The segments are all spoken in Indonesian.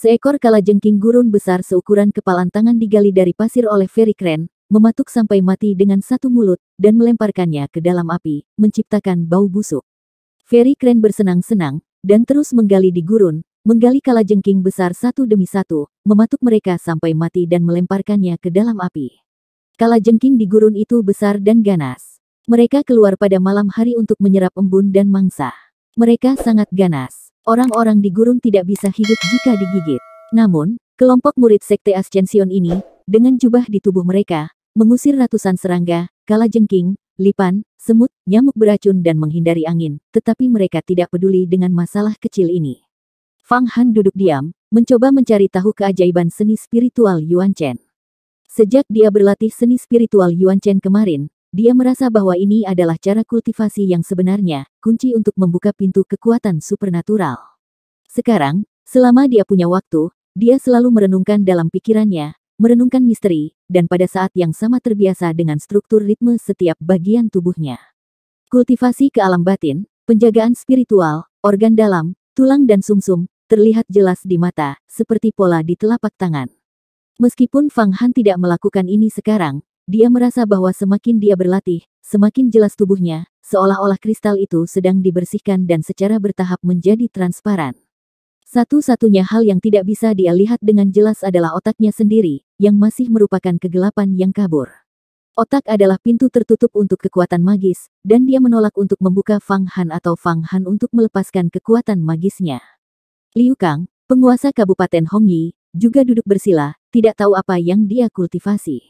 Seekor kalajengking gurun besar seukuran kepalan tangan digali dari pasir oleh Ferry Kren, mematuk sampai mati dengan satu mulut, dan melemparkannya ke dalam api, menciptakan bau busuk. Ferry Kren bersenang-senang, dan terus menggali di gurun, menggali kalajengking besar satu demi satu, mematuk mereka sampai mati dan melemparkannya ke dalam api. Kalajengking di gurun itu besar dan ganas. Mereka keluar pada malam hari untuk menyerap embun dan mangsa. Mereka sangat ganas. Orang-orang di gurun tidak bisa hidup jika digigit. Namun, kelompok murid sekte Ascension ini, dengan jubah di tubuh mereka, mengusir ratusan serangga, kala jengking, lipan, semut, nyamuk beracun dan menghindari angin, tetapi mereka tidak peduli dengan masalah kecil ini. Fang Han duduk diam, mencoba mencari tahu keajaiban seni spiritual Yuan Chen. Sejak dia berlatih seni spiritual Yuan Chen kemarin, dia merasa bahwa ini adalah cara kultivasi yang sebenarnya, kunci untuk membuka pintu kekuatan supernatural. Sekarang, selama dia punya waktu, dia selalu merenungkan dalam pikirannya, merenungkan misteri, dan pada saat yang sama terbiasa dengan struktur ritme setiap bagian tubuhnya. Kultivasi ke alam batin, penjagaan spiritual, organ dalam, tulang dan sumsum, terlihat jelas di mata, seperti pola di telapak tangan. Meskipun Fang Han tidak melakukan ini sekarang, dia merasa bahwa semakin dia berlatih, semakin jelas tubuhnya, seolah-olah kristal itu sedang dibersihkan dan secara bertahap menjadi transparan. Satu-satunya hal yang tidak bisa dia lihat dengan jelas adalah otaknya sendiri, yang masih merupakan kegelapan yang kabur. Otak adalah pintu tertutup untuk kekuatan magis, dan dia menolak untuk membuka Fang Han atau Fang Han untuk melepaskan kekuatan magisnya. Liu Kang, penguasa Kabupaten Hongyi, juga duduk bersila, tidak tahu apa yang dia kultivasi.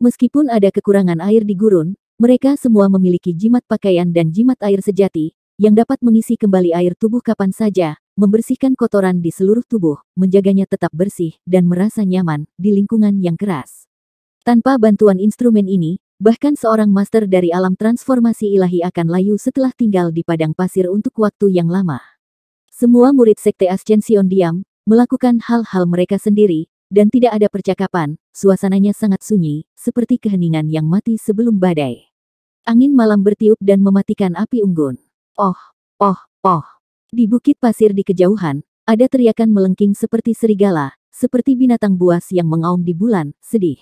Meskipun ada kekurangan air di gurun, mereka semua memiliki jimat pakaian dan jimat air sejati, yang dapat mengisi kembali air tubuh kapan saja, membersihkan kotoran di seluruh tubuh, menjaganya tetap bersih, dan merasa nyaman di lingkungan yang keras. Tanpa bantuan instrumen ini, bahkan seorang master dari alam transformasi ilahi akan layu setelah tinggal di padang pasir untuk waktu yang lama. Semua murid sekte Ascension diam, melakukan hal-hal mereka sendiri, dan tidak ada percakapan, suasananya sangat sunyi, seperti keheningan yang mati sebelum badai. Angin malam bertiup dan mematikan api unggun. Oh, oh, oh. Di bukit pasir di kejauhan, ada teriakan melengking seperti serigala, seperti binatang buas yang mengaum di bulan, sedih.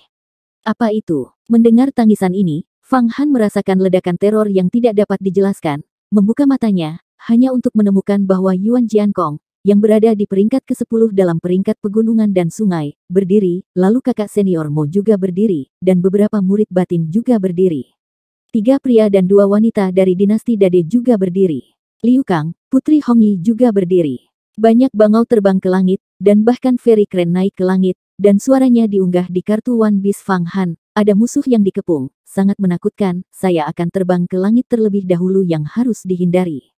Apa itu? Mendengar tangisan ini, Fang Han merasakan ledakan teror yang tidak dapat dijelaskan, membuka matanya, hanya untuk menemukan bahwa Yuan Jiankong, yang berada di peringkat ke-10 dalam peringkat pegunungan dan sungai, berdiri, lalu kakak senior Mo juga berdiri, dan beberapa murid batin juga berdiri. Tiga pria dan dua wanita dari dinasti Dade juga berdiri. Liu Kang, Putri Hong Yi juga berdiri. Banyak bangau terbang ke langit, dan bahkan ferry keren naik ke langit, dan suaranya diunggah di kartu One Piece Fang Han, ada musuh yang dikepung, sangat menakutkan, saya akan terbang ke langit terlebih dahulu yang harus dihindari.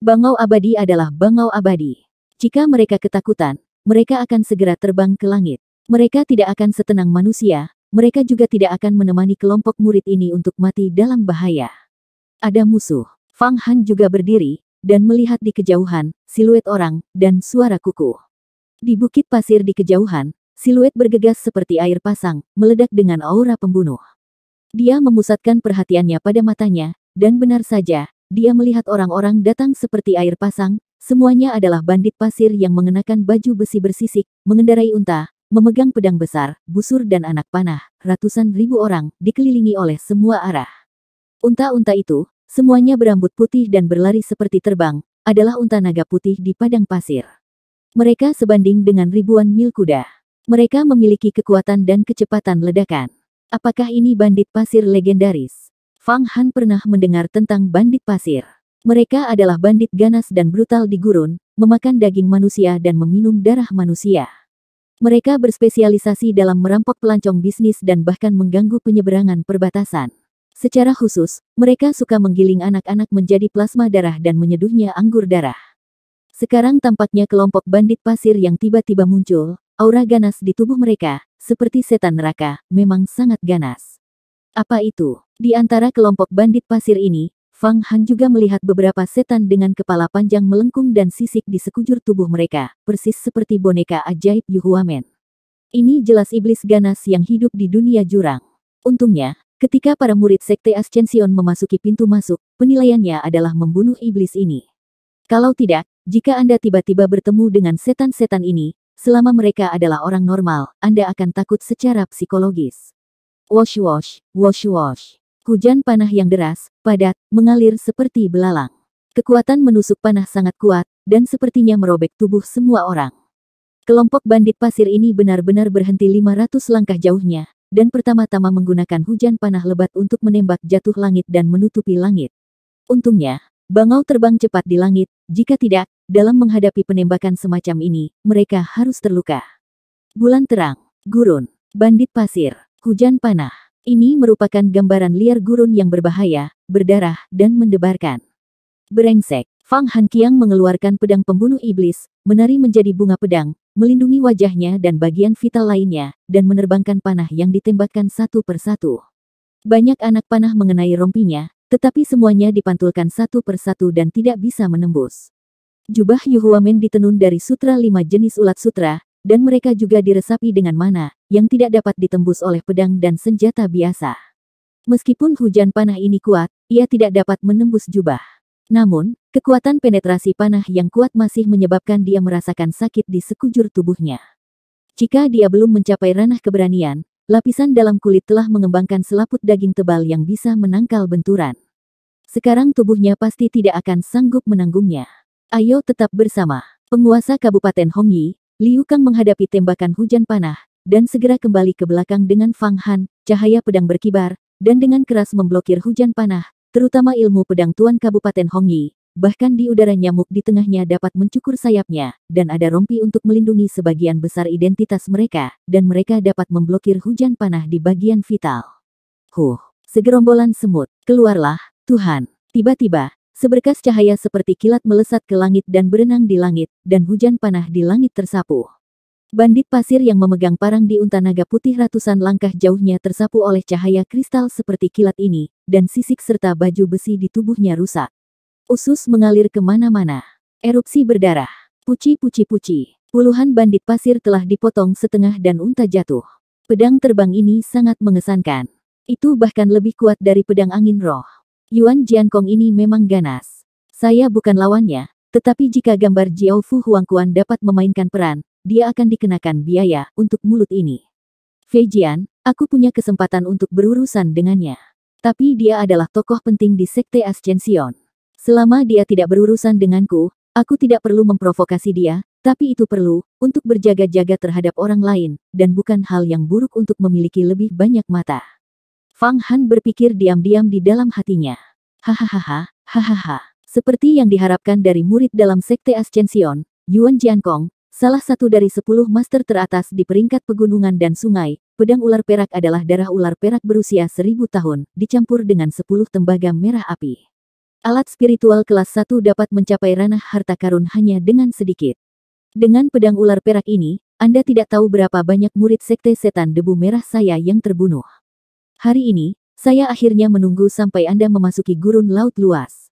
Bangau abadi adalah bangau abadi. Jika mereka ketakutan, mereka akan segera terbang ke langit. Mereka tidak akan setenang manusia, mereka juga tidak akan menemani kelompok murid ini untuk mati dalam bahaya. Ada musuh. Fang Han juga berdiri, dan melihat di kejauhan, siluet orang, dan suara kuku. Di bukit pasir di kejauhan, siluet bergegas seperti air pasang, meledak dengan aura pembunuh. Dia memusatkan perhatiannya pada matanya, dan benar saja, dia melihat orang-orang datang seperti air pasang, Semuanya adalah bandit pasir yang mengenakan baju besi bersisik, mengendarai unta, memegang pedang besar, busur dan anak panah, ratusan ribu orang, dikelilingi oleh semua arah. Unta-unta itu, semuanya berambut putih dan berlari seperti terbang, adalah unta naga putih di padang pasir. Mereka sebanding dengan ribuan mil kuda. Mereka memiliki kekuatan dan kecepatan ledakan. Apakah ini bandit pasir legendaris? Fang Han pernah mendengar tentang bandit pasir. Mereka adalah bandit ganas dan brutal di gurun, memakan daging manusia dan meminum darah manusia. Mereka berspesialisasi dalam merampok pelancong bisnis dan bahkan mengganggu penyeberangan perbatasan. Secara khusus, mereka suka menggiling anak-anak menjadi plasma darah dan menyeduhnya anggur darah. Sekarang tampaknya kelompok bandit pasir yang tiba-tiba muncul, aura ganas di tubuh mereka, seperti setan neraka, memang sangat ganas. Apa itu? Di antara kelompok bandit pasir ini, Fang Han juga melihat beberapa setan dengan kepala panjang melengkung dan sisik di sekujur tubuh mereka, persis seperti boneka ajaib Yuhuamen. Ini jelas iblis ganas yang hidup di dunia jurang. Untungnya, ketika para murid Sekte Ascension memasuki pintu masuk, penilaiannya adalah membunuh iblis ini. Kalau tidak, jika Anda tiba-tiba bertemu dengan setan-setan ini, selama mereka adalah orang normal, Anda akan takut secara psikologis. Wash wash, wash wash. Hujan panah yang deras, padat, mengalir seperti belalang. Kekuatan menusuk panah sangat kuat, dan sepertinya merobek tubuh semua orang. Kelompok bandit pasir ini benar-benar berhenti 500 langkah jauhnya, dan pertama-tama menggunakan hujan panah lebat untuk menembak jatuh langit dan menutupi langit. Untungnya, bangau terbang cepat di langit, jika tidak, dalam menghadapi penembakan semacam ini, mereka harus terluka. Bulan terang, gurun, bandit pasir, hujan panah. Ini merupakan gambaran liar gurun yang berbahaya, berdarah, dan mendebarkan. Berengsek, Fang Hankiang mengeluarkan pedang pembunuh iblis, menari menjadi bunga pedang, melindungi wajahnya dan bagian vital lainnya, dan menerbangkan panah yang ditembakkan satu persatu. Banyak anak panah mengenai rompinya, tetapi semuanya dipantulkan satu persatu dan tidak bisa menembus. Jubah Yuhuamen ditenun dari sutra lima jenis ulat sutra, dan mereka juga diresapi dengan mana yang tidak dapat ditembus oleh pedang dan senjata biasa. Meskipun hujan panah ini kuat, ia tidak dapat menembus jubah. Namun, kekuatan penetrasi panah yang kuat masih menyebabkan dia merasakan sakit di sekujur tubuhnya. Jika dia belum mencapai ranah keberanian, lapisan dalam kulit telah mengembangkan selaput daging tebal yang bisa menangkal benturan. Sekarang tubuhnya pasti tidak akan sanggup menanggungnya. Ayo tetap bersama. Penguasa Kabupaten Hongyi, Liu Kang menghadapi tembakan hujan panah, dan segera kembali ke belakang dengan Fang Han, cahaya pedang berkibar, dan dengan keras memblokir hujan panah, terutama ilmu pedang Tuan Kabupaten Hongyi. Bahkan di udara nyamuk di tengahnya dapat mencukur sayapnya, dan ada rompi untuk melindungi sebagian besar identitas mereka, dan mereka dapat memblokir hujan panah di bagian vital. Huh, segerombolan semut, keluarlah, Tuhan. Tiba-tiba, Seberkas cahaya seperti kilat melesat ke langit dan berenang di langit, dan hujan panah di langit tersapu. Bandit pasir yang memegang parang di unta naga putih ratusan langkah jauhnya tersapu oleh cahaya kristal seperti kilat ini, dan sisik serta baju besi di tubuhnya rusak. Usus mengalir kemana-mana. Erupsi berdarah. Puci-puci-puci. Puluhan bandit pasir telah dipotong setengah dan unta jatuh. Pedang terbang ini sangat mengesankan. Itu bahkan lebih kuat dari pedang angin roh. Yuan Jiankong ini memang ganas. Saya bukan lawannya, tetapi jika gambar Jiaofu Fu Huangkuan dapat memainkan peran, dia akan dikenakan biaya untuk mulut ini. Fei Jian, aku punya kesempatan untuk berurusan dengannya. Tapi dia adalah tokoh penting di Sekte Ascension. Selama dia tidak berurusan denganku, aku tidak perlu memprovokasi dia, tapi itu perlu, untuk berjaga-jaga terhadap orang lain, dan bukan hal yang buruk untuk memiliki lebih banyak mata. Fang Han berpikir diam-diam di dalam hatinya. Hahaha, hahaha. Seperti yang diharapkan dari murid dalam Sekte Ascension, Yuan Jiankong, salah satu dari sepuluh master teratas di peringkat pegunungan dan sungai, pedang ular perak adalah darah ular perak berusia seribu tahun, dicampur dengan sepuluh tembaga merah api. Alat spiritual kelas satu dapat mencapai ranah harta karun hanya dengan sedikit. Dengan pedang ular perak ini, Anda tidak tahu berapa banyak murid sekte setan debu merah saya yang terbunuh. Hari ini, saya akhirnya menunggu sampai Anda memasuki gurun laut luas.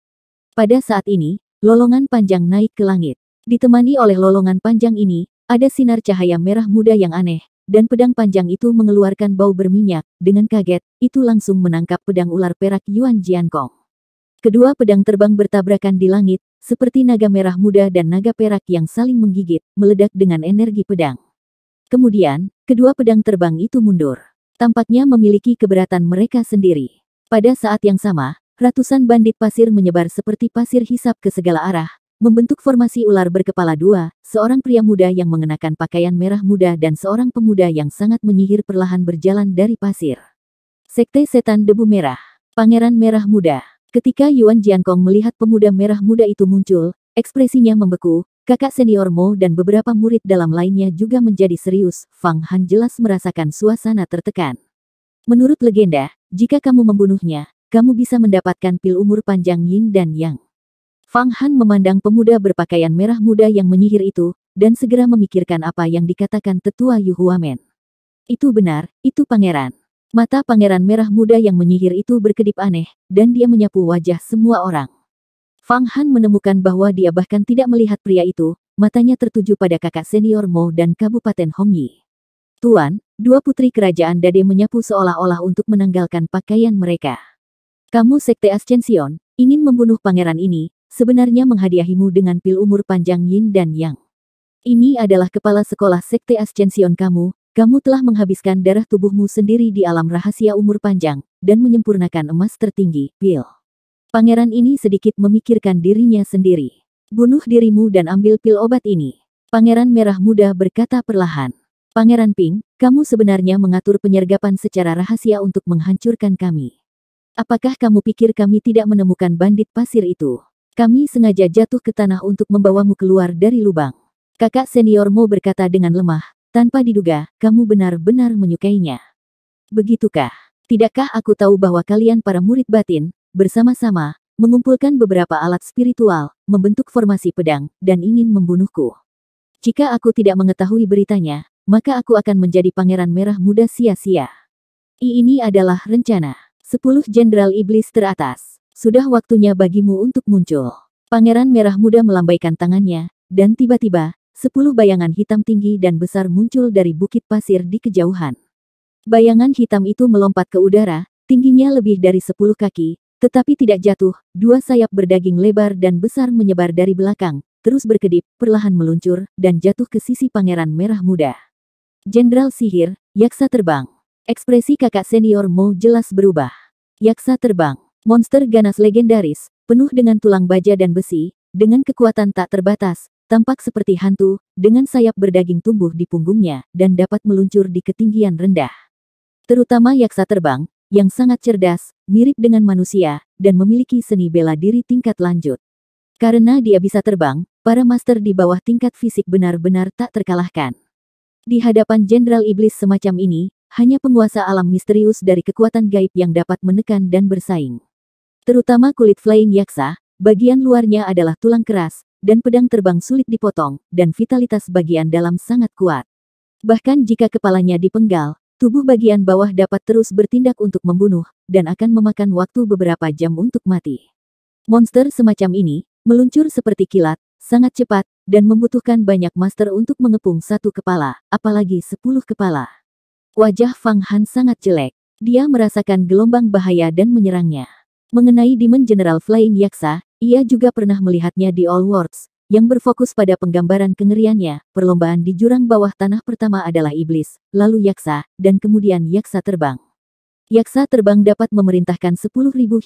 Pada saat ini, lolongan panjang naik ke langit. Ditemani oleh lolongan panjang ini, ada sinar cahaya merah muda yang aneh, dan pedang panjang itu mengeluarkan bau berminyak. Dengan kaget, itu langsung menangkap pedang ular perak Yuan Jiankong. Kedua pedang terbang bertabrakan di langit, seperti naga merah muda dan naga perak yang saling menggigit, meledak dengan energi pedang. Kemudian, kedua pedang terbang itu mundur tampaknya memiliki keberatan mereka sendiri. Pada saat yang sama, ratusan bandit pasir menyebar seperti pasir hisap ke segala arah, membentuk formasi ular berkepala dua, seorang pria muda yang mengenakan pakaian merah muda dan seorang pemuda yang sangat menyihir perlahan berjalan dari pasir. Sekte Setan Debu Merah, Pangeran Merah Muda. Ketika Yuan Jiankong melihat pemuda merah muda itu muncul, ekspresinya membeku, Kakak senior Mo dan beberapa murid dalam lainnya juga menjadi serius, Fang Han jelas merasakan suasana tertekan. Menurut legenda, jika kamu membunuhnya, kamu bisa mendapatkan pil umur panjang Yin dan Yang. Fang Han memandang pemuda berpakaian merah muda yang menyihir itu, dan segera memikirkan apa yang dikatakan tetua Yu Huamen. Itu benar, itu pangeran. Mata pangeran merah muda yang menyihir itu berkedip aneh, dan dia menyapu wajah semua orang. Fang Han menemukan bahwa dia bahkan tidak melihat pria itu, matanya tertuju pada kakak senior Mo dan Kabupaten Hongyi. Tuan, dua putri kerajaan Dade menyapu seolah-olah untuk menanggalkan pakaian mereka. Kamu Sekte Ascension, ingin membunuh pangeran ini, sebenarnya menghadiahimu dengan pil umur panjang Yin dan Yang. Ini adalah kepala sekolah Sekte Ascension kamu, kamu telah menghabiskan darah tubuhmu sendiri di alam rahasia umur panjang, dan menyempurnakan emas tertinggi, pil. Pangeran ini sedikit memikirkan dirinya sendiri. Bunuh dirimu dan ambil pil obat ini. Pangeran Merah Muda berkata perlahan. Pangeran Pink, kamu sebenarnya mengatur penyergapan secara rahasia untuk menghancurkan kami. Apakah kamu pikir kami tidak menemukan bandit pasir itu? Kami sengaja jatuh ke tanah untuk membawamu keluar dari lubang. Kakak seniormu berkata dengan lemah, tanpa diduga, kamu benar-benar menyukainya. Begitukah? Tidakkah aku tahu bahwa kalian para murid batin, Bersama-sama, mengumpulkan beberapa alat spiritual, membentuk formasi pedang, dan ingin membunuhku. Jika aku tidak mengetahui beritanya, maka aku akan menjadi pangeran merah muda sia-sia. Ini adalah rencana. Sepuluh jenderal iblis teratas. Sudah waktunya bagimu untuk muncul. Pangeran merah muda melambaikan tangannya, dan tiba-tiba, sepuluh bayangan hitam tinggi dan besar muncul dari bukit pasir di kejauhan. Bayangan hitam itu melompat ke udara, tingginya lebih dari sepuluh kaki, tetapi tidak jatuh, dua sayap berdaging lebar dan besar menyebar dari belakang, terus berkedip, perlahan meluncur, dan jatuh ke sisi pangeran merah muda. Jenderal sihir, yaksa terbang. Ekspresi kakak senior Mo jelas berubah. Yaksa terbang, monster ganas legendaris, penuh dengan tulang baja dan besi, dengan kekuatan tak terbatas, tampak seperti hantu, dengan sayap berdaging tumbuh di punggungnya, dan dapat meluncur di ketinggian rendah. Terutama yaksa terbang, yang sangat cerdas, mirip dengan manusia, dan memiliki seni bela diri tingkat lanjut. Karena dia bisa terbang, para master di bawah tingkat fisik benar-benar tak terkalahkan. Di hadapan Jenderal Iblis semacam ini, hanya penguasa alam misterius dari kekuatan gaib yang dapat menekan dan bersaing. Terutama kulit flying yaksa, bagian luarnya adalah tulang keras, dan pedang terbang sulit dipotong, dan vitalitas bagian dalam sangat kuat. Bahkan jika kepalanya dipenggal, Tubuh bagian bawah dapat terus bertindak untuk membunuh, dan akan memakan waktu beberapa jam untuk mati. Monster semacam ini, meluncur seperti kilat, sangat cepat, dan membutuhkan banyak master untuk mengepung satu kepala, apalagi sepuluh kepala. Wajah Fang Han sangat jelek. Dia merasakan gelombang bahaya dan menyerangnya. Mengenai Demon General Flying Yaksa, ia juga pernah melihatnya di All Worlds, yang berfokus pada penggambaran kengeriannya, perlombaan di jurang bawah tanah pertama adalah iblis, lalu yaksa, dan kemudian yaksa terbang. Yaksa terbang dapat memerintahkan 10.000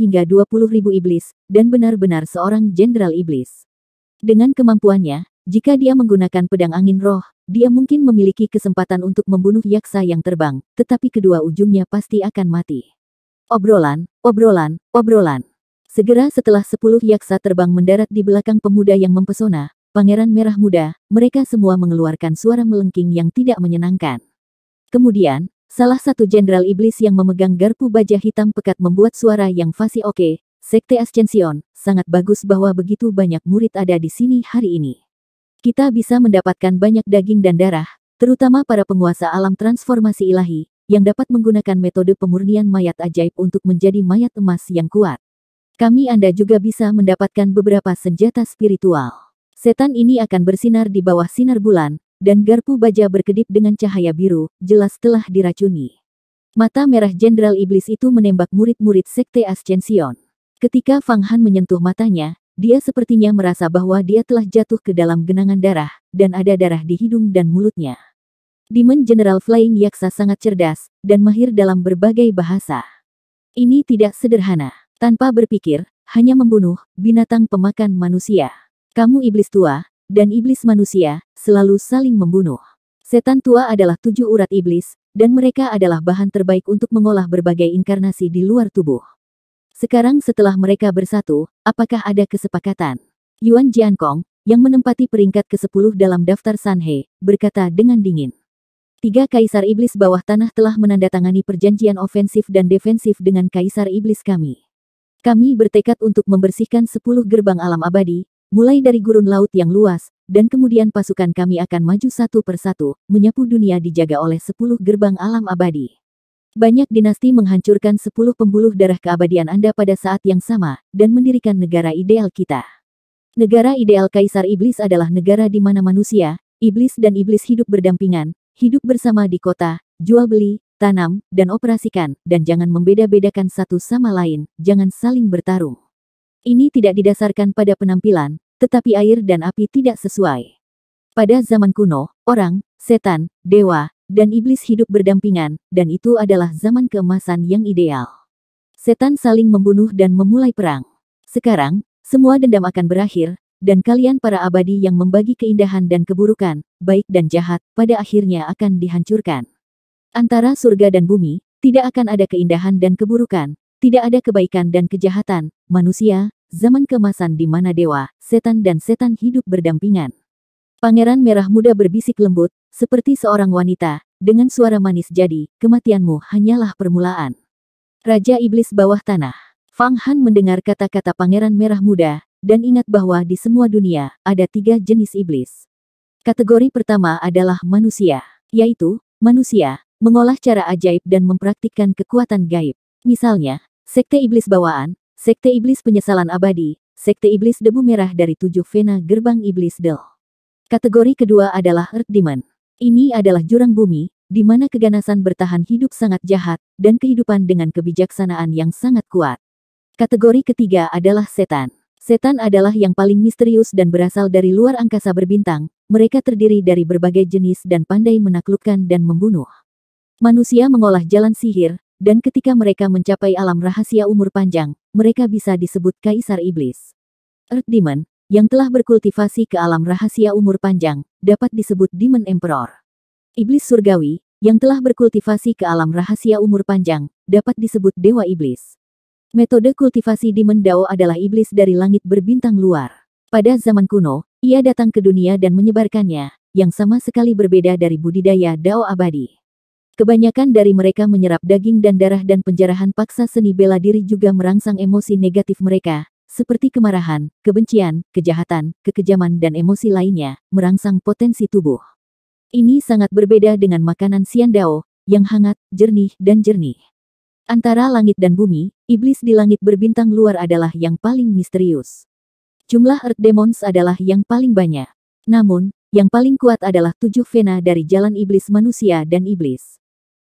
hingga 20.000 iblis, dan benar-benar seorang jenderal iblis. Dengan kemampuannya, jika dia menggunakan pedang angin roh, dia mungkin memiliki kesempatan untuk membunuh yaksa yang terbang, tetapi kedua ujungnya pasti akan mati. Obrolan, obrolan, obrolan. Segera setelah sepuluh yaksa terbang mendarat di belakang pemuda yang mempesona, pangeran merah muda, mereka semua mengeluarkan suara melengking yang tidak menyenangkan. Kemudian, salah satu jenderal iblis yang memegang garpu baja hitam pekat membuat suara yang fasi oke, okay, Sekte Ascension, sangat bagus bahwa begitu banyak murid ada di sini hari ini. Kita bisa mendapatkan banyak daging dan darah, terutama para penguasa alam transformasi ilahi, yang dapat menggunakan metode pemurnian mayat ajaib untuk menjadi mayat emas yang kuat kami Anda juga bisa mendapatkan beberapa senjata spiritual. Setan ini akan bersinar di bawah sinar bulan, dan garpu baja berkedip dengan cahaya biru, jelas telah diracuni. Mata merah Jenderal Iblis itu menembak murid-murid Sekte Ascension. Ketika Fang Han menyentuh matanya, dia sepertinya merasa bahwa dia telah jatuh ke dalam genangan darah, dan ada darah di hidung dan mulutnya. Demon General Flying Yaksa sangat cerdas, dan mahir dalam berbagai bahasa. Ini tidak sederhana. Tanpa berpikir, hanya membunuh binatang pemakan manusia. Kamu iblis tua, dan iblis manusia, selalu saling membunuh. Setan tua adalah tujuh urat iblis, dan mereka adalah bahan terbaik untuk mengolah berbagai inkarnasi di luar tubuh. Sekarang setelah mereka bersatu, apakah ada kesepakatan? Yuan Jiankong, yang menempati peringkat ke-10 dalam daftar Sanhe, berkata dengan dingin. Tiga kaisar iblis bawah tanah telah menandatangani perjanjian ofensif dan defensif dengan kaisar iblis kami. Kami bertekad untuk membersihkan sepuluh gerbang alam abadi, mulai dari gurun laut yang luas, dan kemudian pasukan kami akan maju satu persatu, menyapu dunia dijaga oleh sepuluh gerbang alam abadi. Banyak dinasti menghancurkan sepuluh pembuluh darah keabadian Anda pada saat yang sama, dan mendirikan negara ideal kita. Negara ideal Kaisar Iblis adalah negara di mana manusia, iblis dan iblis hidup berdampingan, hidup bersama di kota, jual beli, tanam, dan operasikan, dan jangan membeda-bedakan satu sama lain, jangan saling bertarung. Ini tidak didasarkan pada penampilan, tetapi air dan api tidak sesuai. Pada zaman kuno, orang, setan, dewa, dan iblis hidup berdampingan, dan itu adalah zaman keemasan yang ideal. Setan saling membunuh dan memulai perang. Sekarang, semua dendam akan berakhir, dan kalian para abadi yang membagi keindahan dan keburukan, baik dan jahat, pada akhirnya akan dihancurkan. Antara surga dan bumi, tidak akan ada keindahan dan keburukan, tidak ada kebaikan dan kejahatan, manusia, zaman kemasan di mana dewa, setan dan setan hidup berdampingan. Pangeran Merah Muda berbisik lembut, seperti seorang wanita, dengan suara manis jadi, kematianmu hanyalah permulaan. Raja Iblis Bawah Tanah Fang Han mendengar kata-kata Pangeran Merah Muda, dan ingat bahwa di semua dunia, ada tiga jenis iblis. Kategori pertama adalah manusia, yaitu, manusia, mengolah cara ajaib dan mempraktikkan kekuatan gaib. Misalnya, sekte iblis bawaan, sekte iblis penyesalan abadi, sekte iblis debu merah dari tujuh vena gerbang iblis del. Kategori kedua adalah Earth Demon. Ini adalah jurang bumi, di mana keganasan bertahan hidup sangat jahat, dan kehidupan dengan kebijaksanaan yang sangat kuat. Kategori ketiga adalah setan. Setan adalah yang paling misterius dan berasal dari luar angkasa berbintang, mereka terdiri dari berbagai jenis dan pandai menaklukkan dan membunuh. Manusia mengolah jalan sihir, dan ketika mereka mencapai alam rahasia umur panjang, mereka bisa disebut kaisar iblis. Earth Demon, yang telah berkultivasi ke alam rahasia umur panjang, dapat disebut Demon Emperor. Iblis surgawi, yang telah berkultivasi ke alam rahasia umur panjang, dapat disebut Dewa Iblis. Metode kultivasi Demon Dao adalah iblis dari langit berbintang luar. Pada zaman kuno, ia datang ke dunia dan menyebarkannya, yang sama sekali berbeda dari budidaya Dao abadi. Kebanyakan dari mereka menyerap daging dan darah dan penjarahan paksa seni bela diri juga merangsang emosi negatif mereka, seperti kemarahan, kebencian, kejahatan, kekejaman dan emosi lainnya, merangsang potensi tubuh. Ini sangat berbeda dengan makanan siandao, yang hangat, jernih, dan jernih. Antara langit dan bumi, iblis di langit berbintang luar adalah yang paling misterius. Jumlah Earth Demons adalah yang paling banyak. Namun, yang paling kuat adalah tujuh vena dari jalan iblis manusia dan iblis.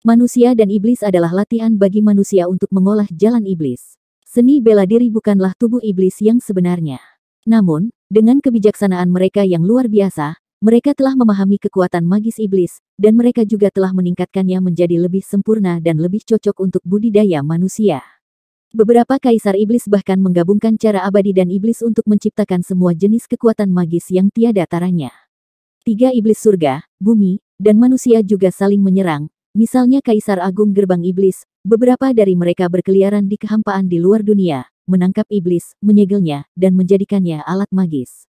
Manusia dan iblis adalah latihan bagi manusia untuk mengolah jalan iblis. Seni bela diri bukanlah tubuh iblis yang sebenarnya. Namun, dengan kebijaksanaan mereka yang luar biasa, mereka telah memahami kekuatan magis iblis, dan mereka juga telah meningkatkannya menjadi lebih sempurna dan lebih cocok untuk budidaya manusia. Beberapa kaisar iblis bahkan menggabungkan cara abadi dan iblis untuk menciptakan semua jenis kekuatan magis yang tiada taranya. Tiga iblis surga, bumi, dan manusia juga saling menyerang, Misalnya Kaisar Agung Gerbang Iblis, beberapa dari mereka berkeliaran di kehampaan di luar dunia, menangkap iblis, menyegelnya, dan menjadikannya alat magis.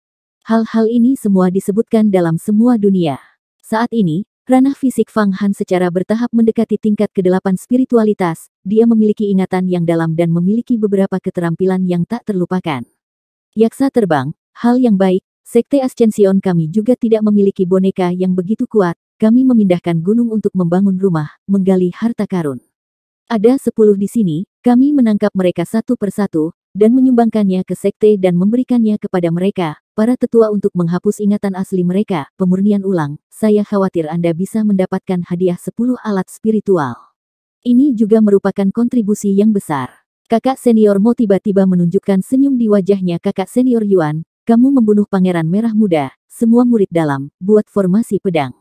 Hal-hal ini semua disebutkan dalam semua dunia. Saat ini, ranah fisik Fang Han secara bertahap mendekati tingkat kedelapan spiritualitas, dia memiliki ingatan yang dalam dan memiliki beberapa keterampilan yang tak terlupakan. Yaksa terbang, hal yang baik, Sekte Ascension kami juga tidak memiliki boneka yang begitu kuat, kami memindahkan gunung untuk membangun rumah, menggali harta karun. Ada sepuluh di sini, kami menangkap mereka satu persatu, dan menyumbangkannya ke sekte dan memberikannya kepada mereka, para tetua untuk menghapus ingatan asli mereka, pemurnian ulang, saya khawatir Anda bisa mendapatkan hadiah sepuluh alat spiritual. Ini juga merupakan kontribusi yang besar. Kakak senior Mo tiba-tiba menunjukkan senyum di wajahnya kakak senior Yuan, kamu membunuh pangeran merah muda, semua murid dalam, buat formasi pedang.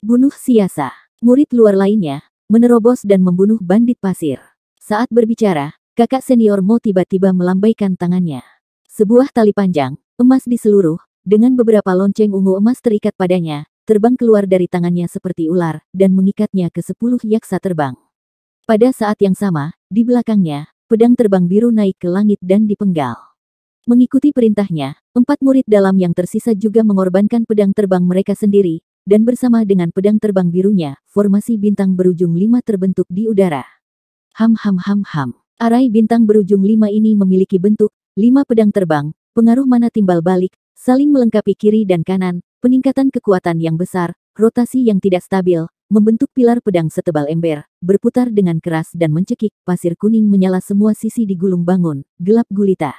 Bunuh Siasa. Murid luar lainnya, menerobos dan membunuh bandit pasir. Saat berbicara, kakak senior Mo tiba-tiba melambaikan tangannya. Sebuah tali panjang, emas di seluruh, dengan beberapa lonceng ungu emas terikat padanya, terbang keluar dari tangannya seperti ular, dan mengikatnya ke sepuluh yaksa terbang. Pada saat yang sama, di belakangnya, pedang terbang biru naik ke langit dan dipenggal. Mengikuti perintahnya, empat murid dalam yang tersisa juga mengorbankan pedang terbang mereka sendiri, dan bersama dengan pedang terbang birunya, formasi bintang berujung lima terbentuk di udara. Ham ham ham ham. Arai bintang berujung lima ini memiliki bentuk, lima pedang terbang, pengaruh mana timbal balik, saling melengkapi kiri dan kanan, peningkatan kekuatan yang besar, rotasi yang tidak stabil, membentuk pilar pedang setebal ember, berputar dengan keras dan mencekik, pasir kuning menyala semua sisi di gulung bangun, gelap gulita.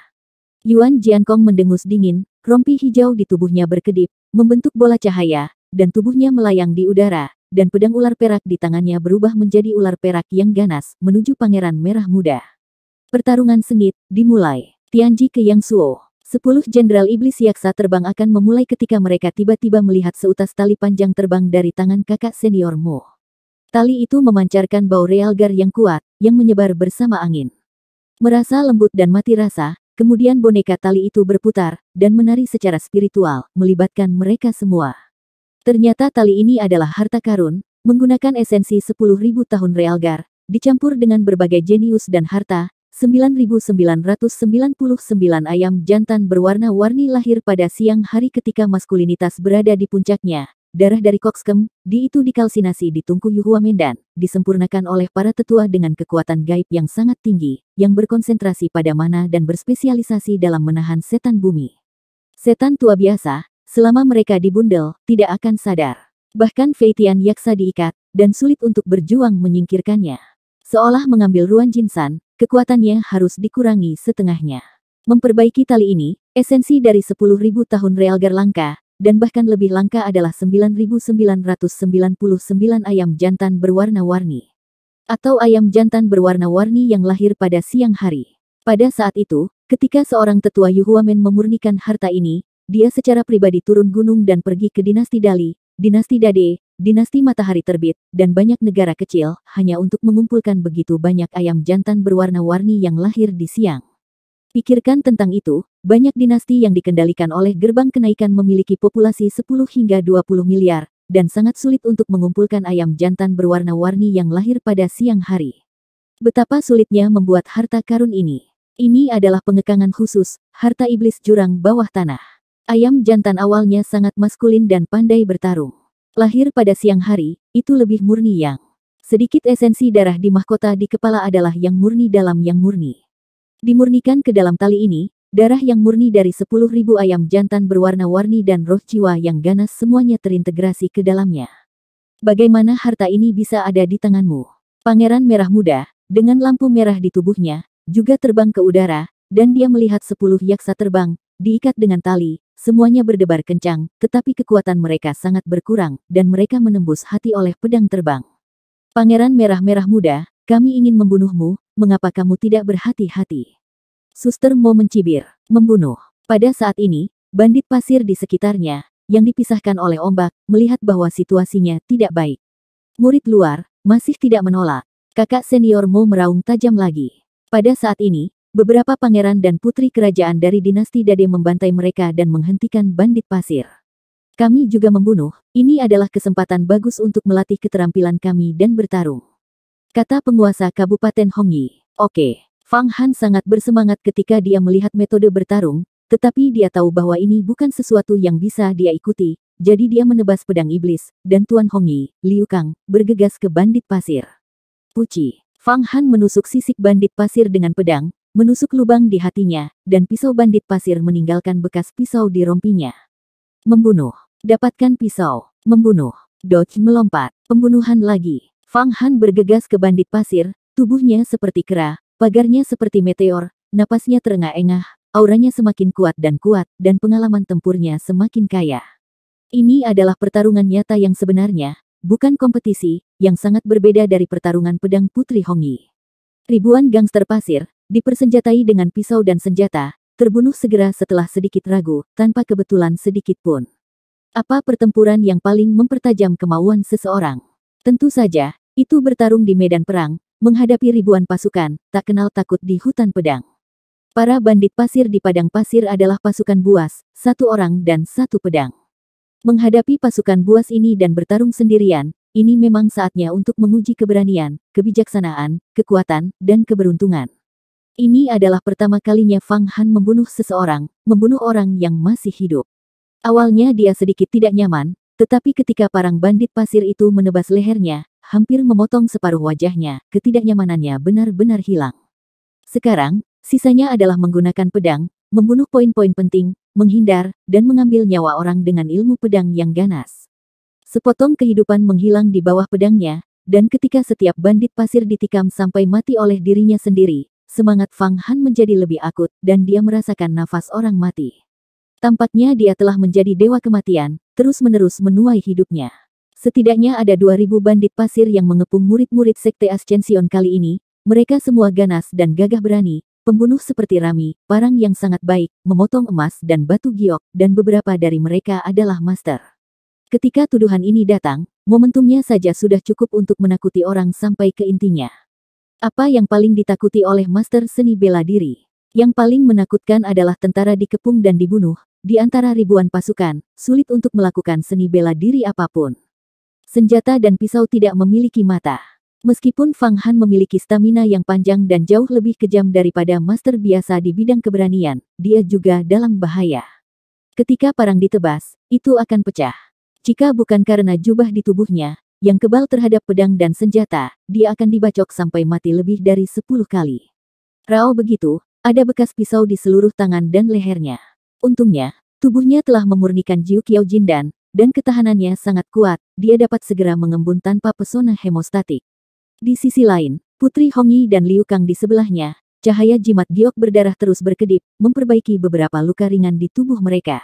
Yuan Jiankong mendengus dingin, rompi hijau di tubuhnya berkedip, membentuk bola cahaya, dan tubuhnya melayang di udara, dan pedang ular perak di tangannya berubah menjadi ular perak yang ganas, menuju pangeran merah muda. Pertarungan sengit, dimulai. Tianji ke Yang Suo. Sepuluh jenderal iblis yaksa terbang akan memulai ketika mereka tiba-tiba melihat seutas tali panjang terbang dari tangan kakak senior Tali itu memancarkan bau realgar yang kuat, yang menyebar bersama angin. Merasa lembut dan mati rasa, kemudian boneka tali itu berputar, dan menari secara spiritual, melibatkan mereka semua. Ternyata tali ini adalah harta karun, menggunakan esensi 10.000 tahun realgar, dicampur dengan berbagai jenius dan harta, 9.999 ayam jantan berwarna-warni lahir pada siang hari ketika maskulinitas berada di puncaknya. Darah dari kokskem, di itu dikalsinasi di tungku Yuhua Mendan, disempurnakan oleh para tetua dengan kekuatan gaib yang sangat tinggi, yang berkonsentrasi pada mana dan berspesialisasi dalam menahan setan bumi. Setan tua biasa, Selama mereka dibundel, tidak akan sadar. Bahkan Feitian Yaksa diikat, dan sulit untuk berjuang menyingkirkannya. Seolah mengambil ruan jinsan, kekuatannya harus dikurangi setengahnya. Memperbaiki tali ini, esensi dari 10.000 tahun realgar langka, dan bahkan lebih langka adalah 9.999 ayam jantan berwarna-warni. Atau ayam jantan berwarna-warni yang lahir pada siang hari. Pada saat itu, ketika seorang tetua Yuhuamen memurnikan harta ini, dia secara pribadi turun gunung dan pergi ke dinasti Dali, dinasti Dade, dinasti matahari terbit, dan banyak negara kecil, hanya untuk mengumpulkan begitu banyak ayam jantan berwarna-warni yang lahir di siang. Pikirkan tentang itu, banyak dinasti yang dikendalikan oleh gerbang kenaikan memiliki populasi 10 hingga 20 miliar, dan sangat sulit untuk mengumpulkan ayam jantan berwarna-warni yang lahir pada siang hari. Betapa sulitnya membuat harta karun ini. Ini adalah pengekangan khusus, harta iblis jurang bawah tanah. Ayam jantan awalnya sangat maskulin dan pandai bertarung. Lahir pada siang hari, itu lebih murni yang. Sedikit esensi darah di mahkota di kepala adalah yang murni dalam yang murni. Dimurnikan ke dalam tali ini, darah yang murni dari 10.000 ayam jantan berwarna-warni dan roh jiwa yang ganas semuanya terintegrasi ke dalamnya. Bagaimana harta ini bisa ada di tanganmu? Pangeran Merah Muda, dengan lampu merah di tubuhnya, juga terbang ke udara, dan dia melihat 10 yaksa terbang, diikat dengan tali, Semuanya berdebar kencang, tetapi kekuatan mereka sangat berkurang, dan mereka menembus hati oleh pedang terbang. Pangeran merah-merah muda, kami ingin membunuhmu, mengapa kamu tidak berhati-hati? Suster Mo mencibir, membunuh. Pada saat ini, bandit pasir di sekitarnya, yang dipisahkan oleh ombak, melihat bahwa situasinya tidak baik. Murid luar, masih tidak menolak. Kakak senior Mo meraung tajam lagi. Pada saat ini, Beberapa pangeran dan putri kerajaan dari dinasti Dade membantai mereka dan menghentikan bandit pasir. Kami juga membunuh, ini adalah kesempatan bagus untuk melatih keterampilan kami dan bertarung. Kata penguasa Kabupaten Hongyi. Oke, Fang Han sangat bersemangat ketika dia melihat metode bertarung, tetapi dia tahu bahwa ini bukan sesuatu yang bisa dia ikuti, jadi dia menebas pedang iblis, dan Tuan Hongyi, Liu Kang, bergegas ke bandit pasir. Puci, Fang Han menusuk sisik bandit pasir dengan pedang, menusuk lubang di hatinya, dan pisau bandit pasir meninggalkan bekas pisau di rompinya. Membunuh. Dapatkan pisau. Membunuh. Dodge melompat. Pembunuhan lagi. Fang Han bergegas ke bandit pasir, tubuhnya seperti kera, pagarnya seperti meteor, napasnya terengah-engah, auranya semakin kuat dan kuat, dan pengalaman tempurnya semakin kaya. Ini adalah pertarungan nyata yang sebenarnya, bukan kompetisi, yang sangat berbeda dari pertarungan pedang Putri Hongyi. Ribuan gangster pasir, dipersenjatai dengan pisau dan senjata, terbunuh segera setelah sedikit ragu, tanpa kebetulan sedikit pun. Apa pertempuran yang paling mempertajam kemauan seseorang? Tentu saja, itu bertarung di medan perang, menghadapi ribuan pasukan, tak kenal takut di hutan pedang. Para bandit pasir di padang pasir adalah pasukan buas, satu orang dan satu pedang. Menghadapi pasukan buas ini dan bertarung sendirian, ini memang saatnya untuk menguji keberanian, kebijaksanaan, kekuatan, dan keberuntungan. Ini adalah pertama kalinya Fang Han membunuh seseorang, membunuh orang yang masih hidup. Awalnya dia sedikit tidak nyaman, tetapi ketika parang bandit pasir itu menebas lehernya, hampir memotong separuh wajahnya, ketidaknyamanannya benar-benar hilang. Sekarang, sisanya adalah menggunakan pedang, membunuh poin-poin penting, menghindar, dan mengambil nyawa orang dengan ilmu pedang yang ganas. Sepotong kehidupan menghilang di bawah pedangnya, dan ketika setiap bandit pasir ditikam sampai mati oleh dirinya sendiri, semangat Fang Han menjadi lebih akut dan dia merasakan nafas orang mati. Tampaknya dia telah menjadi dewa kematian, terus-menerus menuai hidupnya. Setidaknya ada 2000 bandit pasir yang mengepung murid-murid Sekte Ascension kali ini, mereka semua ganas dan gagah berani, pembunuh seperti Rami, parang yang sangat baik, memotong emas dan batu giok, dan beberapa dari mereka adalah master. Ketika tuduhan ini datang, momentumnya saja sudah cukup untuk menakuti orang sampai ke intinya. Apa yang paling ditakuti oleh master seni bela diri? Yang paling menakutkan adalah tentara dikepung dan dibunuh, di antara ribuan pasukan, sulit untuk melakukan seni bela diri apapun. Senjata dan pisau tidak memiliki mata. Meskipun Fang Han memiliki stamina yang panjang dan jauh lebih kejam daripada master biasa di bidang keberanian, dia juga dalam bahaya. Ketika parang ditebas, itu akan pecah. Jika bukan karena jubah di tubuhnya, yang kebal terhadap pedang dan senjata, dia akan dibacok sampai mati lebih dari sepuluh kali. Rao begitu, ada bekas pisau di seluruh tangan dan lehernya. Untungnya, tubuhnya telah memurnikan Jiu Qiao Jin dan, dan ketahanannya sangat kuat, dia dapat segera mengembun tanpa pesona hemostatik. Di sisi lain, Putri Hongyi dan Liu Kang di sebelahnya, cahaya jimat giok berdarah terus berkedip, memperbaiki beberapa luka ringan di tubuh mereka.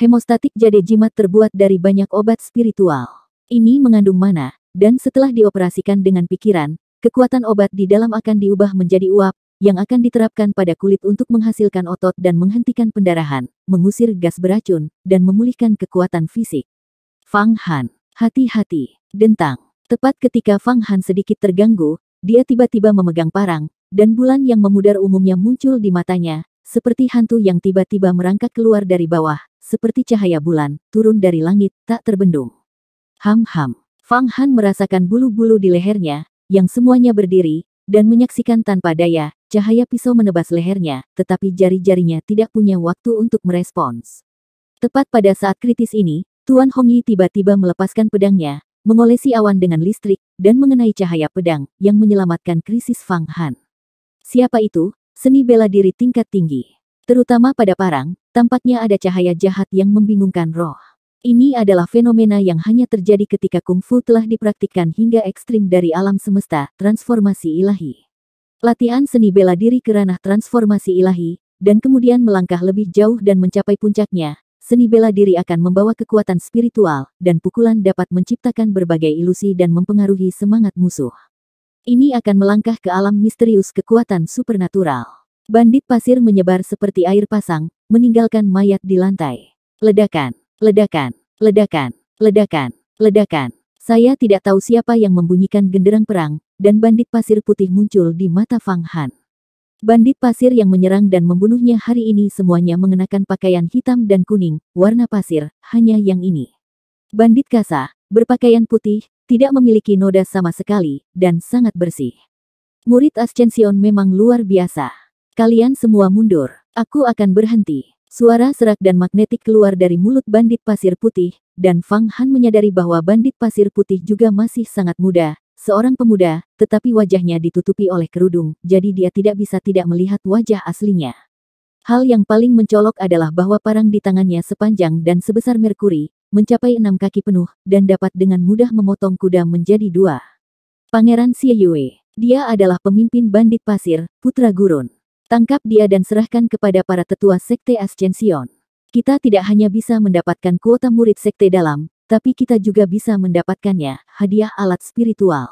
Hemostatik jadi jimat terbuat dari banyak obat spiritual ini mengandung mana, dan setelah dioperasikan dengan pikiran, kekuatan obat di dalam akan diubah menjadi uap, yang akan diterapkan pada kulit untuk menghasilkan otot dan menghentikan pendarahan, mengusir gas beracun, dan memulihkan kekuatan fisik. Fang Han, hati-hati, dentang. Tepat ketika Fang Han sedikit terganggu, dia tiba-tiba memegang parang, dan bulan yang memudar umumnya muncul di matanya, seperti hantu yang tiba-tiba merangkak keluar dari bawah, seperti cahaya bulan, turun dari langit, tak terbendung. Ham-ham. Fang Han merasakan bulu-bulu di lehernya, yang semuanya berdiri, dan menyaksikan tanpa daya, cahaya pisau menebas lehernya, tetapi jari-jarinya tidak punya waktu untuk merespons. Tepat pada saat kritis ini, Tuan Hongyi tiba-tiba melepaskan pedangnya, mengolesi awan dengan listrik, dan mengenai cahaya pedang, yang menyelamatkan krisis Fang Han. Siapa itu? Seni bela diri tingkat tinggi. Terutama pada parang, tampaknya ada cahaya jahat yang membingungkan roh. Ini adalah fenomena yang hanya terjadi ketika kungfu telah dipraktikkan hingga ekstrim dari alam semesta, transformasi ilahi. Latihan seni bela diri ke ranah transformasi ilahi, dan kemudian melangkah lebih jauh dan mencapai puncaknya, seni bela diri akan membawa kekuatan spiritual, dan pukulan dapat menciptakan berbagai ilusi dan mempengaruhi semangat musuh. Ini akan melangkah ke alam misterius kekuatan supernatural. Bandit pasir menyebar seperti air pasang, meninggalkan mayat di lantai. Ledakan Ledakan, ledakan, ledakan, ledakan. Saya tidak tahu siapa yang membunyikan genderang perang, dan bandit pasir putih muncul di mata Fang Han. Bandit pasir yang menyerang dan membunuhnya hari ini semuanya mengenakan pakaian hitam dan kuning, warna pasir, hanya yang ini. Bandit kasa, berpakaian putih, tidak memiliki noda sama sekali, dan sangat bersih. Murid Ascension memang luar biasa. Kalian semua mundur. Aku akan berhenti. Suara serak dan magnetik keluar dari mulut bandit pasir putih, dan Fang Han menyadari bahwa bandit pasir putih juga masih sangat muda. Seorang pemuda, tetapi wajahnya ditutupi oleh kerudung, jadi dia tidak bisa tidak melihat wajah aslinya. Hal yang paling mencolok adalah bahwa parang di tangannya sepanjang dan sebesar merkuri, mencapai enam kaki penuh, dan dapat dengan mudah memotong kuda menjadi dua. Pangeran Xie Yue, dia adalah pemimpin bandit pasir, putra gurun. Tangkap dia dan serahkan kepada para tetua Sekte Ascension. Kita tidak hanya bisa mendapatkan kuota murid Sekte dalam, tapi kita juga bisa mendapatkannya, hadiah alat spiritual.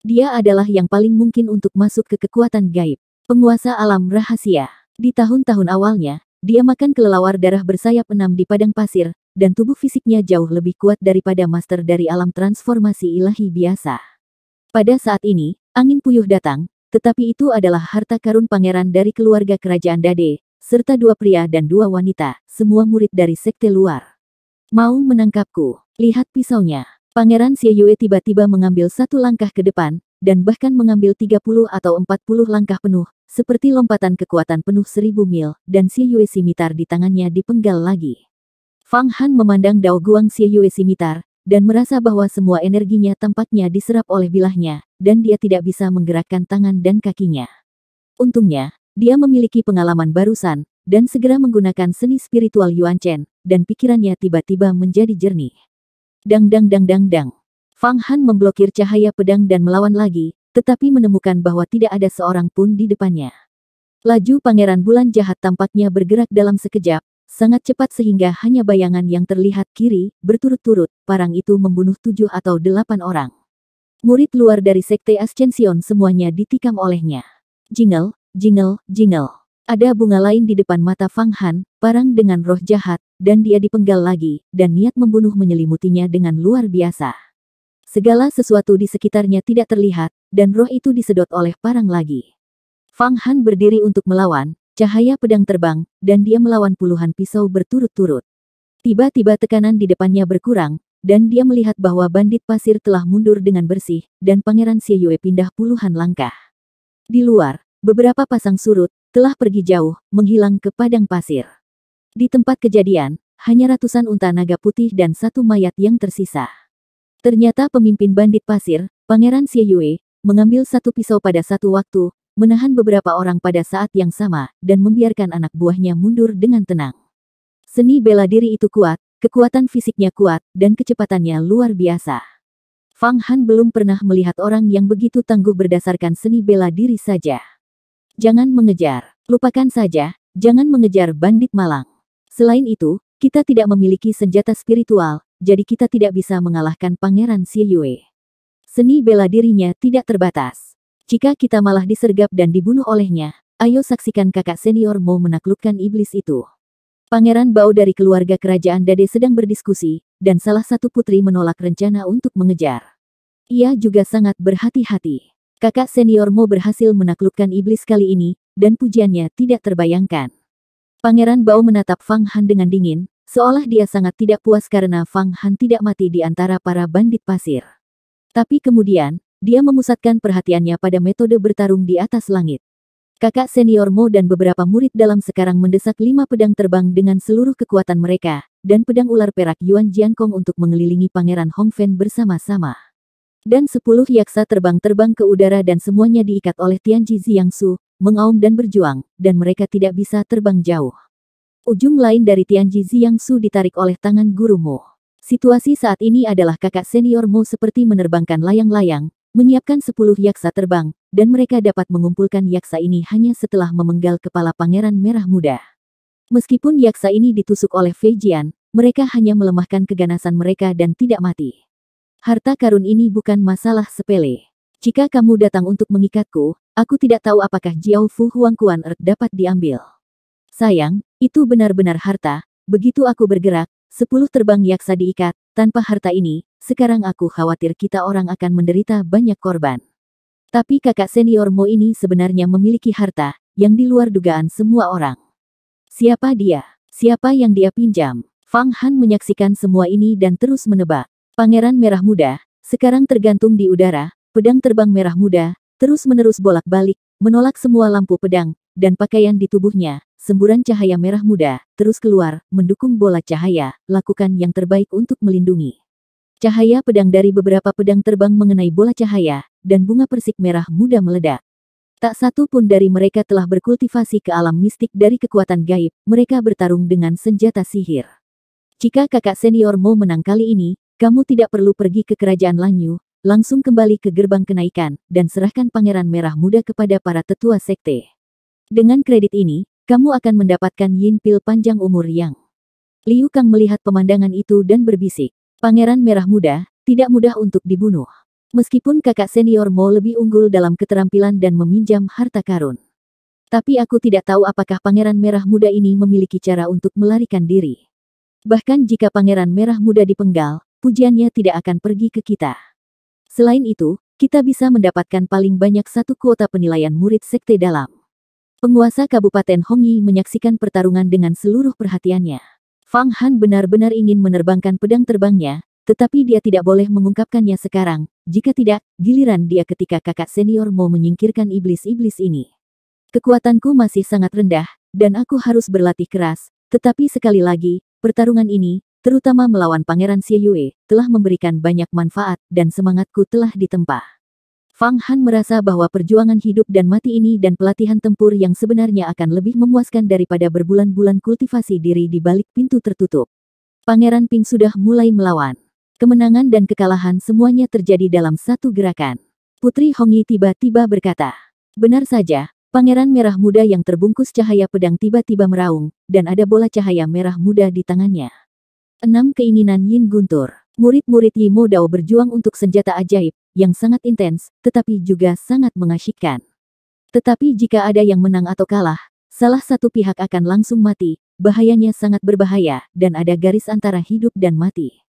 Dia adalah yang paling mungkin untuk masuk ke kekuatan gaib, penguasa alam rahasia. Di tahun-tahun awalnya, dia makan kelelawar darah bersayap enam di padang pasir, dan tubuh fisiknya jauh lebih kuat daripada master dari alam transformasi ilahi biasa. Pada saat ini, angin puyuh datang, tetapi itu adalah harta karun pangeran dari keluarga kerajaan Dade, serta dua pria dan dua wanita, semua murid dari sekte luar. Mau menangkapku, lihat pisaunya. Pangeran Xie tiba-tiba mengambil satu langkah ke depan, dan bahkan mengambil 30 atau 40 langkah penuh, seperti lompatan kekuatan penuh seribu mil, dan Yue Simitar di tangannya dipenggal lagi. Fang Han memandang Dao Guang Yue Simitar, dan merasa bahwa semua energinya tempatnya diserap oleh bilahnya, dan dia tidak bisa menggerakkan tangan dan kakinya. Untungnya, dia memiliki pengalaman barusan, dan segera menggunakan seni spiritual Yuan Chen, dan pikirannya tiba-tiba menjadi jernih. Dang dang dang dang dang. Fang Han memblokir cahaya pedang dan melawan lagi, tetapi menemukan bahwa tidak ada seorang pun di depannya. Laju Pangeran Bulan Jahat tampaknya bergerak dalam sekejap, sangat cepat sehingga hanya bayangan yang terlihat kiri, berturut-turut, parang itu membunuh tujuh atau delapan orang. Murid luar dari Sekte Ascension semuanya ditikam olehnya. Jingle, jingle, jingle. Ada bunga lain di depan mata Fang Han, parang dengan roh jahat, dan dia dipenggal lagi, dan niat membunuh menyelimutinya dengan luar biasa. Segala sesuatu di sekitarnya tidak terlihat, dan roh itu disedot oleh parang lagi. Fang Han berdiri untuk melawan, cahaya pedang terbang, dan dia melawan puluhan pisau berturut-turut. Tiba-tiba tekanan di depannya berkurang, dan dia melihat bahwa bandit pasir telah mundur dengan bersih, dan Pangeran Xie pindah puluhan langkah. Di luar, beberapa pasang surut, telah pergi jauh, menghilang ke padang pasir. Di tempat kejadian, hanya ratusan unta naga putih dan satu mayat yang tersisa. Ternyata pemimpin bandit pasir, Pangeran Yue, mengambil satu pisau pada satu waktu, menahan beberapa orang pada saat yang sama, dan membiarkan anak buahnya mundur dengan tenang. Seni bela diri itu kuat, Kekuatan fisiknya kuat, dan kecepatannya luar biasa. Fang Han belum pernah melihat orang yang begitu tangguh berdasarkan seni bela diri saja. Jangan mengejar, lupakan saja, jangan mengejar bandit malang. Selain itu, kita tidak memiliki senjata spiritual, jadi kita tidak bisa mengalahkan Pangeran Xie Seni bela dirinya tidak terbatas. Jika kita malah disergap dan dibunuh olehnya, ayo saksikan kakak senior mau menaklukkan iblis itu. Pangeran Bao dari keluarga kerajaan Dade sedang berdiskusi, dan salah satu putri menolak rencana untuk mengejar. Ia juga sangat berhati-hati. Kakak senior Mo berhasil menaklukkan iblis kali ini, dan pujiannya tidak terbayangkan. Pangeran Bao menatap Fang Han dengan dingin, seolah dia sangat tidak puas karena Fang Han tidak mati di antara para bandit pasir. Tapi kemudian, dia memusatkan perhatiannya pada metode bertarung di atas langit. Kakak seniormu dan beberapa murid dalam sekarang mendesak lima pedang terbang dengan seluruh kekuatan mereka, dan pedang ular perak Yuan Jiankong untuk mengelilingi Pangeran Hongfen bersama-sama. Dan sepuluh yaksa terbang-terbang ke udara dan semuanya diikat oleh Tian Tianji Jiangsu, mengaum dan berjuang, dan mereka tidak bisa terbang jauh. Ujung lain dari Tian Tianji Jiangsu ditarik oleh tangan gurumu. Situasi saat ini adalah kakak senior Mo seperti menerbangkan layang-layang, menyiapkan sepuluh yaksa terbang, dan mereka dapat mengumpulkan yaksa ini hanya setelah memenggal kepala pangeran merah muda. Meskipun yaksa ini ditusuk oleh Feijian, mereka hanya melemahkan keganasan mereka dan tidak mati. Harta karun ini bukan masalah sepele. Jika kamu datang untuk mengikatku, aku tidak tahu apakah Jiao Fu Huang Kuan er dapat diambil. Sayang, itu benar-benar harta, begitu aku bergerak, sepuluh terbang yaksa diikat, tanpa harta ini, sekarang aku khawatir kita orang akan menderita banyak korban. Tapi kakak senior Mo ini sebenarnya memiliki harta, yang di luar dugaan semua orang. Siapa dia? Siapa yang dia pinjam? Fang Han menyaksikan semua ini dan terus menebak. Pangeran Merah Muda, sekarang tergantung di udara, pedang terbang merah muda, terus-menerus bolak-balik, menolak semua lampu pedang, dan pakaian di tubuhnya, semburan cahaya merah muda, terus keluar, mendukung bola cahaya, lakukan yang terbaik untuk melindungi. Cahaya pedang dari beberapa pedang terbang mengenai bola cahaya, dan bunga persik merah muda meledak. Tak satu pun dari mereka telah berkultivasi ke alam mistik dari kekuatan gaib, mereka bertarung dengan senjata sihir. Jika kakak senior mau menang kali ini, kamu tidak perlu pergi ke kerajaan Lanyu, langsung kembali ke gerbang kenaikan, dan serahkan pangeran merah muda kepada para tetua sekte. Dengan kredit ini, kamu akan mendapatkan yin pil panjang umur yang. Liu Kang melihat pemandangan itu dan berbisik, pangeran merah muda, tidak mudah untuk dibunuh. Meskipun kakak senior Mo lebih unggul dalam keterampilan dan meminjam harta karun. Tapi aku tidak tahu apakah pangeran merah muda ini memiliki cara untuk melarikan diri. Bahkan jika pangeran merah muda dipenggal, pujiannya tidak akan pergi ke kita. Selain itu, kita bisa mendapatkan paling banyak satu kuota penilaian murid sekte dalam. Penguasa Kabupaten Hongyi menyaksikan pertarungan dengan seluruh perhatiannya. Fang Han benar-benar ingin menerbangkan pedang terbangnya, tetapi dia tidak boleh mengungkapkannya sekarang, jika tidak, giliran dia ketika kakak senior mau menyingkirkan iblis-iblis ini. Kekuatanku masih sangat rendah, dan aku harus berlatih keras, tetapi sekali lagi, pertarungan ini, terutama melawan Pangeran Yue, telah memberikan banyak manfaat dan semangatku telah ditempa. Fang Han merasa bahwa perjuangan hidup dan mati ini dan pelatihan tempur yang sebenarnya akan lebih memuaskan daripada berbulan-bulan kultivasi diri di balik pintu tertutup. Pangeran Ping sudah mulai melawan kemenangan dan kekalahan semuanya terjadi dalam satu gerakan. Putri Hongyi tiba-tiba berkata, Benar saja, pangeran merah muda yang terbungkus cahaya pedang tiba-tiba meraung, dan ada bola cahaya merah muda di tangannya. Enam keinginan Yin Guntur. Murid-murid Yimo Dao berjuang untuk senjata ajaib, yang sangat intens, tetapi juga sangat mengasyikkan. Tetapi jika ada yang menang atau kalah, salah satu pihak akan langsung mati, bahayanya sangat berbahaya, dan ada garis antara hidup dan mati.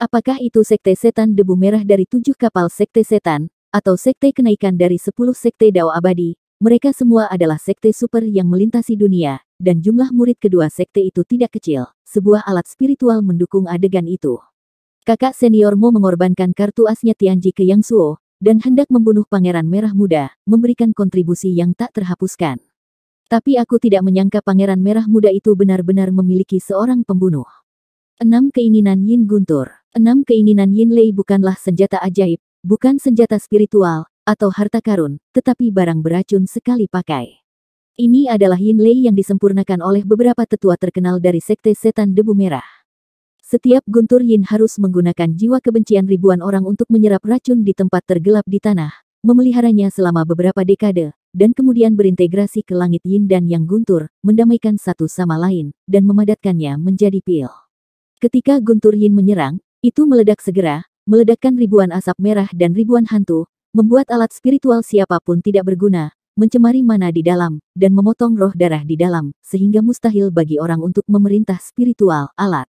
Apakah itu sekte setan debu merah dari tujuh kapal sekte setan, atau sekte kenaikan dari sepuluh sekte Dao abadi, mereka semua adalah sekte super yang melintasi dunia, dan jumlah murid kedua sekte itu tidak kecil. Sebuah alat spiritual mendukung adegan itu. Kakak seniormu mengorbankan kartu asnya Tianji ke Yang Suo, dan hendak membunuh Pangeran Merah Muda, memberikan kontribusi yang tak terhapuskan. Tapi aku tidak menyangka Pangeran Merah Muda itu benar-benar memiliki seorang pembunuh. Enam Keinginan Yin Guntur Enam keinginan Lei bukanlah senjata ajaib, bukan senjata spiritual, atau harta karun, tetapi barang beracun sekali pakai. Ini adalah Yin Lei yang disempurnakan oleh beberapa tetua terkenal dari sekte setan debu merah. Setiap guntur Yin harus menggunakan jiwa kebencian ribuan orang untuk menyerap racun di tempat tergelap di tanah, memeliharanya selama beberapa dekade, dan kemudian berintegrasi ke langit Yin dan Yang guntur, mendamaikan satu sama lain, dan memadatkannya menjadi pil. Ketika Guntur Yin menyerang, itu meledak segera, meledakkan ribuan asap merah dan ribuan hantu, membuat alat spiritual siapapun tidak berguna, mencemari mana di dalam, dan memotong roh darah di dalam, sehingga mustahil bagi orang untuk memerintah spiritual alat.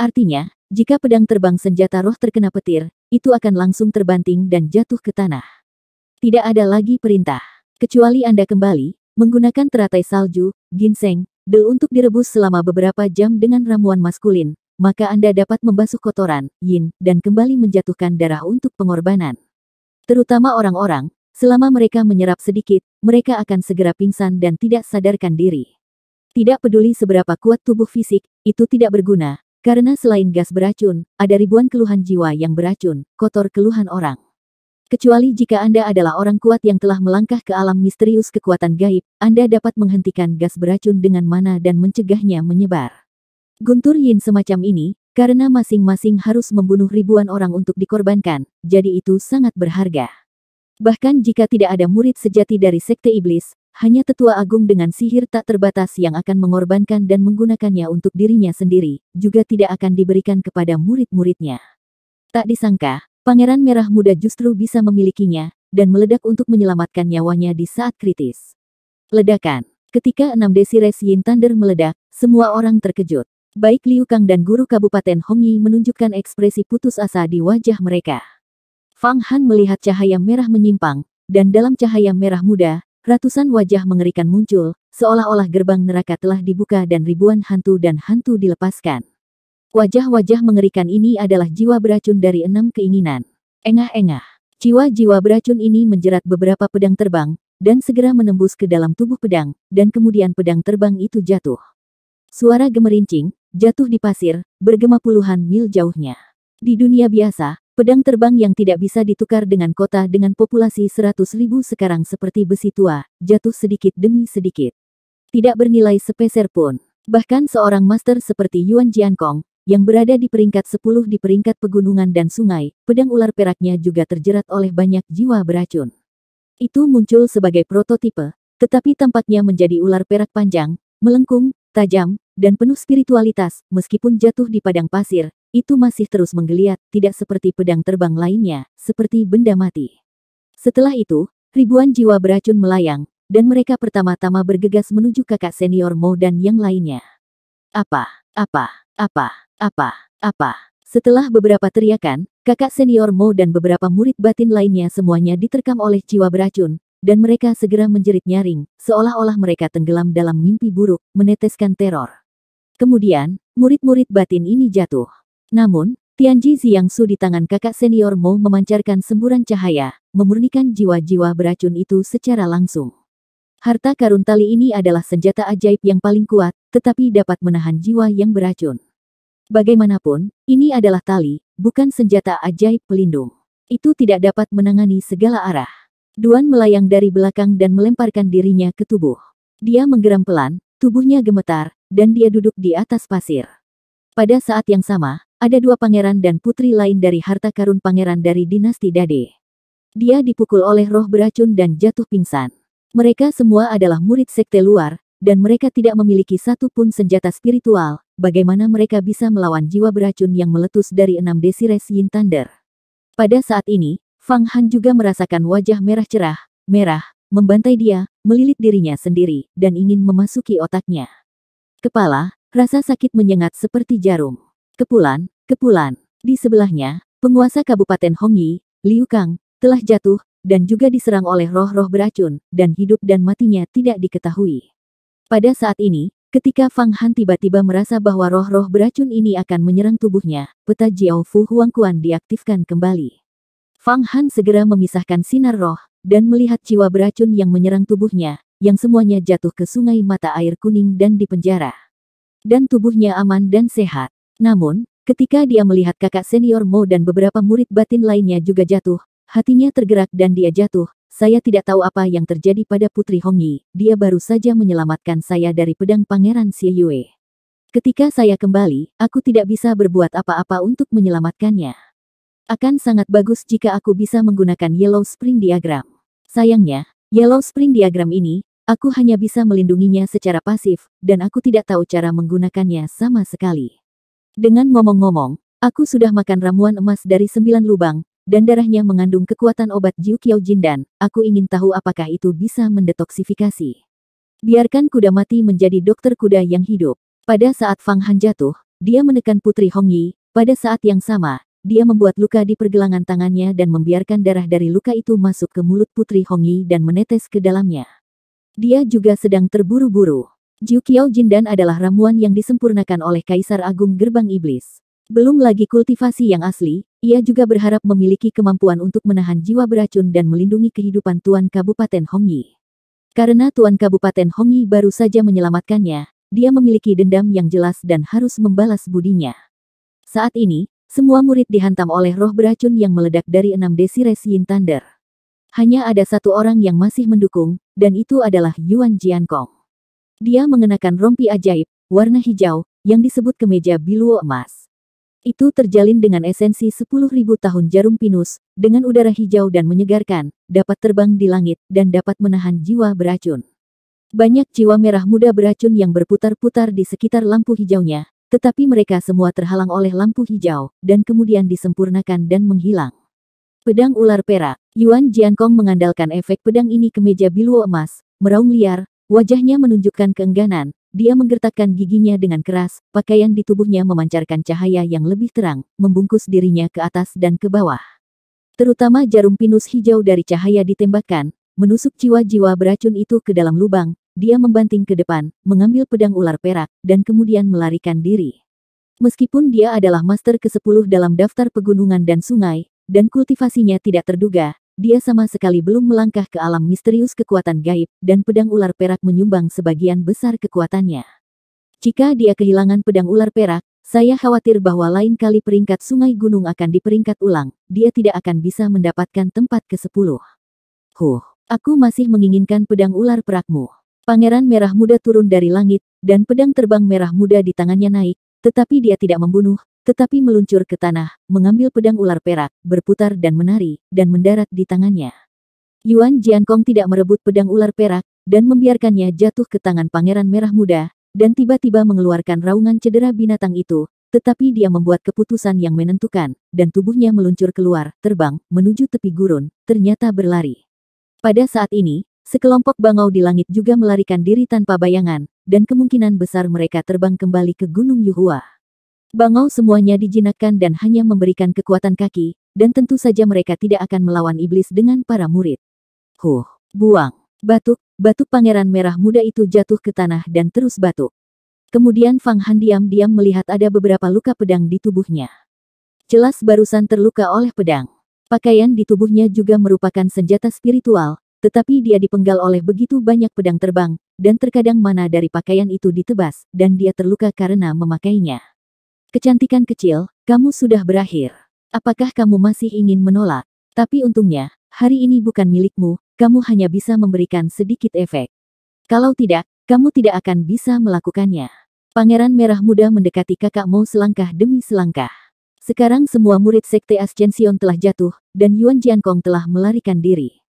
Artinya, jika pedang terbang senjata roh terkena petir, itu akan langsung terbanting dan jatuh ke tanah. Tidak ada lagi perintah, kecuali Anda kembali, menggunakan teratai salju, ginseng, del untuk direbus selama beberapa jam dengan ramuan maskulin, maka Anda dapat membasuh kotoran, yin, dan kembali menjatuhkan darah untuk pengorbanan. Terutama orang-orang, selama mereka menyerap sedikit, mereka akan segera pingsan dan tidak sadarkan diri. Tidak peduli seberapa kuat tubuh fisik, itu tidak berguna, karena selain gas beracun, ada ribuan keluhan jiwa yang beracun, kotor keluhan orang. Kecuali jika Anda adalah orang kuat yang telah melangkah ke alam misterius kekuatan gaib, Anda dapat menghentikan gas beracun dengan mana dan mencegahnya menyebar. Guntur Yin semacam ini, karena masing-masing harus membunuh ribuan orang untuk dikorbankan, jadi itu sangat berharga. Bahkan jika tidak ada murid sejati dari sekte iblis, hanya tetua agung dengan sihir tak terbatas yang akan mengorbankan dan menggunakannya untuk dirinya sendiri, juga tidak akan diberikan kepada murid-muridnya. Tak disangka, Pangeran Merah Muda justru bisa memilikinya, dan meledak untuk menyelamatkan nyawanya di saat kritis. Ledakan Ketika enam Desires Yin Thunder meledak, semua orang terkejut. Baik Liu Kang dan guru Kabupaten Hongyi menunjukkan ekspresi putus asa di wajah mereka. Fang Han melihat cahaya merah menyimpang, dan dalam cahaya merah muda, ratusan wajah mengerikan muncul, seolah-olah gerbang neraka telah dibuka dan ribuan hantu dan hantu dilepaskan. Wajah-wajah mengerikan ini adalah jiwa beracun dari enam keinginan. Engah-engah, jiwa-jiwa beracun ini menjerat beberapa pedang terbang, dan segera menembus ke dalam tubuh pedang, dan kemudian pedang terbang itu jatuh. Suara gemerincing, jatuh di pasir, bergema puluhan mil jauhnya. Di dunia biasa, pedang terbang yang tidak bisa ditukar dengan kota dengan populasi 100 ribu sekarang seperti besi tua, jatuh sedikit demi sedikit. Tidak bernilai sepeser pun. Bahkan seorang master seperti Yuan Jiankong, yang berada di peringkat sepuluh di peringkat pegunungan dan sungai, pedang ular peraknya juga terjerat oleh banyak jiwa beracun. Itu muncul sebagai prototipe, tetapi tampaknya menjadi ular perak panjang, melengkung, tajam, dan penuh spiritualitas, meskipun jatuh di padang pasir, itu masih terus menggeliat, tidak seperti pedang terbang lainnya, seperti benda mati. Setelah itu, ribuan jiwa beracun melayang, dan mereka pertama-tama bergegas menuju kakak senior Mo dan yang lainnya. Apa, apa, apa, apa, apa. Setelah beberapa teriakan, kakak senior Mo dan beberapa murid batin lainnya semuanya diterkam oleh jiwa beracun, dan mereka segera menjerit nyaring, seolah-olah mereka tenggelam dalam mimpi buruk, meneteskan teror. Kemudian, murid-murid batin ini jatuh. Namun, Tianji Su di tangan kakak senior Mo memancarkan semburan cahaya, memurnikan jiwa-jiwa beracun itu secara langsung. Harta karun tali ini adalah senjata ajaib yang paling kuat, tetapi dapat menahan jiwa yang beracun. Bagaimanapun, ini adalah tali, bukan senjata ajaib pelindung. Itu tidak dapat menangani segala arah. Duan melayang dari belakang dan melemparkan dirinya ke tubuh. Dia menggeram pelan, Tubuhnya gemetar, dan dia duduk di atas pasir. Pada saat yang sama, ada dua pangeran dan putri lain dari harta karun pangeran dari dinasti Dade. Dia dipukul oleh roh beracun dan jatuh pingsan. Mereka semua adalah murid sekte luar, dan mereka tidak memiliki satu pun senjata spiritual, bagaimana mereka bisa melawan jiwa beracun yang meletus dari enam desires yin thunder. Pada saat ini, Fang Han juga merasakan wajah merah cerah, merah, Membantai dia, melilit dirinya sendiri, dan ingin memasuki otaknya. Kepala, rasa sakit menyengat seperti jarum. Kepulan, kepulan. Di sebelahnya, penguasa Kabupaten Hongyi, Liu Kang, telah jatuh, dan juga diserang oleh roh-roh beracun, dan hidup dan matinya tidak diketahui. Pada saat ini, Ketika Fang Han tiba-tiba merasa bahwa roh-roh beracun ini akan menyerang tubuhnya, peta Jiao Fu Kuan diaktifkan kembali. Fang Han segera memisahkan sinar roh, dan melihat jiwa beracun yang menyerang tubuhnya, yang semuanya jatuh ke sungai mata air kuning dan dipenjara. Dan tubuhnya aman dan sehat. Namun, ketika dia melihat kakak senior Mo dan beberapa murid batin lainnya juga jatuh, hatinya tergerak dan dia jatuh. Saya tidak tahu apa yang terjadi pada Putri Hongyi, dia baru saja menyelamatkan saya dari pedang Pangeran Xie Yue. Ketika saya kembali, aku tidak bisa berbuat apa-apa untuk menyelamatkannya. Akan sangat bagus jika aku bisa menggunakan Yellow Spring Diagram. Sayangnya, Yellow Spring diagram ini, aku hanya bisa melindunginya secara pasif, dan aku tidak tahu cara menggunakannya sama sekali. Dengan ngomong-ngomong, aku sudah makan ramuan emas dari sembilan lubang, dan darahnya mengandung kekuatan obat Jiu Kiao Jin dan, aku ingin tahu apakah itu bisa mendetoksifikasi. Biarkan kuda mati menjadi dokter kuda yang hidup. Pada saat Fang Han jatuh, dia menekan Putri Hong Yi, pada saat yang sama, dia membuat luka di pergelangan tangannya dan membiarkan darah dari luka itu masuk ke mulut Putri Hongyi dan menetes ke dalamnya. Dia juga sedang terburu-buru. Jiu Qiao dan adalah ramuan yang disempurnakan oleh Kaisar Agung Gerbang Iblis. Belum lagi kultivasi yang asli, ia juga berharap memiliki kemampuan untuk menahan jiwa beracun dan melindungi kehidupan Tuan Kabupaten Hongyi. Karena Tuan Kabupaten Hongyi baru saja menyelamatkannya, dia memiliki dendam yang jelas dan harus membalas budinya. Saat ini, semua murid dihantam oleh roh beracun yang meledak dari enam Desiresin Thunder. Hanya ada satu orang yang masih mendukung, dan itu adalah Yuan Jiankong. Dia mengenakan rompi ajaib, warna hijau, yang disebut kemeja biluo emas. Itu terjalin dengan esensi 10.000 tahun jarum pinus, dengan udara hijau dan menyegarkan, dapat terbang di langit, dan dapat menahan jiwa beracun. Banyak jiwa merah muda beracun yang berputar-putar di sekitar lampu hijaunya, tetapi mereka semua terhalang oleh lampu hijau, dan kemudian disempurnakan dan menghilang. Pedang ular perak, Yuan Jiankong mengandalkan efek pedang ini ke meja biluo emas, meraung liar, wajahnya menunjukkan keengganan, dia menggertakkan giginya dengan keras, pakaian di tubuhnya memancarkan cahaya yang lebih terang, membungkus dirinya ke atas dan ke bawah. Terutama jarum pinus hijau dari cahaya ditembakkan, menusuk jiwa-jiwa beracun itu ke dalam lubang, dia membanting ke depan, mengambil pedang ular perak, dan kemudian melarikan diri. Meskipun dia adalah master ke-10 dalam daftar pegunungan dan sungai, dan kultivasinya tidak terduga, dia sama sekali belum melangkah ke alam misterius kekuatan gaib, dan pedang ular perak menyumbang sebagian besar kekuatannya. Jika dia kehilangan pedang ular perak, saya khawatir bahwa lain kali peringkat sungai gunung akan diperingkat ulang, dia tidak akan bisa mendapatkan tempat ke-10. Huh, aku masih menginginkan pedang ular perakmu. Pangeran Merah Muda turun dari langit, dan pedang terbang merah muda di tangannya naik, tetapi dia tidak membunuh, tetapi meluncur ke tanah, mengambil pedang ular perak, berputar dan menari, dan mendarat di tangannya. Yuan Jiankong tidak merebut pedang ular perak, dan membiarkannya jatuh ke tangan Pangeran Merah Muda, dan tiba-tiba mengeluarkan raungan cedera binatang itu, tetapi dia membuat keputusan yang menentukan, dan tubuhnya meluncur keluar, terbang, menuju tepi gurun, ternyata berlari. Pada saat ini, sekelompok bangau di langit juga melarikan diri tanpa bayangan, dan kemungkinan besar mereka terbang kembali ke Gunung Yuhua. Bangau semuanya dijinakkan dan hanya memberikan kekuatan kaki, dan tentu saja mereka tidak akan melawan iblis dengan para murid. Huh, buang, batuk, batuk pangeran merah muda itu jatuh ke tanah dan terus batuk. Kemudian Fang Han diam-diam melihat ada beberapa luka pedang di tubuhnya. Jelas barusan terluka oleh pedang. Pakaian di tubuhnya juga merupakan senjata spiritual, tetapi dia dipenggal oleh begitu banyak pedang terbang, dan terkadang mana dari pakaian itu ditebas, dan dia terluka karena memakainya. Kecantikan kecil, kamu sudah berakhir. Apakah kamu masih ingin menolak? Tapi untungnya, hari ini bukan milikmu, kamu hanya bisa memberikan sedikit efek. Kalau tidak, kamu tidak akan bisa melakukannya. Pangeran Merah Muda mendekati kakak Mo selangkah demi selangkah. Sekarang semua murid Sekte Ascension telah jatuh, dan Yuan Jiankong telah melarikan diri.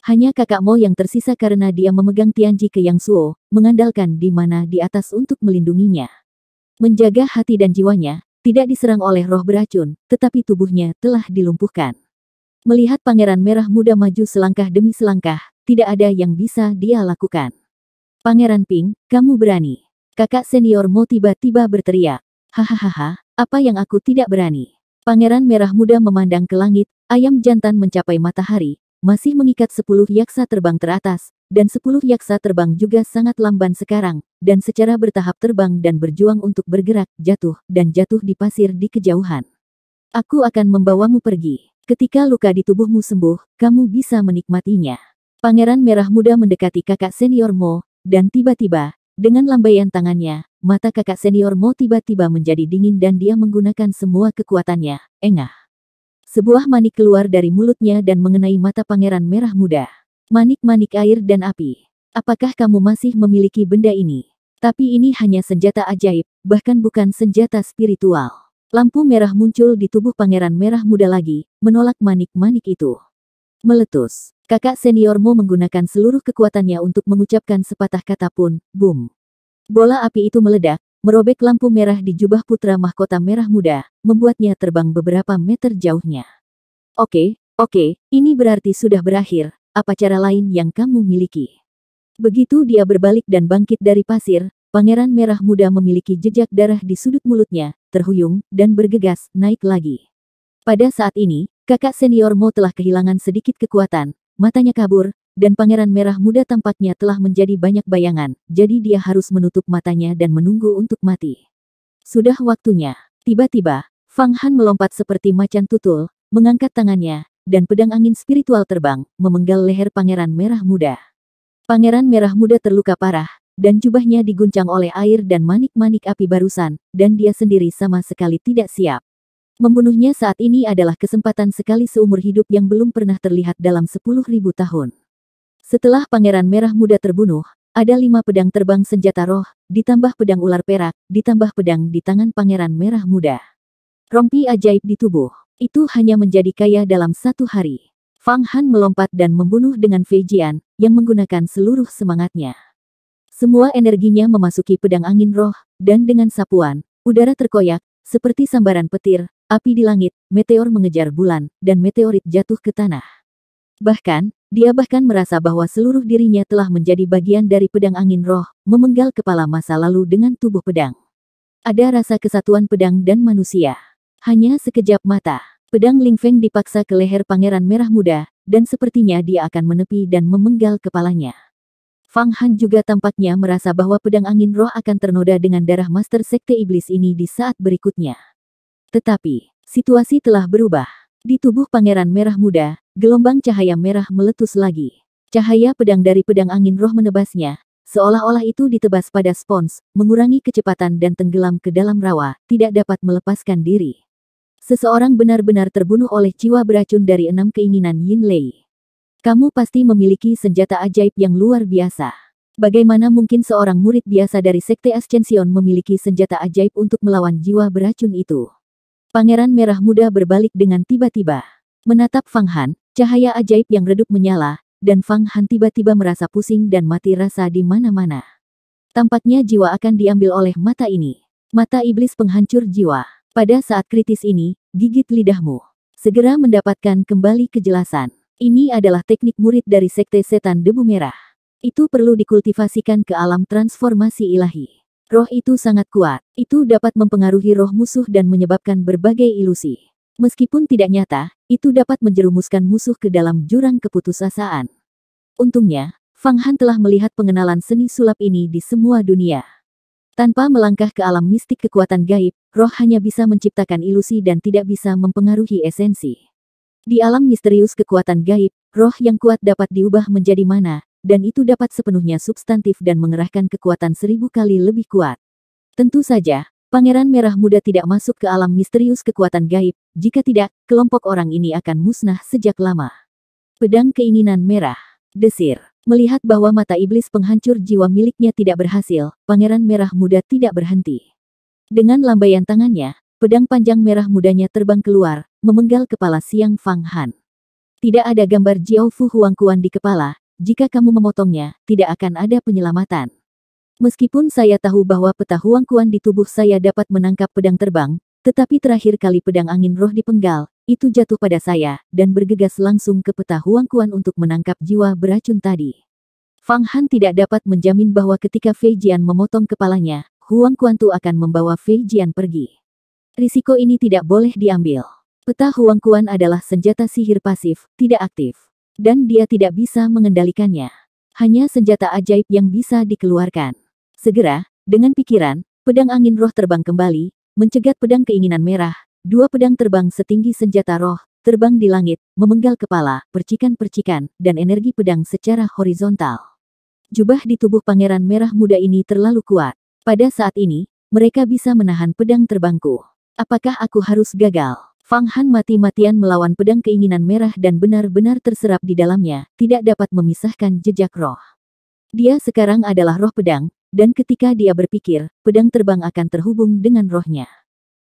Hanya kakak Mo yang tersisa karena dia memegang Tianji ke Yang Suo, mengandalkan di mana di atas untuk melindunginya. Menjaga hati dan jiwanya, tidak diserang oleh roh beracun, tetapi tubuhnya telah dilumpuhkan. Melihat pangeran merah muda maju selangkah demi selangkah, tidak ada yang bisa dia lakukan. Pangeran Ping, kamu berani. Kakak senior Mo tiba-tiba berteriak. Hahaha, apa yang aku tidak berani? Pangeran merah muda memandang ke langit, ayam jantan mencapai matahari, masih mengikat sepuluh yaksa terbang teratas, dan sepuluh yaksa terbang juga sangat lamban sekarang, dan secara bertahap terbang dan berjuang untuk bergerak, jatuh, dan jatuh di pasir di kejauhan. Aku akan membawamu pergi. Ketika luka di tubuhmu sembuh, kamu bisa menikmatinya. Pangeran Merah Muda mendekati kakak senior Mo, dan tiba-tiba, dengan lambaian tangannya, mata kakak senior Mo tiba-tiba menjadi dingin dan dia menggunakan semua kekuatannya, engah. Sebuah manik keluar dari mulutnya dan mengenai mata pangeran merah muda. Manik-manik air dan api. Apakah kamu masih memiliki benda ini? Tapi ini hanya senjata ajaib, bahkan bukan senjata spiritual. Lampu merah muncul di tubuh pangeran merah muda lagi, menolak manik-manik itu. Meletus. Kakak seniormu menggunakan seluruh kekuatannya untuk mengucapkan sepatah kata pun, boom. Bola api itu meledak, merobek lampu merah di jubah putra mahkota merah muda, membuatnya terbang beberapa meter jauhnya. Oke, oke, ini berarti sudah berakhir, apa cara lain yang kamu miliki? Begitu dia berbalik dan bangkit dari pasir, pangeran merah muda memiliki jejak darah di sudut mulutnya, terhuyung, dan bergegas, naik lagi. Pada saat ini, kakak senior Mo telah kehilangan sedikit kekuatan, matanya kabur, dan Pangeran Merah Muda tampaknya telah menjadi banyak bayangan, jadi dia harus menutup matanya dan menunggu untuk mati. Sudah waktunya. Tiba-tiba, Fang Han melompat seperti macan tutul, mengangkat tangannya, dan pedang angin spiritual terbang, memenggal leher Pangeran Merah Muda. Pangeran Merah Muda terluka parah, dan jubahnya diguncang oleh air dan manik-manik api barusan, dan dia sendiri sama sekali tidak siap. Membunuhnya saat ini adalah kesempatan sekali seumur hidup yang belum pernah terlihat dalam sepuluh ribu tahun. Setelah Pangeran Merah Muda terbunuh, ada lima pedang terbang senjata roh, ditambah pedang ular perak, ditambah pedang di tangan Pangeran Merah Muda. Rompi ajaib di tubuh, itu hanya menjadi kaya dalam satu hari. Fang Han melompat dan membunuh dengan Fei Jian, yang menggunakan seluruh semangatnya. Semua energinya memasuki pedang angin roh, dan dengan sapuan, udara terkoyak, seperti sambaran petir, api di langit, meteor mengejar bulan, dan meteorit jatuh ke tanah. Bahkan, dia bahkan merasa bahwa seluruh dirinya telah menjadi bagian dari pedang angin roh, memenggal kepala masa lalu dengan tubuh pedang. Ada rasa kesatuan pedang dan manusia. Hanya sekejap mata, pedang Ling Feng dipaksa ke leher pangeran merah muda, dan sepertinya dia akan menepi dan memenggal kepalanya. Fang Han juga tampaknya merasa bahwa pedang angin roh akan ternoda dengan darah master sekte iblis ini di saat berikutnya. Tetapi, situasi telah berubah. Di tubuh pangeran merah muda, gelombang cahaya merah meletus lagi. Cahaya pedang dari pedang angin roh menebasnya, seolah-olah itu ditebas pada spons, mengurangi kecepatan dan tenggelam ke dalam rawa, tidak dapat melepaskan diri. Seseorang benar-benar terbunuh oleh jiwa beracun dari enam keinginan Yin Lei. Kamu pasti memiliki senjata ajaib yang luar biasa. Bagaimana mungkin seorang murid biasa dari Sekte Ascension memiliki senjata ajaib untuk melawan jiwa beracun itu? Pangeran Merah Muda berbalik dengan tiba-tiba. Menatap Fang Han, cahaya ajaib yang redup menyala, dan Fang Han tiba-tiba merasa pusing dan mati rasa di mana-mana. Tampaknya jiwa akan diambil oleh mata ini. Mata iblis penghancur jiwa. Pada saat kritis ini, gigit lidahmu. Segera mendapatkan kembali kejelasan. Ini adalah teknik murid dari Sekte Setan Debu Merah. Itu perlu dikultivasikan ke alam transformasi ilahi. Roh itu sangat kuat, itu dapat mempengaruhi roh musuh dan menyebabkan berbagai ilusi. Meskipun tidak nyata, itu dapat menjerumuskan musuh ke dalam jurang keputusasaan. Untungnya, Fang Han telah melihat pengenalan seni sulap ini di semua dunia. Tanpa melangkah ke alam mistik kekuatan gaib, roh hanya bisa menciptakan ilusi dan tidak bisa mempengaruhi esensi. Di alam misterius kekuatan gaib, roh yang kuat dapat diubah menjadi mana, dan itu dapat sepenuhnya substantif dan mengerahkan kekuatan seribu kali lebih kuat. Tentu saja, Pangeran Merah Muda tidak masuk ke alam misterius kekuatan gaib, jika tidak, kelompok orang ini akan musnah sejak lama. Pedang Keinginan Merah, Desir. Melihat bahwa mata iblis penghancur jiwa miliknya tidak berhasil, Pangeran Merah Muda tidak berhenti. Dengan lambaian tangannya, pedang panjang merah mudanya terbang keluar, memenggal kepala Siang Fang Han. Tidak ada gambar Jiao Fu Kuan di kepala, jika kamu memotongnya, tidak akan ada penyelamatan. Meskipun saya tahu bahwa peta kuan di tubuh saya dapat menangkap pedang terbang, tetapi terakhir kali pedang angin roh dipenggal, itu jatuh pada saya, dan bergegas langsung ke peta kuan untuk menangkap jiwa beracun tadi. Fang Han tidak dapat menjamin bahwa ketika Fei Jian memotong kepalanya, Huang kuan Tu akan membawa Fei Jian pergi. Risiko ini tidak boleh diambil. Peta Huang Kuan adalah senjata sihir pasif, tidak aktif. Dan dia tidak bisa mengendalikannya. Hanya senjata ajaib yang bisa dikeluarkan. Segera, dengan pikiran, pedang angin roh terbang kembali, mencegat pedang keinginan merah, dua pedang terbang setinggi senjata roh, terbang di langit, memenggal kepala, percikan-percikan, dan energi pedang secara horizontal. Jubah di tubuh pangeran merah muda ini terlalu kuat. Pada saat ini, mereka bisa menahan pedang terbangku. Apakah aku harus gagal? Fang Han mati-matian melawan pedang keinginan merah dan benar-benar terserap di dalamnya, tidak dapat memisahkan jejak roh. Dia sekarang adalah roh pedang, dan ketika dia berpikir, pedang terbang akan terhubung dengan rohnya.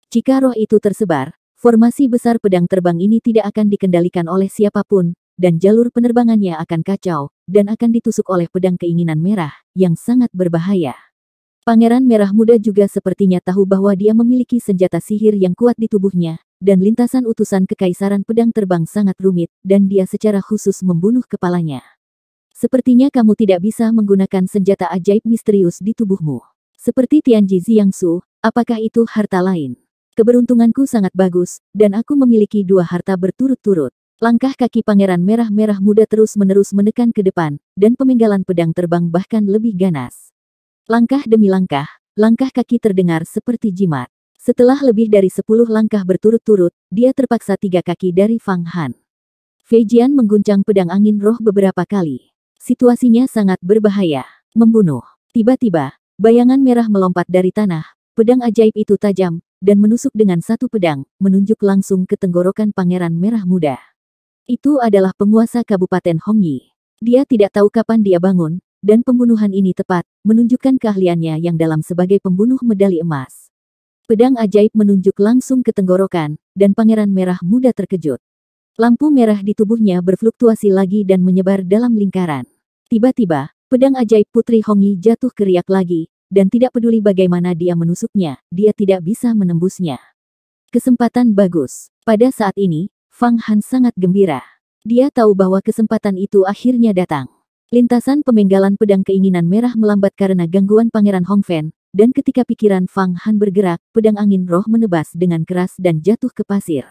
Jika roh itu tersebar, formasi besar pedang terbang ini tidak akan dikendalikan oleh siapapun, dan jalur penerbangannya akan kacau, dan akan ditusuk oleh pedang keinginan merah, yang sangat berbahaya. Pangeran Merah Muda juga sepertinya tahu bahwa dia memiliki senjata sihir yang kuat di tubuhnya, dan lintasan utusan kekaisaran pedang terbang sangat rumit, dan dia secara khusus membunuh kepalanya. Sepertinya kamu tidak bisa menggunakan senjata ajaib misterius di tubuhmu. Seperti Tian Tianji Su, apakah itu harta lain? Keberuntunganku sangat bagus, dan aku memiliki dua harta berturut-turut. Langkah kaki pangeran merah-merah muda terus-menerus menekan ke depan, dan pemenggalan pedang terbang bahkan lebih ganas. Langkah demi langkah, langkah kaki terdengar seperti jimat. Setelah lebih dari sepuluh langkah berturut-turut, dia terpaksa tiga kaki dari Fang Han. Fei Jian mengguncang pedang angin roh beberapa kali. Situasinya sangat berbahaya. Membunuh. Tiba-tiba, bayangan merah melompat dari tanah. Pedang ajaib itu tajam, dan menusuk dengan satu pedang, menunjuk langsung ke tenggorokan pangeran merah muda. Itu adalah penguasa Kabupaten Hongyi. Dia tidak tahu kapan dia bangun, dan pembunuhan ini tepat, menunjukkan keahliannya yang dalam sebagai pembunuh medali emas. Pedang ajaib menunjuk langsung ke tenggorokan, dan pangeran merah muda terkejut. Lampu merah di tubuhnya berfluktuasi lagi dan menyebar dalam lingkaran. Tiba-tiba, pedang ajaib Putri Hongyi jatuh ke riak lagi, dan tidak peduli bagaimana dia menusuknya, dia tidak bisa menembusnya. Kesempatan bagus. Pada saat ini, Fang Han sangat gembira. Dia tahu bahwa kesempatan itu akhirnya datang. Lintasan pemenggalan pedang keinginan merah melambat karena gangguan Pangeran Hongfen, dan ketika pikiran Fang Han bergerak, pedang angin roh menebas dengan keras dan jatuh ke pasir.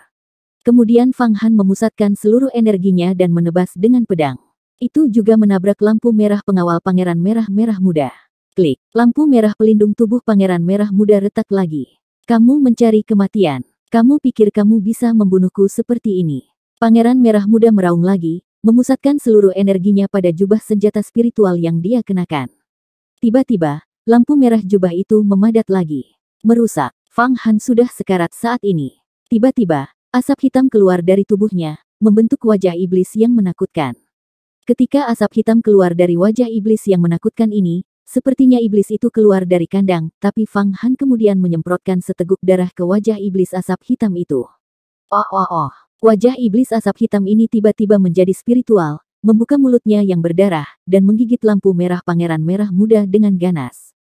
Kemudian Fang Han memusatkan seluruh energinya dan menebas dengan pedang. Itu juga menabrak lampu merah pengawal pangeran merah-merah muda. Klik, lampu merah pelindung tubuh pangeran merah muda retak lagi. Kamu mencari kematian. Kamu pikir kamu bisa membunuhku seperti ini. Pangeran merah muda meraung lagi, memusatkan seluruh energinya pada jubah senjata spiritual yang dia kenakan. Tiba-tiba, Lampu merah jubah itu memadat lagi. Merusak. Fang Han sudah sekarat saat ini. Tiba-tiba, asap hitam keluar dari tubuhnya, membentuk wajah iblis yang menakutkan. Ketika asap hitam keluar dari wajah iblis yang menakutkan ini, sepertinya iblis itu keluar dari kandang, tapi Fang Han kemudian menyemprotkan seteguk darah ke wajah iblis asap hitam itu. Oh oh oh. Wajah iblis asap hitam ini tiba-tiba menjadi spiritual, membuka mulutnya yang berdarah, dan menggigit lampu merah pangeran merah muda dengan ganas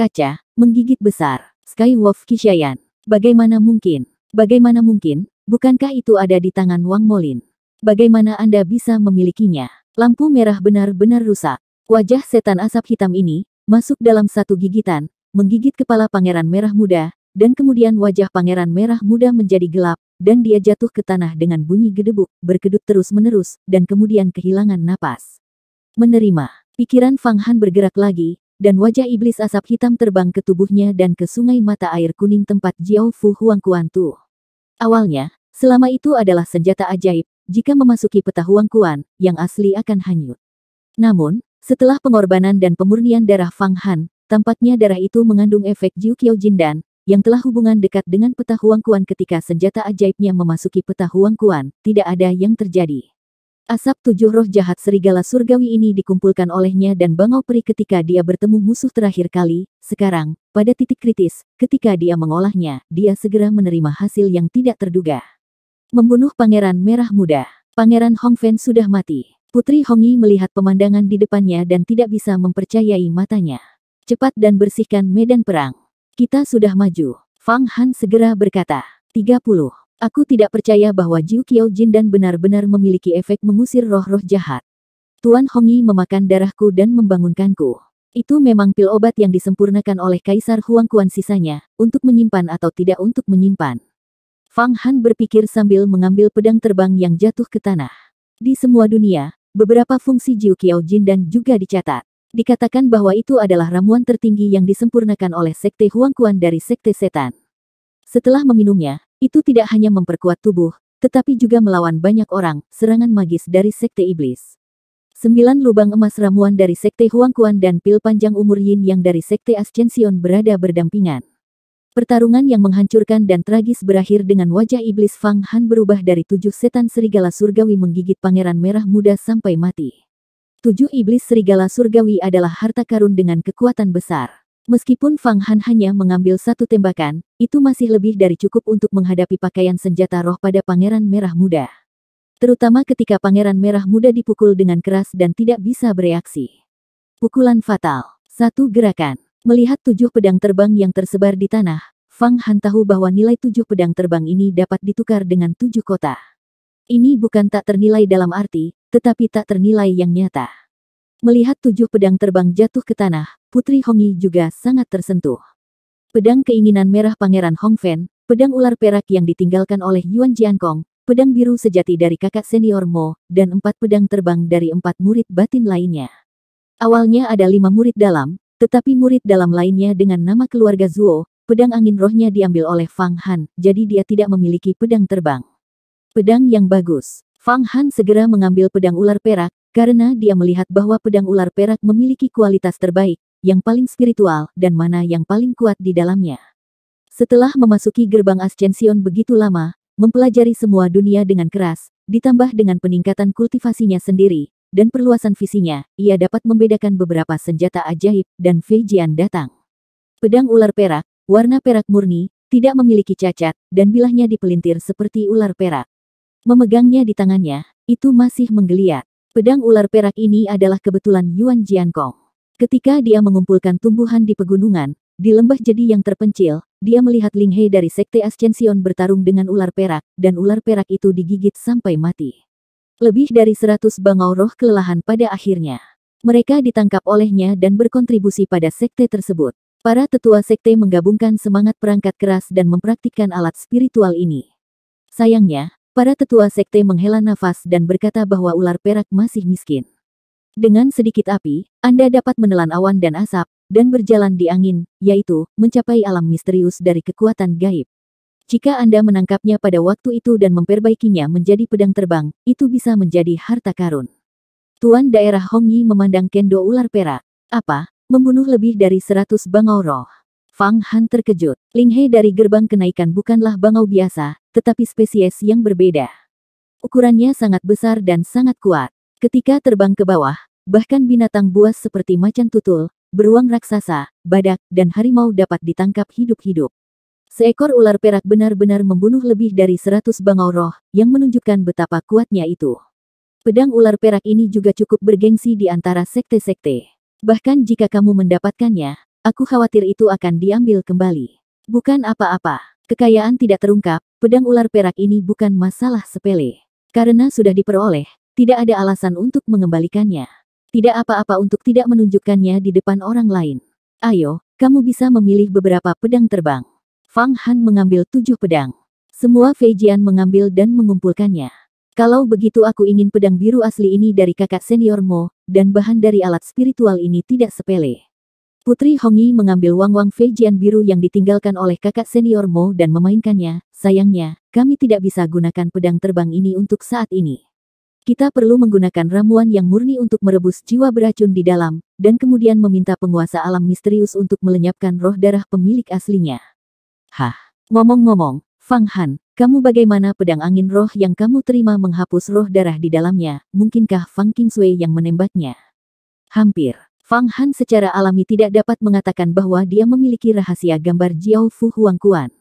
kaca, menggigit besar. Skywolf Kishayan. Bagaimana mungkin? Bagaimana mungkin? Bukankah itu ada di tangan Wang Molin? Bagaimana Anda bisa memilikinya? Lampu merah benar-benar rusak. Wajah setan asap hitam ini, masuk dalam satu gigitan, menggigit kepala pangeran merah muda, dan kemudian wajah pangeran merah muda menjadi gelap, dan dia jatuh ke tanah dengan bunyi gedebuk, berkedut terus-menerus, dan kemudian kehilangan napas. Menerima. Pikiran Fang Han bergerak lagi, dan wajah iblis asap hitam terbang ke tubuhnya dan ke sungai mata air kuning tempat Jiao Fu Huang Kuan Tu. Awalnya, selama itu adalah senjata ajaib, jika memasuki peta Huang Kuan, yang asli akan hanyut. Namun, setelah pengorbanan dan pemurnian darah Fang Han, tampaknya darah itu mengandung efek Jiu Qiao Jin dan yang telah hubungan dekat dengan peta Huang Kuan ketika senjata ajaibnya memasuki peta Huang Kuan, tidak ada yang terjadi. Asap tujuh roh jahat serigala surgawi ini dikumpulkan olehnya dan Bangau Peri ketika dia bertemu musuh terakhir kali, sekarang, pada titik kritis, ketika dia mengolahnya, dia segera menerima hasil yang tidak terduga. Membunuh Pangeran Merah Muda. Pangeran Hong Fen sudah mati. Putri Hong Yi melihat pemandangan di depannya dan tidak bisa mempercayai matanya. Cepat dan bersihkan medan perang. Kita sudah maju. Fang Han segera berkata. 30. Aku tidak percaya bahwa Jiu Kiao Jin dan benar-benar memiliki efek mengusir roh-roh jahat. Tuan Hongyi memakan darahku dan membangunkanku. Itu memang pil obat yang disempurnakan oleh Kaisar Huang Kuan sisanya, untuk menyimpan atau tidak untuk menyimpan. Fang Han berpikir sambil mengambil pedang terbang yang jatuh ke tanah. Di semua dunia, beberapa fungsi Jiu Kiao Jin dan juga dicatat. Dikatakan bahwa itu adalah ramuan tertinggi yang disempurnakan oleh Sekte Huang Kuan dari Sekte Setan. Setelah meminumnya, itu tidak hanya memperkuat tubuh, tetapi juga melawan banyak orang, serangan magis dari sekte iblis. Sembilan lubang emas ramuan dari sekte Huangkuan dan pil panjang umur Yin yang dari sekte Ascension berada berdampingan. Pertarungan yang menghancurkan dan tragis berakhir dengan wajah iblis Fang Han berubah dari tujuh setan serigala surgawi menggigit pangeran merah muda sampai mati. Tujuh iblis serigala surgawi adalah harta karun dengan kekuatan besar. Meskipun Fang Han hanya mengambil satu tembakan, itu masih lebih dari cukup untuk menghadapi pakaian senjata roh pada Pangeran Merah Muda. Terutama ketika Pangeran Merah Muda dipukul dengan keras dan tidak bisa bereaksi. Pukulan fatal. Satu gerakan. Melihat tujuh pedang terbang yang tersebar di tanah, Fang Han tahu bahwa nilai tujuh pedang terbang ini dapat ditukar dengan tujuh kota. Ini bukan tak ternilai dalam arti, tetapi tak ternilai yang nyata. Melihat tujuh pedang terbang jatuh ke tanah, Putri Hongyi juga sangat tersentuh. Pedang keinginan merah Pangeran Hongfen, pedang ular perak yang ditinggalkan oleh Yuan Jiankong, pedang biru sejati dari kakak senior Mo, dan empat pedang terbang dari empat murid batin lainnya. Awalnya ada lima murid dalam, tetapi murid dalam lainnya dengan nama keluarga Zuo, pedang angin rohnya diambil oleh Fang Han, jadi dia tidak memiliki pedang terbang. Pedang yang bagus. Fang Han segera mengambil pedang ular perak, karena dia melihat bahwa pedang ular perak memiliki kualitas terbaik, yang paling spiritual, dan mana yang paling kuat di dalamnya. Setelah memasuki gerbang Ascension begitu lama, mempelajari semua dunia dengan keras, ditambah dengan peningkatan kultivasinya sendiri, dan perluasan visinya, ia dapat membedakan beberapa senjata ajaib, dan Feijian datang. Pedang ular perak, warna perak murni, tidak memiliki cacat, dan bilahnya dipelintir seperti ular perak. Memegangnya di tangannya, itu masih menggeliat. Pedang ular perak ini adalah kebetulan Yuan Jiankong. Ketika dia mengumpulkan tumbuhan di pegunungan, di lembah jadi yang terpencil, dia melihat Ling He dari Sekte Ascension bertarung dengan ular perak, dan ular perak itu digigit sampai mati. Lebih dari seratus bangau roh kelelahan pada akhirnya. Mereka ditangkap olehnya dan berkontribusi pada sekte tersebut. Para tetua sekte menggabungkan semangat perangkat keras dan mempraktikkan alat spiritual ini. Sayangnya, para tetua sekte menghela nafas dan berkata bahwa ular perak masih miskin. Dengan sedikit api, Anda dapat menelan awan dan asap, dan berjalan di angin, yaitu, mencapai alam misterius dari kekuatan gaib. Jika Anda menangkapnya pada waktu itu dan memperbaikinya menjadi pedang terbang, itu bisa menjadi harta karun. Tuan daerah Hong Yi memandang kendo ular perak. Apa? Membunuh lebih dari seratus bangau roh. Fang Han terkejut. Ling He dari gerbang kenaikan bukanlah bangau biasa, tetapi spesies yang berbeda. Ukurannya sangat besar dan sangat kuat. Ketika terbang ke bawah, Bahkan binatang buas seperti macan tutul, beruang raksasa, badak, dan harimau dapat ditangkap hidup-hidup. Seekor ular perak benar-benar membunuh lebih dari seratus bangau roh, yang menunjukkan betapa kuatnya itu. Pedang ular perak ini juga cukup bergengsi di antara sekte-sekte. Bahkan jika kamu mendapatkannya, aku khawatir itu akan diambil kembali. Bukan apa-apa, kekayaan tidak terungkap, pedang ular perak ini bukan masalah sepele. Karena sudah diperoleh, tidak ada alasan untuk mengembalikannya. Tidak apa-apa untuk tidak menunjukkannya di depan orang lain. Ayo, kamu bisa memilih beberapa pedang terbang. Fang Han mengambil tujuh pedang. Semua Fei Jian mengambil dan mengumpulkannya. Kalau begitu aku ingin pedang biru asli ini dari kakak senior Mo, dan bahan dari alat spiritual ini tidak sepele. Putri Hongyi mengambil wang-wang Fei Jian biru yang ditinggalkan oleh kakak senior Mo dan memainkannya, sayangnya, kami tidak bisa gunakan pedang terbang ini untuk saat ini. Kita perlu menggunakan ramuan yang murni untuk merebus jiwa beracun di dalam, dan kemudian meminta penguasa alam misterius untuk melenyapkan roh darah pemilik aslinya. Hah, ngomong-ngomong, Fang Han, kamu bagaimana pedang angin roh yang kamu terima menghapus roh darah di dalamnya, mungkinkah Fang Sui yang menembaknya? Hampir. Fang Han secara alami tidak dapat mengatakan bahwa dia memiliki rahasia gambar Jiao Fu Huang Kuan.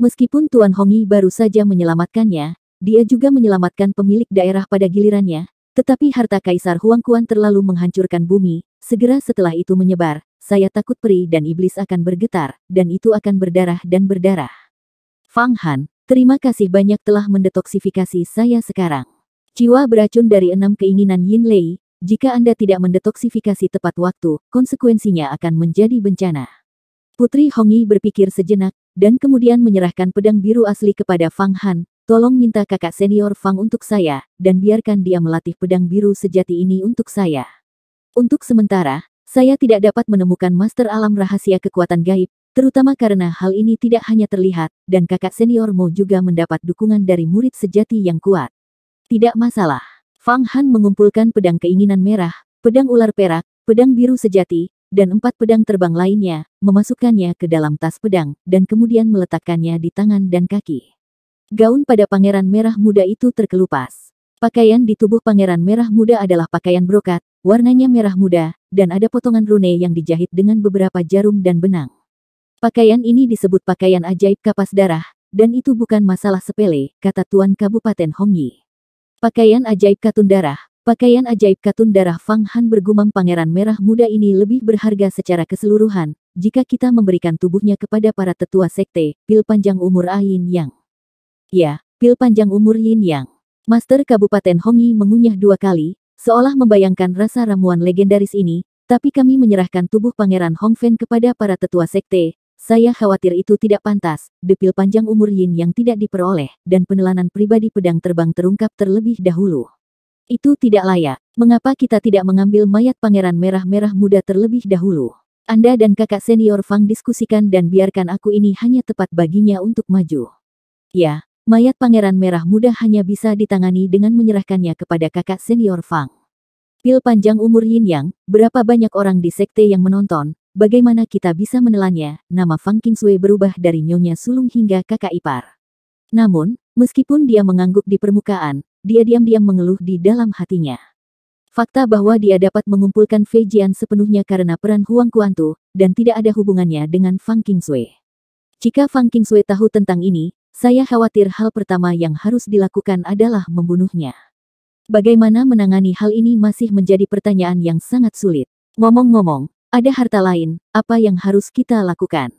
Meskipun Tuan Hongi baru saja menyelamatkannya, dia juga menyelamatkan pemilik daerah pada gilirannya, tetapi harta Kaisar Huang Kuan terlalu menghancurkan bumi, segera setelah itu menyebar, saya takut peri dan iblis akan bergetar, dan itu akan berdarah dan berdarah. Fang Han, terima kasih banyak telah mendetoksifikasi saya sekarang. Jiwa beracun dari enam keinginan Yin Lei, jika Anda tidak mendetoksifikasi tepat waktu, konsekuensinya akan menjadi bencana. Putri Hongyi berpikir sejenak, dan kemudian menyerahkan pedang biru asli kepada Fang Han, Tolong minta kakak senior Fang untuk saya, dan biarkan dia melatih pedang biru sejati ini untuk saya. Untuk sementara, saya tidak dapat menemukan master alam rahasia kekuatan gaib, terutama karena hal ini tidak hanya terlihat, dan kakak senior Mo juga mendapat dukungan dari murid sejati yang kuat. Tidak masalah. Fang Han mengumpulkan pedang keinginan merah, pedang ular perak, pedang biru sejati, dan empat pedang terbang lainnya, memasukkannya ke dalam tas pedang, dan kemudian meletakkannya di tangan dan kaki. Gaun pada pangeran merah muda itu terkelupas. Pakaian di tubuh pangeran merah muda adalah pakaian brokat, warnanya merah muda, dan ada potongan rune yang dijahit dengan beberapa jarum dan benang. Pakaian ini disebut pakaian ajaib kapas darah, dan itu bukan masalah sepele, kata Tuan Kabupaten Hongyi. Pakaian ajaib katun darah, pakaian ajaib katun darah Fang Han bergumam pangeran merah muda ini lebih berharga secara keseluruhan, jika kita memberikan tubuhnya kepada para tetua sekte, pil panjang umur Ain Yang. Ya, pil panjang umur Yin Yang. Master Kabupaten Hongi mengunyah dua kali, seolah membayangkan rasa ramuan legendaris ini, tapi kami menyerahkan tubuh Pangeran Hongfen kepada para tetua sekte. Saya khawatir itu tidak pantas, depil panjang umur Yin yang tidak diperoleh, dan penelanan pribadi pedang terbang terungkap terlebih dahulu. Itu tidak layak. Mengapa kita tidak mengambil mayat Pangeran Merah-Merah Muda terlebih dahulu? Anda dan kakak senior Fang diskusikan dan biarkan aku ini hanya tepat baginya untuk maju. Ya, mayat Pangeran Merah Muda hanya bisa ditangani dengan menyerahkannya kepada kakak senior Fang. Pil panjang umur Yin Yang, berapa banyak orang di sekte yang menonton, bagaimana kita bisa menelannya, nama Fang Kingswei berubah dari nyonya sulung hingga kakak ipar. Namun, meskipun dia mengangguk di permukaan, dia diam-diam mengeluh di dalam hatinya. Fakta bahwa dia dapat mengumpulkan Jian sepenuhnya karena peran Huang Kuantu, dan tidak ada hubungannya dengan Fang Kingsue. Jika Fang Kingsue tahu tentang ini, saya khawatir hal pertama yang harus dilakukan adalah membunuhnya. Bagaimana menangani hal ini masih menjadi pertanyaan yang sangat sulit. Ngomong-ngomong, ada harta lain, apa yang harus kita lakukan?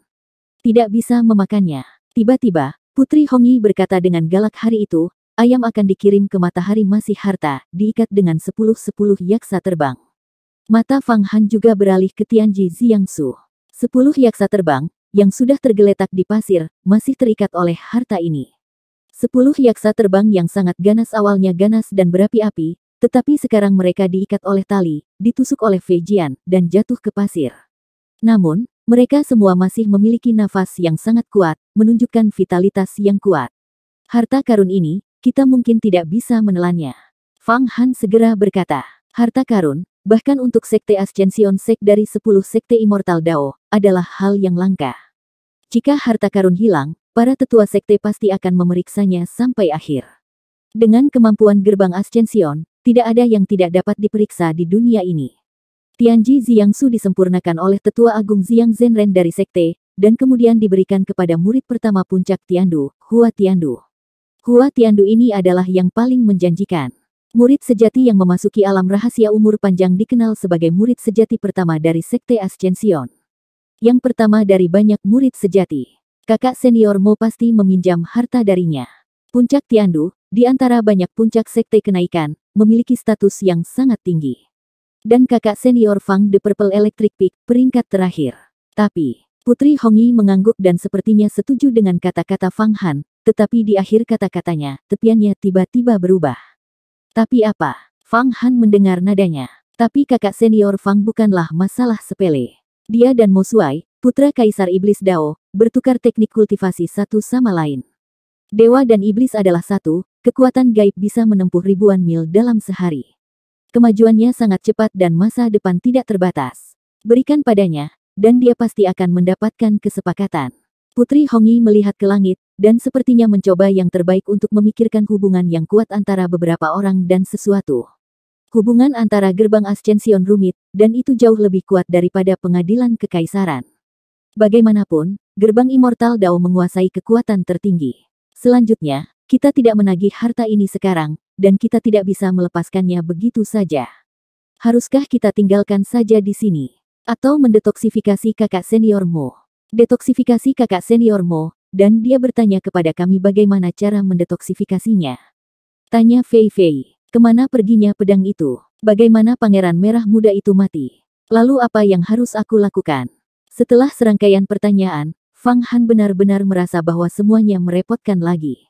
Tidak bisa memakannya. Tiba-tiba, Putri Hongi berkata dengan galak hari itu, ayam akan dikirim ke matahari masih harta, diikat dengan sepuluh-sepuluh yaksa terbang. Mata Fang Han juga beralih ke Tianji Jiangsu. Sepuluh yaksa terbang, yang sudah tergeletak di pasir, masih terikat oleh harta ini. Sepuluh yaksa terbang yang sangat ganas awalnya ganas dan berapi-api, tetapi sekarang mereka diikat oleh tali, ditusuk oleh Fejian, dan jatuh ke pasir. Namun, mereka semua masih memiliki nafas yang sangat kuat, menunjukkan vitalitas yang kuat. Harta karun ini, kita mungkin tidak bisa menelannya. Fang Han segera berkata, harta karun, bahkan untuk Sekte Ascension Sek dari 10 Sekte Immortal Dao, adalah hal yang langka. Jika harta karun hilang, para tetua sekte pasti akan memeriksanya sampai akhir. Dengan kemampuan gerbang ascension, tidak ada yang tidak dapat diperiksa di dunia ini. Tianji Ziyangsu disempurnakan oleh tetua agung Ziyang Zhenren dari sekte, dan kemudian diberikan kepada murid pertama puncak Tiandu, Hua Tiandu. Hua Tiandu ini adalah yang paling menjanjikan. Murid sejati yang memasuki alam rahasia umur panjang dikenal sebagai murid sejati pertama dari Sekte Ascension yang pertama dari banyak murid sejati. Kakak senior Mo pasti meminjam harta darinya. Puncak Tiandu, di antara banyak puncak sekte kenaikan, memiliki status yang sangat tinggi. Dan kakak senior Fang The Purple Electric Peak peringkat terakhir. Tapi, Putri Hongyi mengangguk dan sepertinya setuju dengan kata-kata Fang Han, tetapi di akhir kata-katanya, tepiannya tiba-tiba berubah. Tapi apa? Fang Han mendengar nadanya. Tapi kakak senior Fang bukanlah masalah sepele. Dia dan Mosuai, putra Kaisar Iblis Dao, bertukar teknik kultivasi satu sama lain. Dewa dan Iblis adalah satu, kekuatan gaib bisa menempuh ribuan mil dalam sehari. Kemajuannya sangat cepat dan masa depan tidak terbatas. Berikan padanya, dan dia pasti akan mendapatkan kesepakatan. Putri Hongyi melihat ke langit, dan sepertinya mencoba yang terbaik untuk memikirkan hubungan yang kuat antara beberapa orang dan sesuatu. Hubungan antara gerbang Ascension rumit, dan itu jauh lebih kuat daripada pengadilan kekaisaran. Bagaimanapun, gerbang Immortal Dao menguasai kekuatan tertinggi. Selanjutnya, kita tidak menagih harta ini sekarang, dan kita tidak bisa melepaskannya begitu saja. Haruskah kita tinggalkan saja di sini? Atau mendetoksifikasi kakak seniormu? Detoksifikasi kakak seniormu, dan dia bertanya kepada kami bagaimana cara mendetoksifikasinya. Tanya Fei Fei. Kemana perginya pedang itu? Bagaimana pangeran merah muda itu mati? Lalu apa yang harus aku lakukan? Setelah serangkaian pertanyaan, Fang Han benar-benar merasa bahwa semuanya merepotkan lagi.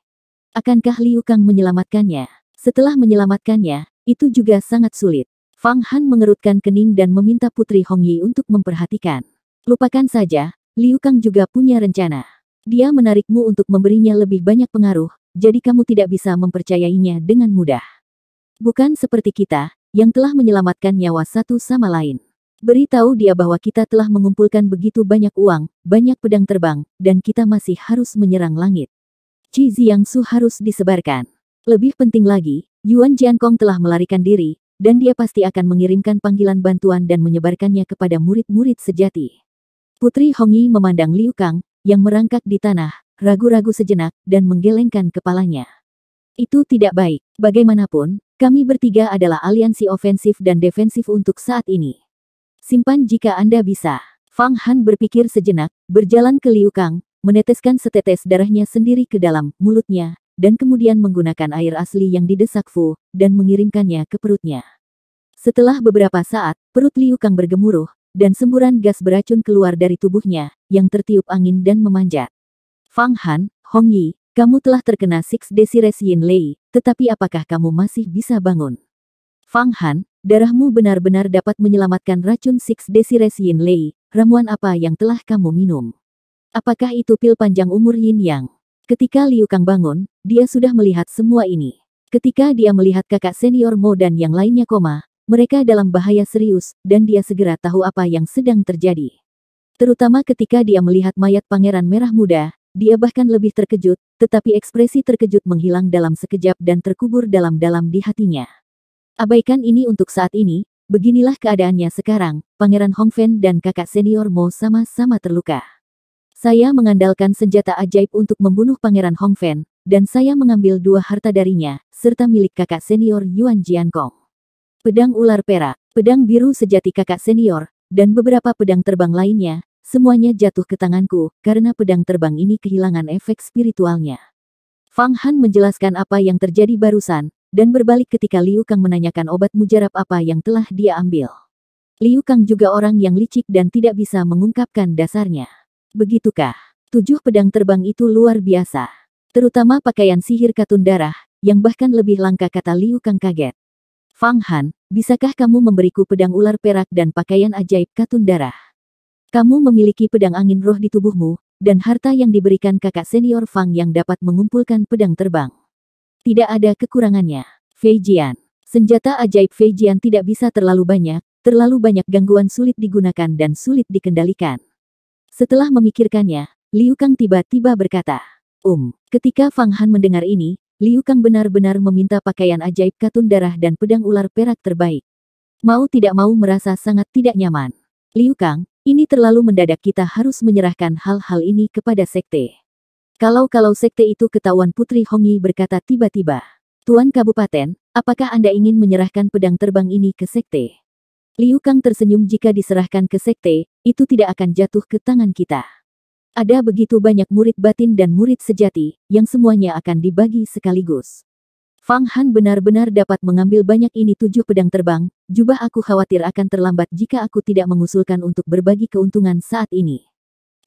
Akankah Liu Kang menyelamatkannya? Setelah menyelamatkannya, itu juga sangat sulit. Fang Han mengerutkan kening dan meminta Putri Hong Yi untuk memperhatikan. Lupakan saja, Liu Kang juga punya rencana. Dia menarikmu untuk memberinya lebih banyak pengaruh, jadi kamu tidak bisa mempercayainya dengan mudah. Bukan seperti kita, yang telah menyelamatkan nyawa satu sama lain. Beritahu dia bahwa kita telah mengumpulkan begitu banyak uang, banyak pedang terbang, dan kita masih harus menyerang langit. Qi Su harus disebarkan. Lebih penting lagi, Yuan Jiankong telah melarikan diri, dan dia pasti akan mengirimkan panggilan bantuan dan menyebarkannya kepada murid-murid sejati. Putri Hongyi memandang Liu Kang, yang merangkak di tanah, ragu-ragu sejenak, dan menggelengkan kepalanya. Itu tidak baik. Bagaimanapun, kami bertiga adalah aliansi ofensif dan defensif untuk saat ini. Simpan jika Anda bisa. Fang Han berpikir sejenak, berjalan ke Liu Kang, meneteskan setetes darahnya sendiri ke dalam mulutnya, dan kemudian menggunakan air asli yang didesak Fu, dan mengirimkannya ke perutnya. Setelah beberapa saat, perut Liu Kang bergemuruh, dan semburan gas beracun keluar dari tubuhnya, yang tertiup angin dan memanjat. Fang Han, Hong Yi, kamu telah terkena Six Desires Yin Lei, tetapi apakah kamu masih bisa bangun? Fang Han, darahmu benar-benar dapat menyelamatkan racun Six Desires Yin Lei, ramuan apa yang telah kamu minum? Apakah itu pil panjang umur Yin Yang? Ketika Liu Kang bangun, dia sudah melihat semua ini. Ketika dia melihat kakak senior Mo dan yang lainnya koma, mereka dalam bahaya serius, dan dia segera tahu apa yang sedang terjadi. Terutama ketika dia melihat mayat pangeran merah muda, dia bahkan lebih terkejut, tetapi ekspresi terkejut menghilang dalam sekejap dan terkubur dalam-dalam di hatinya. Abaikan ini untuk saat ini, beginilah keadaannya sekarang, Pangeran Hongfen dan kakak senior Mo sama-sama terluka. Saya mengandalkan senjata ajaib untuk membunuh Pangeran Hongfen, dan saya mengambil dua harta darinya, serta milik kakak senior Yuan Jiankong. Pedang ular perak, pedang biru sejati kakak senior, dan beberapa pedang terbang lainnya, semuanya jatuh ke tanganku, karena pedang terbang ini kehilangan efek spiritualnya. Fang Han menjelaskan apa yang terjadi barusan, dan berbalik ketika Liu Kang menanyakan obat mujarab apa yang telah dia ambil. Liu Kang juga orang yang licik dan tidak bisa mengungkapkan dasarnya. Begitukah? Tujuh pedang terbang itu luar biasa. Terutama pakaian sihir katun darah, yang bahkan lebih langka kata Liu Kang kaget. Fang Han, bisakah kamu memberiku pedang ular perak dan pakaian ajaib katun darah? Kamu memiliki pedang angin roh di tubuhmu, dan harta yang diberikan kakak senior Fang yang dapat mengumpulkan pedang terbang. Tidak ada kekurangannya. Feijian. Senjata ajaib Feijian tidak bisa terlalu banyak, terlalu banyak gangguan sulit digunakan dan sulit dikendalikan. Setelah memikirkannya, Liu Kang tiba-tiba berkata, Um, ketika Fang Han mendengar ini, Liu Kang benar-benar meminta pakaian ajaib katun darah dan pedang ular perak terbaik. Mau tidak mau merasa sangat tidak nyaman. Liu Kang, ini terlalu mendadak kita harus menyerahkan hal-hal ini kepada sekte. Kalau-kalau sekte itu ketahuan Putri Hongyi berkata tiba-tiba. Tuan Kabupaten, apakah Anda ingin menyerahkan pedang terbang ini ke sekte? Liu Kang tersenyum jika diserahkan ke sekte, itu tidak akan jatuh ke tangan kita. Ada begitu banyak murid batin dan murid sejati, yang semuanya akan dibagi sekaligus. Fang Han benar-benar dapat mengambil banyak ini tujuh pedang terbang, jubah aku khawatir akan terlambat jika aku tidak mengusulkan untuk berbagi keuntungan saat ini.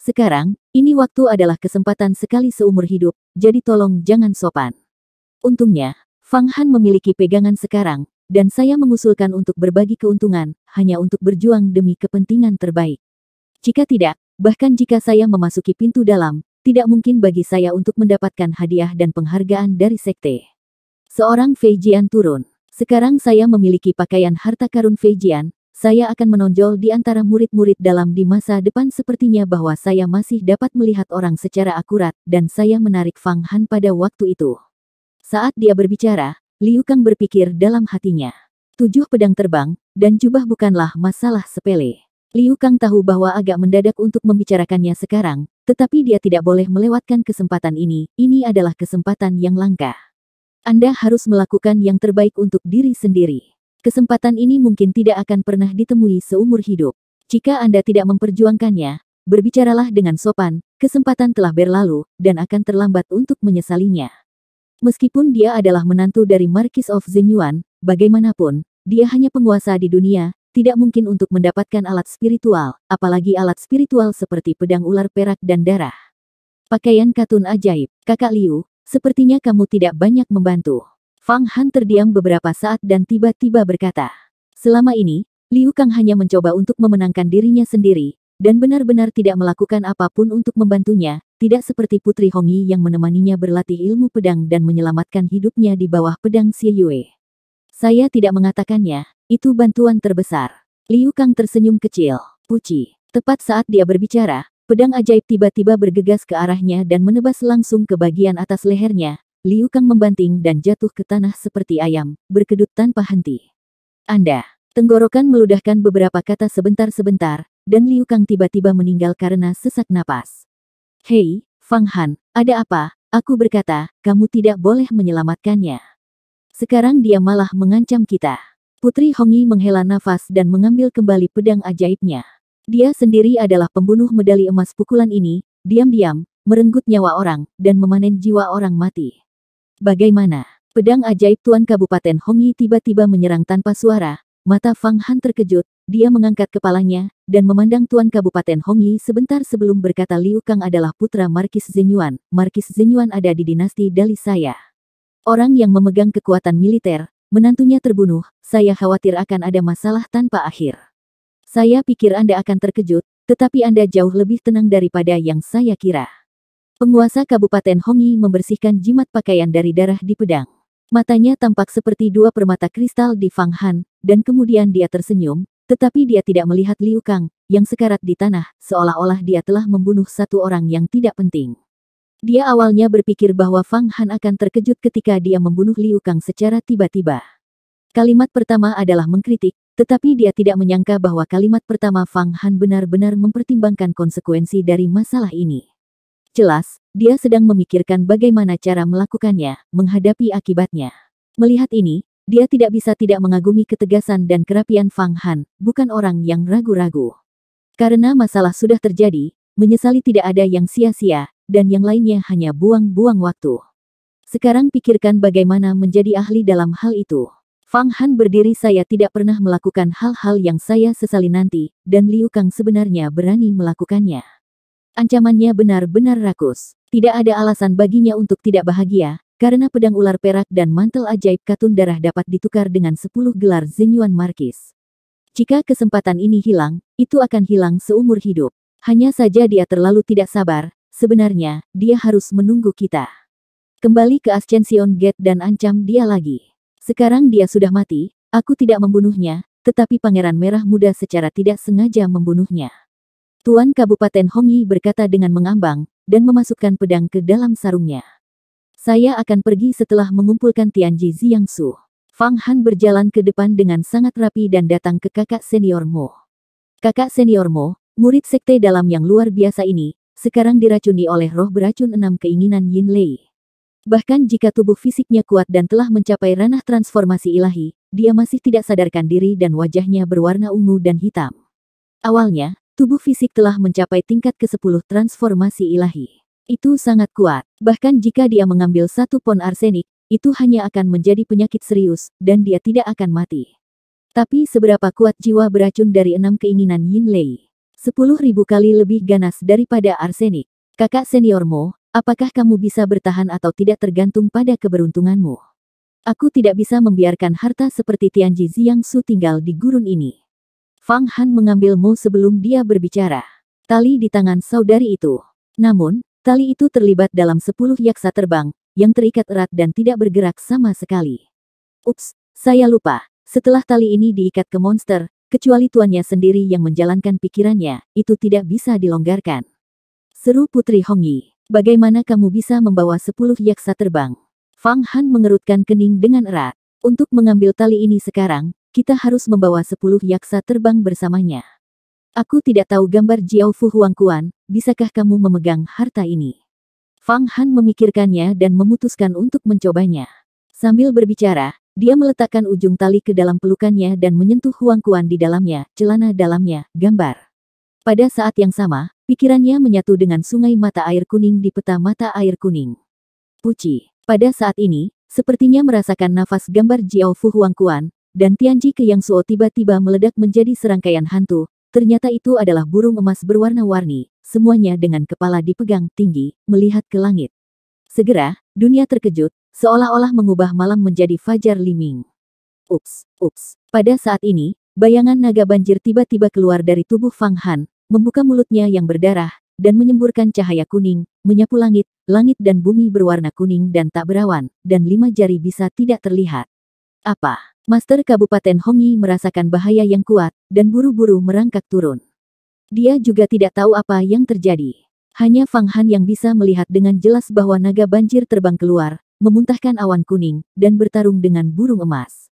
Sekarang, ini waktu adalah kesempatan sekali seumur hidup, jadi tolong jangan sopan. Untungnya, Fang Han memiliki pegangan sekarang, dan saya mengusulkan untuk berbagi keuntungan, hanya untuk berjuang demi kepentingan terbaik. Jika tidak, bahkan jika saya memasuki pintu dalam, tidak mungkin bagi saya untuk mendapatkan hadiah dan penghargaan dari sekte. Seorang Feijian turun. Sekarang saya memiliki pakaian harta karun Feijian, saya akan menonjol di antara murid-murid dalam di masa depan sepertinya bahwa saya masih dapat melihat orang secara akurat dan saya menarik Fang Han pada waktu itu. Saat dia berbicara, Liu Kang berpikir dalam hatinya. Tujuh pedang terbang, dan jubah bukanlah masalah sepele. Liu Kang tahu bahwa agak mendadak untuk membicarakannya sekarang, tetapi dia tidak boleh melewatkan kesempatan ini, ini adalah kesempatan yang langka. Anda harus melakukan yang terbaik untuk diri sendiri. Kesempatan ini mungkin tidak akan pernah ditemui seumur hidup. Jika Anda tidak memperjuangkannya, berbicaralah dengan sopan, kesempatan telah berlalu, dan akan terlambat untuk menyesalinya. Meskipun dia adalah menantu dari Marquis of Zenyuan, bagaimanapun, dia hanya penguasa di dunia, tidak mungkin untuk mendapatkan alat spiritual, apalagi alat spiritual seperti pedang ular perak dan darah. Pakaian katun ajaib, kakak Liu, Sepertinya kamu tidak banyak membantu. Fang Han terdiam beberapa saat dan tiba-tiba berkata. Selama ini, Liu Kang hanya mencoba untuk memenangkan dirinya sendiri, dan benar-benar tidak melakukan apapun untuk membantunya, tidak seperti Putri Hongyi yang menemaninya berlatih ilmu pedang dan menyelamatkan hidupnya di bawah pedang Xie Yue. Saya tidak mengatakannya, itu bantuan terbesar. Liu Kang tersenyum kecil, puci. Tepat saat dia berbicara, Pedang ajaib tiba-tiba bergegas ke arahnya dan menebas langsung ke bagian atas lehernya. Liu Kang membanting dan jatuh ke tanah seperti ayam, berkedut tanpa henti. Anda. Tenggorokan meludahkan beberapa kata sebentar-sebentar, dan Liu Kang tiba-tiba meninggal karena sesak napas. Hei, Fang Han, ada apa? Aku berkata, kamu tidak boleh menyelamatkannya. Sekarang dia malah mengancam kita. Putri Hongyi menghela nafas dan mengambil kembali pedang ajaibnya. Dia sendiri adalah pembunuh medali emas pukulan ini, diam-diam, merenggut nyawa orang, dan memanen jiwa orang mati. Bagaimana? Pedang ajaib Tuan Kabupaten Hongyi tiba-tiba menyerang tanpa suara, mata Fang Han terkejut, dia mengangkat kepalanya, dan memandang Tuan Kabupaten Hongyi sebentar sebelum berkata Liu Kang adalah putra Markis Zenyuan, Markis Zenyuan ada di dinasti Dali saya. Orang yang memegang kekuatan militer, menantunya terbunuh, saya khawatir akan ada masalah tanpa akhir. Saya pikir Anda akan terkejut, tetapi Anda jauh lebih tenang daripada yang saya kira. Penguasa Kabupaten Hongi membersihkan jimat pakaian dari darah di pedang. Matanya tampak seperti dua permata kristal di Fang Han, dan kemudian dia tersenyum, tetapi dia tidak melihat Liu Kang, yang sekarat di tanah, seolah-olah dia telah membunuh satu orang yang tidak penting. Dia awalnya berpikir bahwa Fang Han akan terkejut ketika dia membunuh Liu Kang secara tiba-tiba. Kalimat pertama adalah mengkritik, tetapi dia tidak menyangka bahwa kalimat pertama Fang Han benar-benar mempertimbangkan konsekuensi dari masalah ini. Jelas, dia sedang memikirkan bagaimana cara melakukannya, menghadapi akibatnya. Melihat ini, dia tidak bisa tidak mengagumi ketegasan dan kerapian Fang Han, bukan orang yang ragu-ragu. Karena masalah sudah terjadi, menyesali tidak ada yang sia-sia, dan yang lainnya hanya buang-buang waktu. Sekarang pikirkan bagaimana menjadi ahli dalam hal itu. Fang Han berdiri saya tidak pernah melakukan hal-hal yang saya sesali nanti, dan Liu Kang sebenarnya berani melakukannya. Ancamannya benar-benar rakus. Tidak ada alasan baginya untuk tidak bahagia, karena pedang ular perak dan mantel ajaib katun darah dapat ditukar dengan 10 gelar Zenyuan Markis. Jika kesempatan ini hilang, itu akan hilang seumur hidup. Hanya saja dia terlalu tidak sabar, sebenarnya, dia harus menunggu kita. Kembali ke Ascension Gate dan ancam dia lagi. Sekarang dia sudah mati, aku tidak membunuhnya, tetapi Pangeran Merah Muda secara tidak sengaja membunuhnya. Tuan Kabupaten Hongyi berkata dengan mengambang, dan memasukkan pedang ke dalam sarungnya. Saya akan pergi setelah mengumpulkan Tianji Jiangsu. Fang Han berjalan ke depan dengan sangat rapi dan datang ke kakak senior Mo. Kakak senior Mo, murid sekte dalam yang luar biasa ini, sekarang diracuni oleh roh beracun enam keinginan Yin Lei. Bahkan jika tubuh fisiknya kuat dan telah mencapai ranah transformasi ilahi, dia masih tidak sadarkan diri dan wajahnya berwarna ungu dan hitam. Awalnya, tubuh fisik telah mencapai tingkat ke-10 transformasi ilahi. Itu sangat kuat, bahkan jika dia mengambil satu pon arsenik, itu hanya akan menjadi penyakit serius, dan dia tidak akan mati. Tapi seberapa kuat jiwa beracun dari enam keinginan Yin Lei? Sepuluh ribu kali lebih ganas daripada arsenik. Kakak senior Mo. Apakah kamu bisa bertahan atau tidak tergantung pada keberuntunganmu? Aku tidak bisa membiarkan harta seperti Tianji Jiangsu tinggal di gurun ini. Fang Han mengambil Mo sebelum dia berbicara. Tali di tangan saudari itu. Namun, tali itu terlibat dalam sepuluh yaksa terbang, yang terikat erat dan tidak bergerak sama sekali. Ups, saya lupa. Setelah tali ini diikat ke monster, kecuali tuannya sendiri yang menjalankan pikirannya, itu tidak bisa dilonggarkan. Seru Putri Hongyi. Bagaimana kamu bisa membawa sepuluh yaksa terbang? Fang Han mengerutkan kening dengan erat. Untuk mengambil tali ini sekarang, kita harus membawa sepuluh yaksa terbang bersamanya. Aku tidak tahu gambar Jiao Fu Kuan, bisakah kamu memegang harta ini? Fang Han memikirkannya dan memutuskan untuk mencobanya. Sambil berbicara, dia meletakkan ujung tali ke dalam pelukannya dan menyentuh Huang Kuan di dalamnya, celana dalamnya, gambar. Pada saat yang sama, Pikirannya menyatu dengan sungai mata air kuning di peta mata air kuning. Puci, pada saat ini, sepertinya merasakan nafas gambar Jiao Fu Huang Kuan dan Tianji Ke Yang Suo tiba-tiba meledak menjadi serangkaian hantu, ternyata itu adalah burung emas berwarna-warni, semuanya dengan kepala dipegang tinggi, melihat ke langit. Segera, dunia terkejut, seolah-olah mengubah malam menjadi fajar liming. Ups, ups. Pada saat ini, bayangan naga banjir tiba-tiba keluar dari tubuh Fang Han, membuka mulutnya yang berdarah, dan menyemburkan cahaya kuning, menyapu langit, langit dan bumi berwarna kuning dan tak berawan, dan lima jari bisa tidak terlihat. Apa? Master Kabupaten Hongyi merasakan bahaya yang kuat, dan buru-buru merangkak turun. Dia juga tidak tahu apa yang terjadi. Hanya Fang Han yang bisa melihat dengan jelas bahwa naga banjir terbang keluar, memuntahkan awan kuning, dan bertarung dengan burung emas.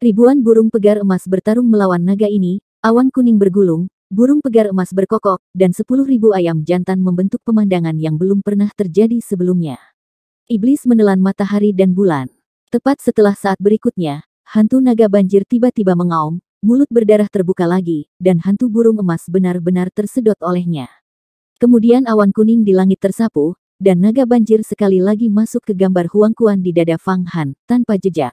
Ribuan burung pegar emas bertarung melawan naga ini, awan kuning bergulung, burung pegar emas berkokok, dan sepuluh ribu ayam jantan membentuk pemandangan yang belum pernah terjadi sebelumnya. Iblis menelan matahari dan bulan. Tepat setelah saat berikutnya, hantu naga banjir tiba-tiba mengaum, mulut berdarah terbuka lagi, dan hantu burung emas benar-benar tersedot olehnya. Kemudian awan kuning di langit tersapu, dan naga banjir sekali lagi masuk ke gambar Huang Kuan di dada Fang Han, tanpa jejak.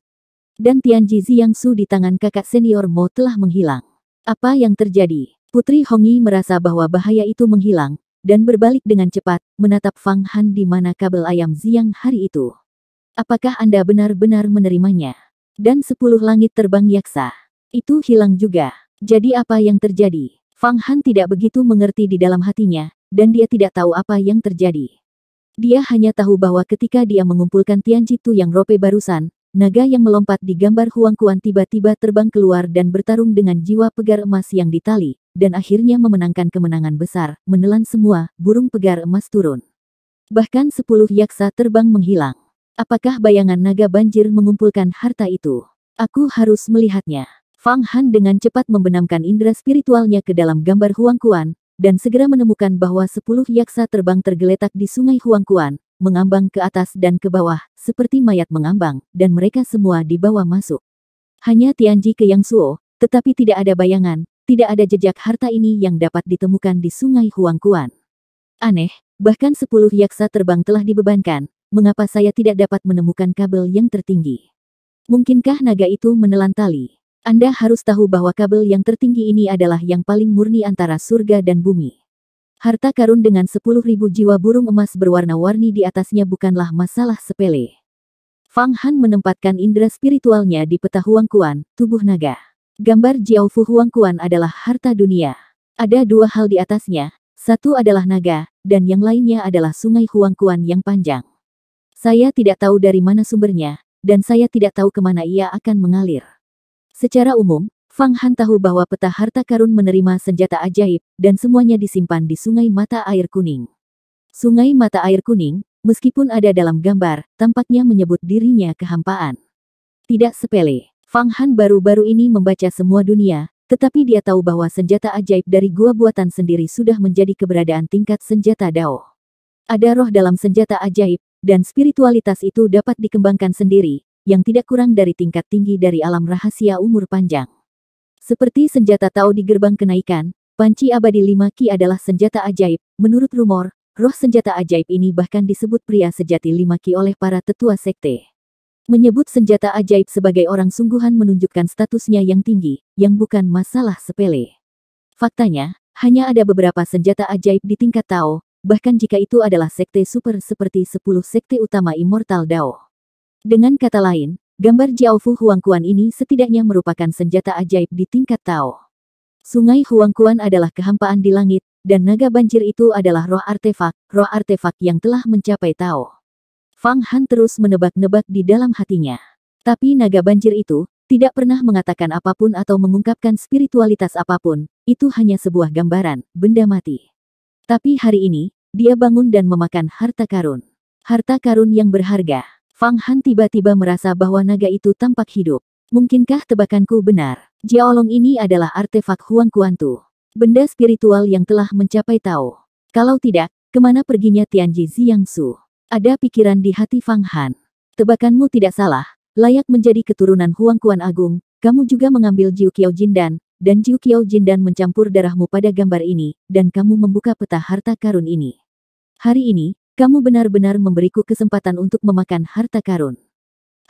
Dan Tian Ziyang Su di tangan kakak senior Mo telah menghilang. Apa yang terjadi? Putri Hongi merasa bahwa bahaya itu menghilang, dan berbalik dengan cepat, menatap Fang Han di mana kabel ayam Ziang hari itu. Apakah Anda benar-benar menerimanya? Dan sepuluh langit terbang yaksa. Itu hilang juga. Jadi apa yang terjadi? Fang Han tidak begitu mengerti di dalam hatinya, dan dia tidak tahu apa yang terjadi. Dia hanya tahu bahwa ketika dia mengumpulkan Tianji Jitu yang rope barusan, naga yang melompat di gambar Huang Kuan tiba-tiba terbang keluar dan bertarung dengan jiwa pegar emas yang ditali, dan akhirnya memenangkan kemenangan besar, menelan semua, burung pegar emas turun. Bahkan sepuluh yaksa terbang menghilang. Apakah bayangan naga banjir mengumpulkan harta itu? Aku harus melihatnya. Fang Han dengan cepat membenamkan indera spiritualnya ke dalam gambar Huang Kuan, dan segera menemukan bahwa sepuluh yaksa terbang tergeletak di sungai Huang Kuan, mengambang ke atas dan ke bawah, seperti mayat mengambang, dan mereka semua dibawa masuk. Hanya Tianji ke Yang Suo, tetapi tidak ada bayangan, tidak ada jejak harta ini yang dapat ditemukan di sungai Huangkuan. Aneh, bahkan sepuluh yaksa terbang telah dibebankan, mengapa saya tidak dapat menemukan kabel yang tertinggi? Mungkinkah naga itu menelan tali? Anda harus tahu bahwa kabel yang tertinggi ini adalah yang paling murni antara surga dan bumi. Harta karun dengan 10.000 jiwa burung emas berwarna-warni di atasnya bukanlah masalah sepele. Fang Han menempatkan indera spiritualnya di peta Huangkuan, tubuh naga. Gambar Jiao Fu Kuan adalah harta dunia. Ada dua hal di atasnya, satu adalah naga, dan yang lainnya adalah sungai Kuan yang panjang. Saya tidak tahu dari mana sumbernya, dan saya tidak tahu kemana ia akan mengalir. Secara umum, Fang Han tahu bahwa peta harta karun menerima senjata ajaib, dan semuanya disimpan di sungai mata air kuning. Sungai mata air kuning, meskipun ada dalam gambar, tampaknya menyebut dirinya kehampaan. Tidak sepele. Fang Han baru-baru ini membaca semua dunia, tetapi dia tahu bahwa senjata ajaib dari gua buatan sendiri sudah menjadi keberadaan tingkat senjata Dao. Ada roh dalam senjata ajaib, dan spiritualitas itu dapat dikembangkan sendiri, yang tidak kurang dari tingkat tinggi dari alam rahasia umur panjang. Seperti senjata Tao di gerbang kenaikan, panci abadi lima ki adalah senjata ajaib, menurut rumor, roh senjata ajaib ini bahkan disebut pria sejati lima ki oleh para tetua sekte. Menyebut senjata ajaib sebagai orang sungguhan menunjukkan statusnya yang tinggi, yang bukan masalah sepele. Faktanya, hanya ada beberapa senjata ajaib di tingkat Tao, bahkan jika itu adalah sekte super seperti 10 sekte utama Immortal Dao. Dengan kata lain, gambar Jiaofu Huangkuan ini setidaknya merupakan senjata ajaib di tingkat Tao. Sungai Huangkuan adalah kehampaan di langit, dan naga banjir itu adalah roh artefak, roh artefak yang telah mencapai Tao. Fang Han terus menebak-nebak di dalam hatinya. Tapi naga banjir itu tidak pernah mengatakan apapun atau mengungkapkan spiritualitas apapun, itu hanya sebuah gambaran, benda mati. Tapi hari ini, dia bangun dan memakan harta karun. Harta karun yang berharga. Fang Han tiba-tiba merasa bahwa naga itu tampak hidup. Mungkinkah tebakanku benar? Jiaolong ini adalah artefak Huang Kuantu. Benda spiritual yang telah mencapai Tao. Kalau tidak, kemana perginya Tianji Ziyangsu? Ada pikiran di hati Fang Han. Tebakanmu tidak salah. Layak menjadi keturunan Huang Kuan Agung, kamu juga mengambil Jiu Qiao Jindan, dan Jiu Qiao dan mencampur darahmu pada gambar ini, dan kamu membuka peta harta karun ini. Hari ini, kamu benar-benar memberiku kesempatan untuk memakan harta karun.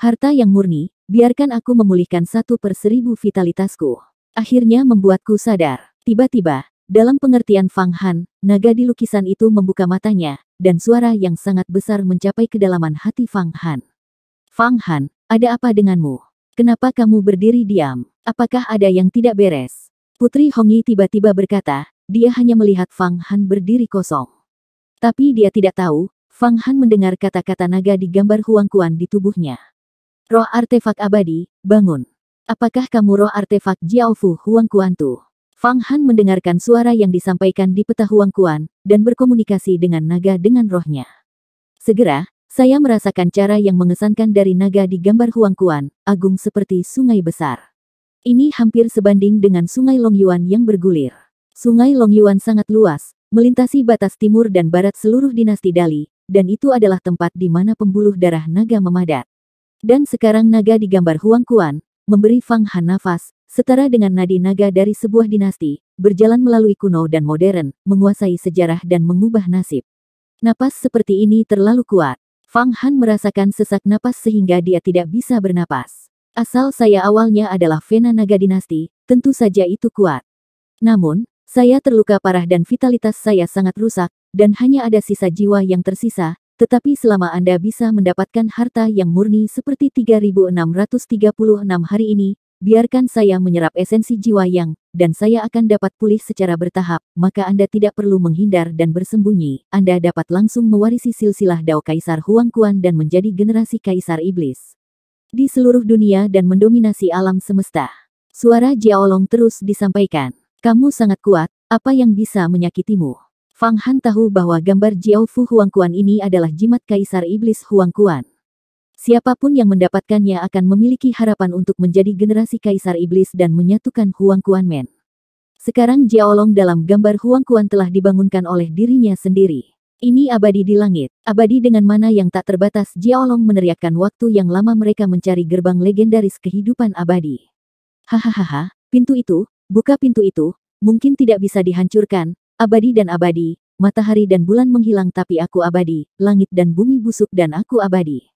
Harta yang murni, biarkan aku memulihkan satu per seribu vitalitasku. Akhirnya membuatku sadar. Tiba-tiba, dalam pengertian Fang Han, naga di lukisan itu membuka matanya, dan suara yang sangat besar mencapai kedalaman hati Fang Han. Fang Han, ada apa denganmu? Kenapa kamu berdiri diam? Apakah ada yang tidak beres? Putri Hongyi tiba-tiba berkata, dia hanya melihat Fang Han berdiri kosong. Tapi dia tidak tahu, Fang Han mendengar kata-kata naga di gambar Huang Kuan di tubuhnya. Roh artefak abadi, bangun. Apakah kamu roh artefak Jiaofu Kuan tuh? Fang Han mendengarkan suara yang disampaikan di peta Huang Kuan dan berkomunikasi dengan naga dengan rohnya. Segera, saya merasakan cara yang mengesankan dari naga di gambar Huang Kuan, agung seperti sungai besar. Ini hampir sebanding dengan sungai Long Yuan yang bergulir. Sungai Long Yuan sangat luas, melintasi batas timur dan barat seluruh dinasti Dali, dan itu adalah tempat di mana pembuluh darah naga memadat. Dan sekarang naga di gambar Huang Kuan memberi Fang Han nafas, setara dengan nadi naga dari sebuah dinasti, berjalan melalui kuno dan modern, menguasai sejarah dan mengubah nasib. Napas seperti ini terlalu kuat. Fang Han merasakan sesak napas sehingga dia tidak bisa bernapas. Asal saya awalnya adalah Vena Naga Dinasti, tentu saja itu kuat. Namun, saya terluka parah dan vitalitas saya sangat rusak, dan hanya ada sisa jiwa yang tersisa, tetapi selama Anda bisa mendapatkan harta yang murni seperti 3636 hari ini, Biarkan saya menyerap esensi jiwa yang, dan saya akan dapat pulih secara bertahap, maka Anda tidak perlu menghindar dan bersembunyi. Anda dapat langsung mewarisi silsilah Dao Kaisar Huang Kuan dan menjadi generasi Kaisar Iblis. Di seluruh dunia dan mendominasi alam semesta. Suara Jiaolong terus disampaikan. Kamu sangat kuat, apa yang bisa menyakitimu? Fang Han tahu bahwa gambar Jiao Fu Huang Kuan ini adalah jimat Kaisar Iblis Huang Kuan. Siapapun yang mendapatkannya akan memiliki harapan untuk menjadi generasi kaisar iblis dan menyatukan Huang Kuan Men. Sekarang Jiaolong dalam gambar Huang Kuan telah dibangunkan oleh dirinya sendiri. Ini abadi di langit, abadi dengan mana yang tak terbatas Jiaolong meneriakkan waktu yang lama mereka mencari gerbang legendaris kehidupan abadi. Hahaha, pintu itu, buka pintu itu, mungkin tidak bisa dihancurkan, abadi dan abadi, matahari dan bulan menghilang tapi aku abadi, langit dan bumi busuk dan aku abadi.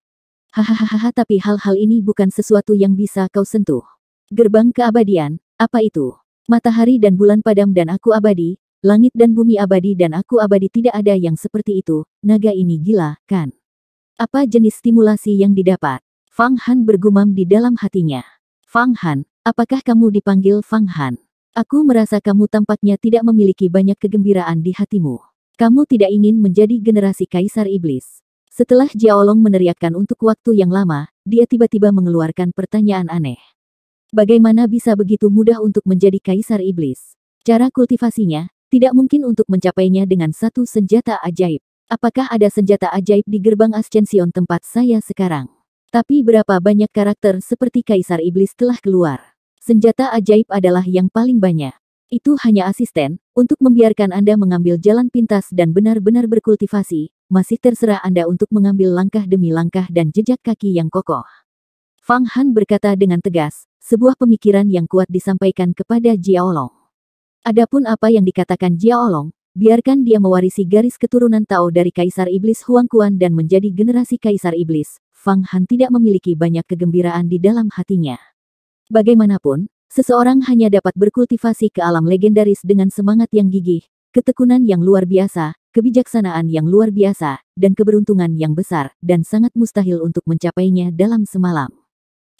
Hahaha tapi hal-hal ini bukan sesuatu yang bisa kau sentuh. Gerbang keabadian, apa itu? Matahari dan bulan padam dan aku abadi, langit dan bumi abadi dan aku abadi tidak ada yang seperti itu, naga ini gila, kan? Apa jenis stimulasi yang didapat? Fang Han bergumam di dalam hatinya. Fang Han, apakah kamu dipanggil Fang Han? Aku merasa kamu tampaknya tidak memiliki banyak kegembiraan di hatimu. Kamu tidak ingin menjadi generasi kaisar iblis. Setelah Jiaolong meneriakkan untuk waktu yang lama, dia tiba-tiba mengeluarkan pertanyaan aneh. Bagaimana bisa begitu mudah untuk menjadi kaisar iblis? Cara kultivasinya, tidak mungkin untuk mencapainya dengan satu senjata ajaib. Apakah ada senjata ajaib di gerbang Ascension tempat saya sekarang? Tapi berapa banyak karakter seperti kaisar iblis telah keluar? Senjata ajaib adalah yang paling banyak. Itu hanya asisten, untuk membiarkan Anda mengambil jalan pintas dan benar-benar berkultivasi, masih terserah Anda untuk mengambil langkah demi langkah dan jejak kaki yang kokoh. Fang Han berkata dengan tegas, sebuah pemikiran yang kuat disampaikan kepada Jiaolong. Adapun apa yang dikatakan Jiaolong, biarkan dia mewarisi garis keturunan Tao dari Kaisar Iblis Huang Kuan dan menjadi generasi Kaisar Iblis, Fang Han tidak memiliki banyak kegembiraan di dalam hatinya. Bagaimanapun, seseorang hanya dapat berkultivasi ke alam legendaris dengan semangat yang gigih, ketekunan yang luar biasa, kebijaksanaan yang luar biasa, dan keberuntungan yang besar, dan sangat mustahil untuk mencapainya dalam semalam.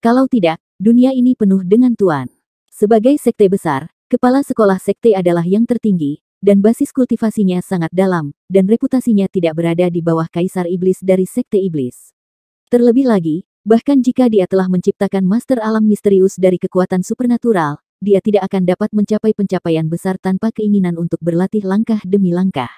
Kalau tidak, dunia ini penuh dengan tuan. Sebagai sekte besar, kepala sekolah sekte adalah yang tertinggi, dan basis kultivasinya sangat dalam, dan reputasinya tidak berada di bawah kaisar iblis dari sekte iblis. Terlebih lagi, bahkan jika dia telah menciptakan master alam misterius dari kekuatan supernatural, dia tidak akan dapat mencapai pencapaian besar tanpa keinginan untuk berlatih langkah demi langkah.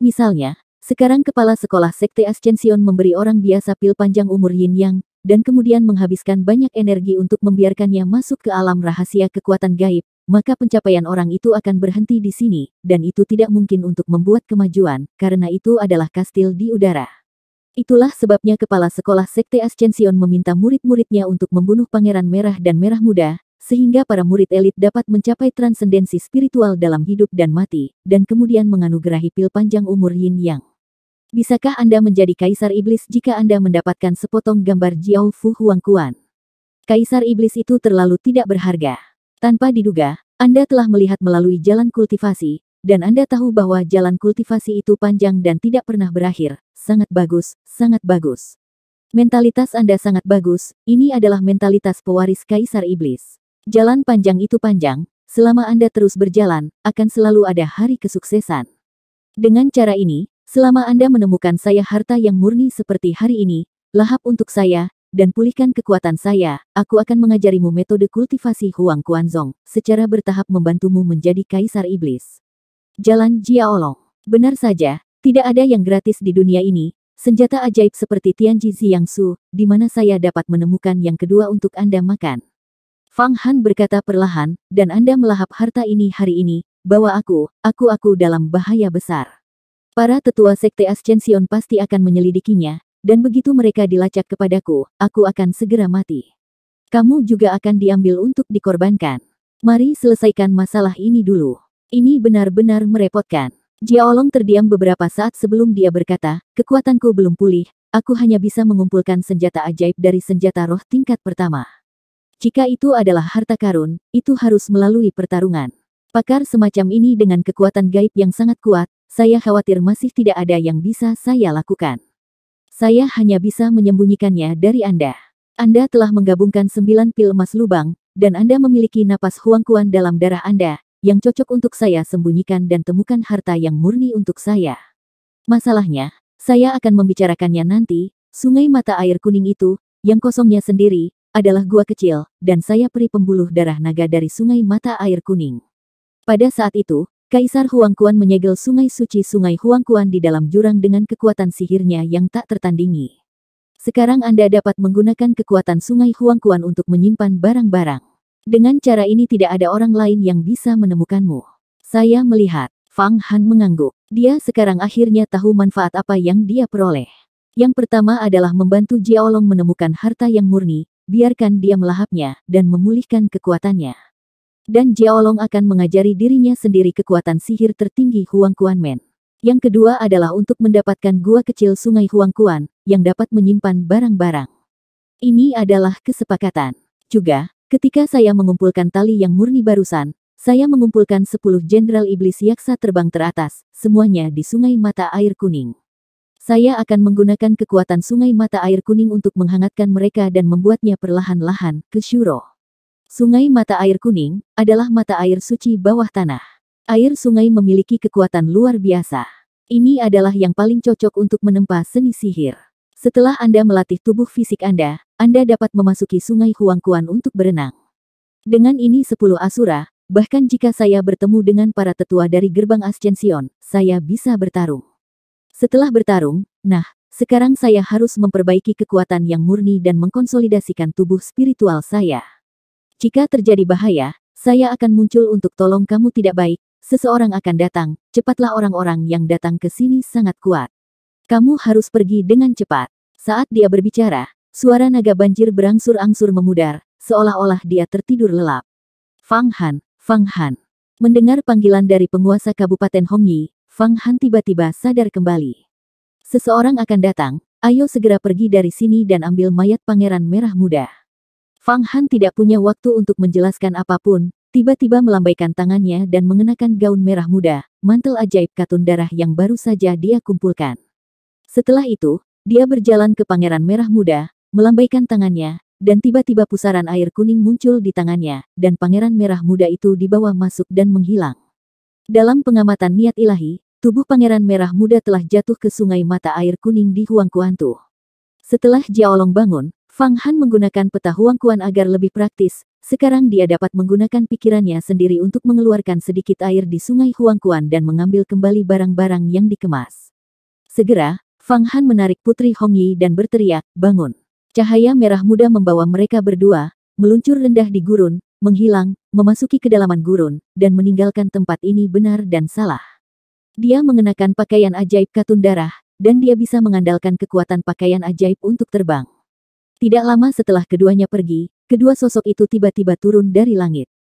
Misalnya, sekarang kepala sekolah Sekte Ascension memberi orang biasa pil panjang umur yin yang, dan kemudian menghabiskan banyak energi untuk membiarkannya masuk ke alam rahasia kekuatan gaib, maka pencapaian orang itu akan berhenti di sini, dan itu tidak mungkin untuk membuat kemajuan, karena itu adalah kastil di udara. Itulah sebabnya kepala sekolah Sekte Ascension meminta murid-muridnya untuk membunuh Pangeran Merah dan Merah Muda, sehingga para murid elit dapat mencapai transendensi spiritual dalam hidup dan mati, dan kemudian menganugerahi pil panjang umur yin yang. Bisakah Anda menjadi kaisar iblis jika Anda mendapatkan sepotong gambar Jiao Fu Huang Kuan? Kaisar iblis itu terlalu tidak berharga. Tanpa diduga, Anda telah melihat melalui jalan kultivasi, dan Anda tahu bahwa jalan kultivasi itu panjang dan tidak pernah berakhir. Sangat bagus, sangat bagus. Mentalitas Anda sangat bagus, ini adalah mentalitas pewaris Kaisar Iblis. Jalan panjang itu panjang, selama Anda terus berjalan, akan selalu ada hari kesuksesan. Dengan cara ini, selama Anda menemukan saya harta yang murni seperti hari ini, lahap untuk saya, dan pulihkan kekuatan saya, aku akan mengajarimu metode kultivasi Huang Kuanzong, secara bertahap membantumu menjadi kaisar iblis. Jalan Jiaolong. Benar saja, tidak ada yang gratis di dunia ini, senjata ajaib seperti Tianji Su, di mana saya dapat menemukan yang kedua untuk Anda makan. Fang Han berkata perlahan, dan Anda melahap harta ini hari ini, bawa aku, aku-aku dalam bahaya besar. Para tetua sekte Ascension pasti akan menyelidikinya, dan begitu mereka dilacak kepadaku, aku akan segera mati. Kamu juga akan diambil untuk dikorbankan. Mari selesaikan masalah ini dulu. Ini benar-benar merepotkan. Jiaolong terdiam beberapa saat sebelum dia berkata, kekuatanku belum pulih, aku hanya bisa mengumpulkan senjata ajaib dari senjata roh tingkat pertama. Jika itu adalah harta karun, itu harus melalui pertarungan. Pakar semacam ini dengan kekuatan gaib yang sangat kuat, saya khawatir masih tidak ada yang bisa saya lakukan. Saya hanya bisa menyembunyikannya dari Anda. Anda telah menggabungkan sembilan pil emas lubang, dan Anda memiliki napas huangkuan dalam darah Anda, yang cocok untuk saya sembunyikan dan temukan harta yang murni untuk saya. Masalahnya, saya akan membicarakannya nanti, sungai mata air kuning itu, yang kosongnya sendiri, adalah gua kecil, dan saya peri pembuluh darah naga dari sungai mata air kuning. Pada saat itu, Kaisar Huangkuan menyegel sungai suci sungai Huangkuan di dalam jurang dengan kekuatan sihirnya yang tak tertandingi. Sekarang Anda dapat menggunakan kekuatan sungai Huangkuan untuk menyimpan barang-barang. Dengan cara ini tidak ada orang lain yang bisa menemukanmu. Saya melihat, Fang Han mengangguk. Dia sekarang akhirnya tahu manfaat apa yang dia peroleh. Yang pertama adalah membantu Jiaolong menemukan harta yang murni, biarkan dia melahapnya dan memulihkan kekuatannya. Dan Jiaolong akan mengajari dirinya sendiri kekuatan sihir tertinggi Huang Kuanmen. Yang kedua adalah untuk mendapatkan gua kecil sungai Huang Kuan, yang dapat menyimpan barang-barang. Ini adalah kesepakatan. Juga, ketika saya mengumpulkan tali yang murni barusan, saya mengumpulkan sepuluh jenderal iblis yaksa terbang teratas, semuanya di sungai mata air kuning. Saya akan menggunakan kekuatan sungai mata air kuning untuk menghangatkan mereka dan membuatnya perlahan-lahan ke Shuro. Sungai mata air kuning adalah mata air suci bawah tanah. Air sungai memiliki kekuatan luar biasa. Ini adalah yang paling cocok untuk menempa seni sihir. Setelah Anda melatih tubuh fisik Anda, Anda dapat memasuki sungai Huangkuan untuk berenang. Dengan ini sepuluh asura, bahkan jika saya bertemu dengan para tetua dari gerbang Ascension, saya bisa bertarung. Setelah bertarung, nah, sekarang saya harus memperbaiki kekuatan yang murni dan mengkonsolidasikan tubuh spiritual saya. Jika terjadi bahaya, saya akan muncul untuk tolong kamu tidak baik, seseorang akan datang, cepatlah orang-orang yang datang ke sini sangat kuat. Kamu harus pergi dengan cepat. Saat dia berbicara, suara naga banjir berangsur-angsur memudar, seolah-olah dia tertidur lelap. Fang Han, Fang Han. Mendengar panggilan dari penguasa Kabupaten Hongyi, Fang Han tiba-tiba sadar kembali. Seseorang akan datang, ayo segera pergi dari sini dan ambil mayat pangeran merah muda. Fang Han tidak punya waktu untuk menjelaskan apapun, tiba-tiba melambaikan tangannya dan mengenakan gaun merah muda, mantel ajaib katun darah yang baru saja dia kumpulkan. Setelah itu, dia berjalan ke pangeran merah muda, melambaikan tangannya, dan tiba-tiba pusaran air kuning muncul di tangannya, dan pangeran merah muda itu dibawa masuk dan menghilang. Dalam pengamatan niat ilahi, tubuh pangeran merah muda telah jatuh ke sungai mata air kuning di Huang Tu. Setelah Jiaolong bangun, Fang Han menggunakan peta Huang Kuan agar lebih praktis, sekarang dia dapat menggunakan pikirannya sendiri untuk mengeluarkan sedikit air di sungai Huang Kuan dan mengambil kembali barang-barang yang dikemas. Segera, Fang Han menarik Putri Hong Yi dan berteriak, bangun. Cahaya merah muda membawa mereka berdua, meluncur rendah di gurun, menghilang, memasuki kedalaman gurun, dan meninggalkan tempat ini benar dan salah. Dia mengenakan pakaian ajaib katun darah, dan dia bisa mengandalkan kekuatan pakaian ajaib untuk terbang. Tidak lama setelah keduanya pergi, kedua sosok itu tiba-tiba turun dari langit.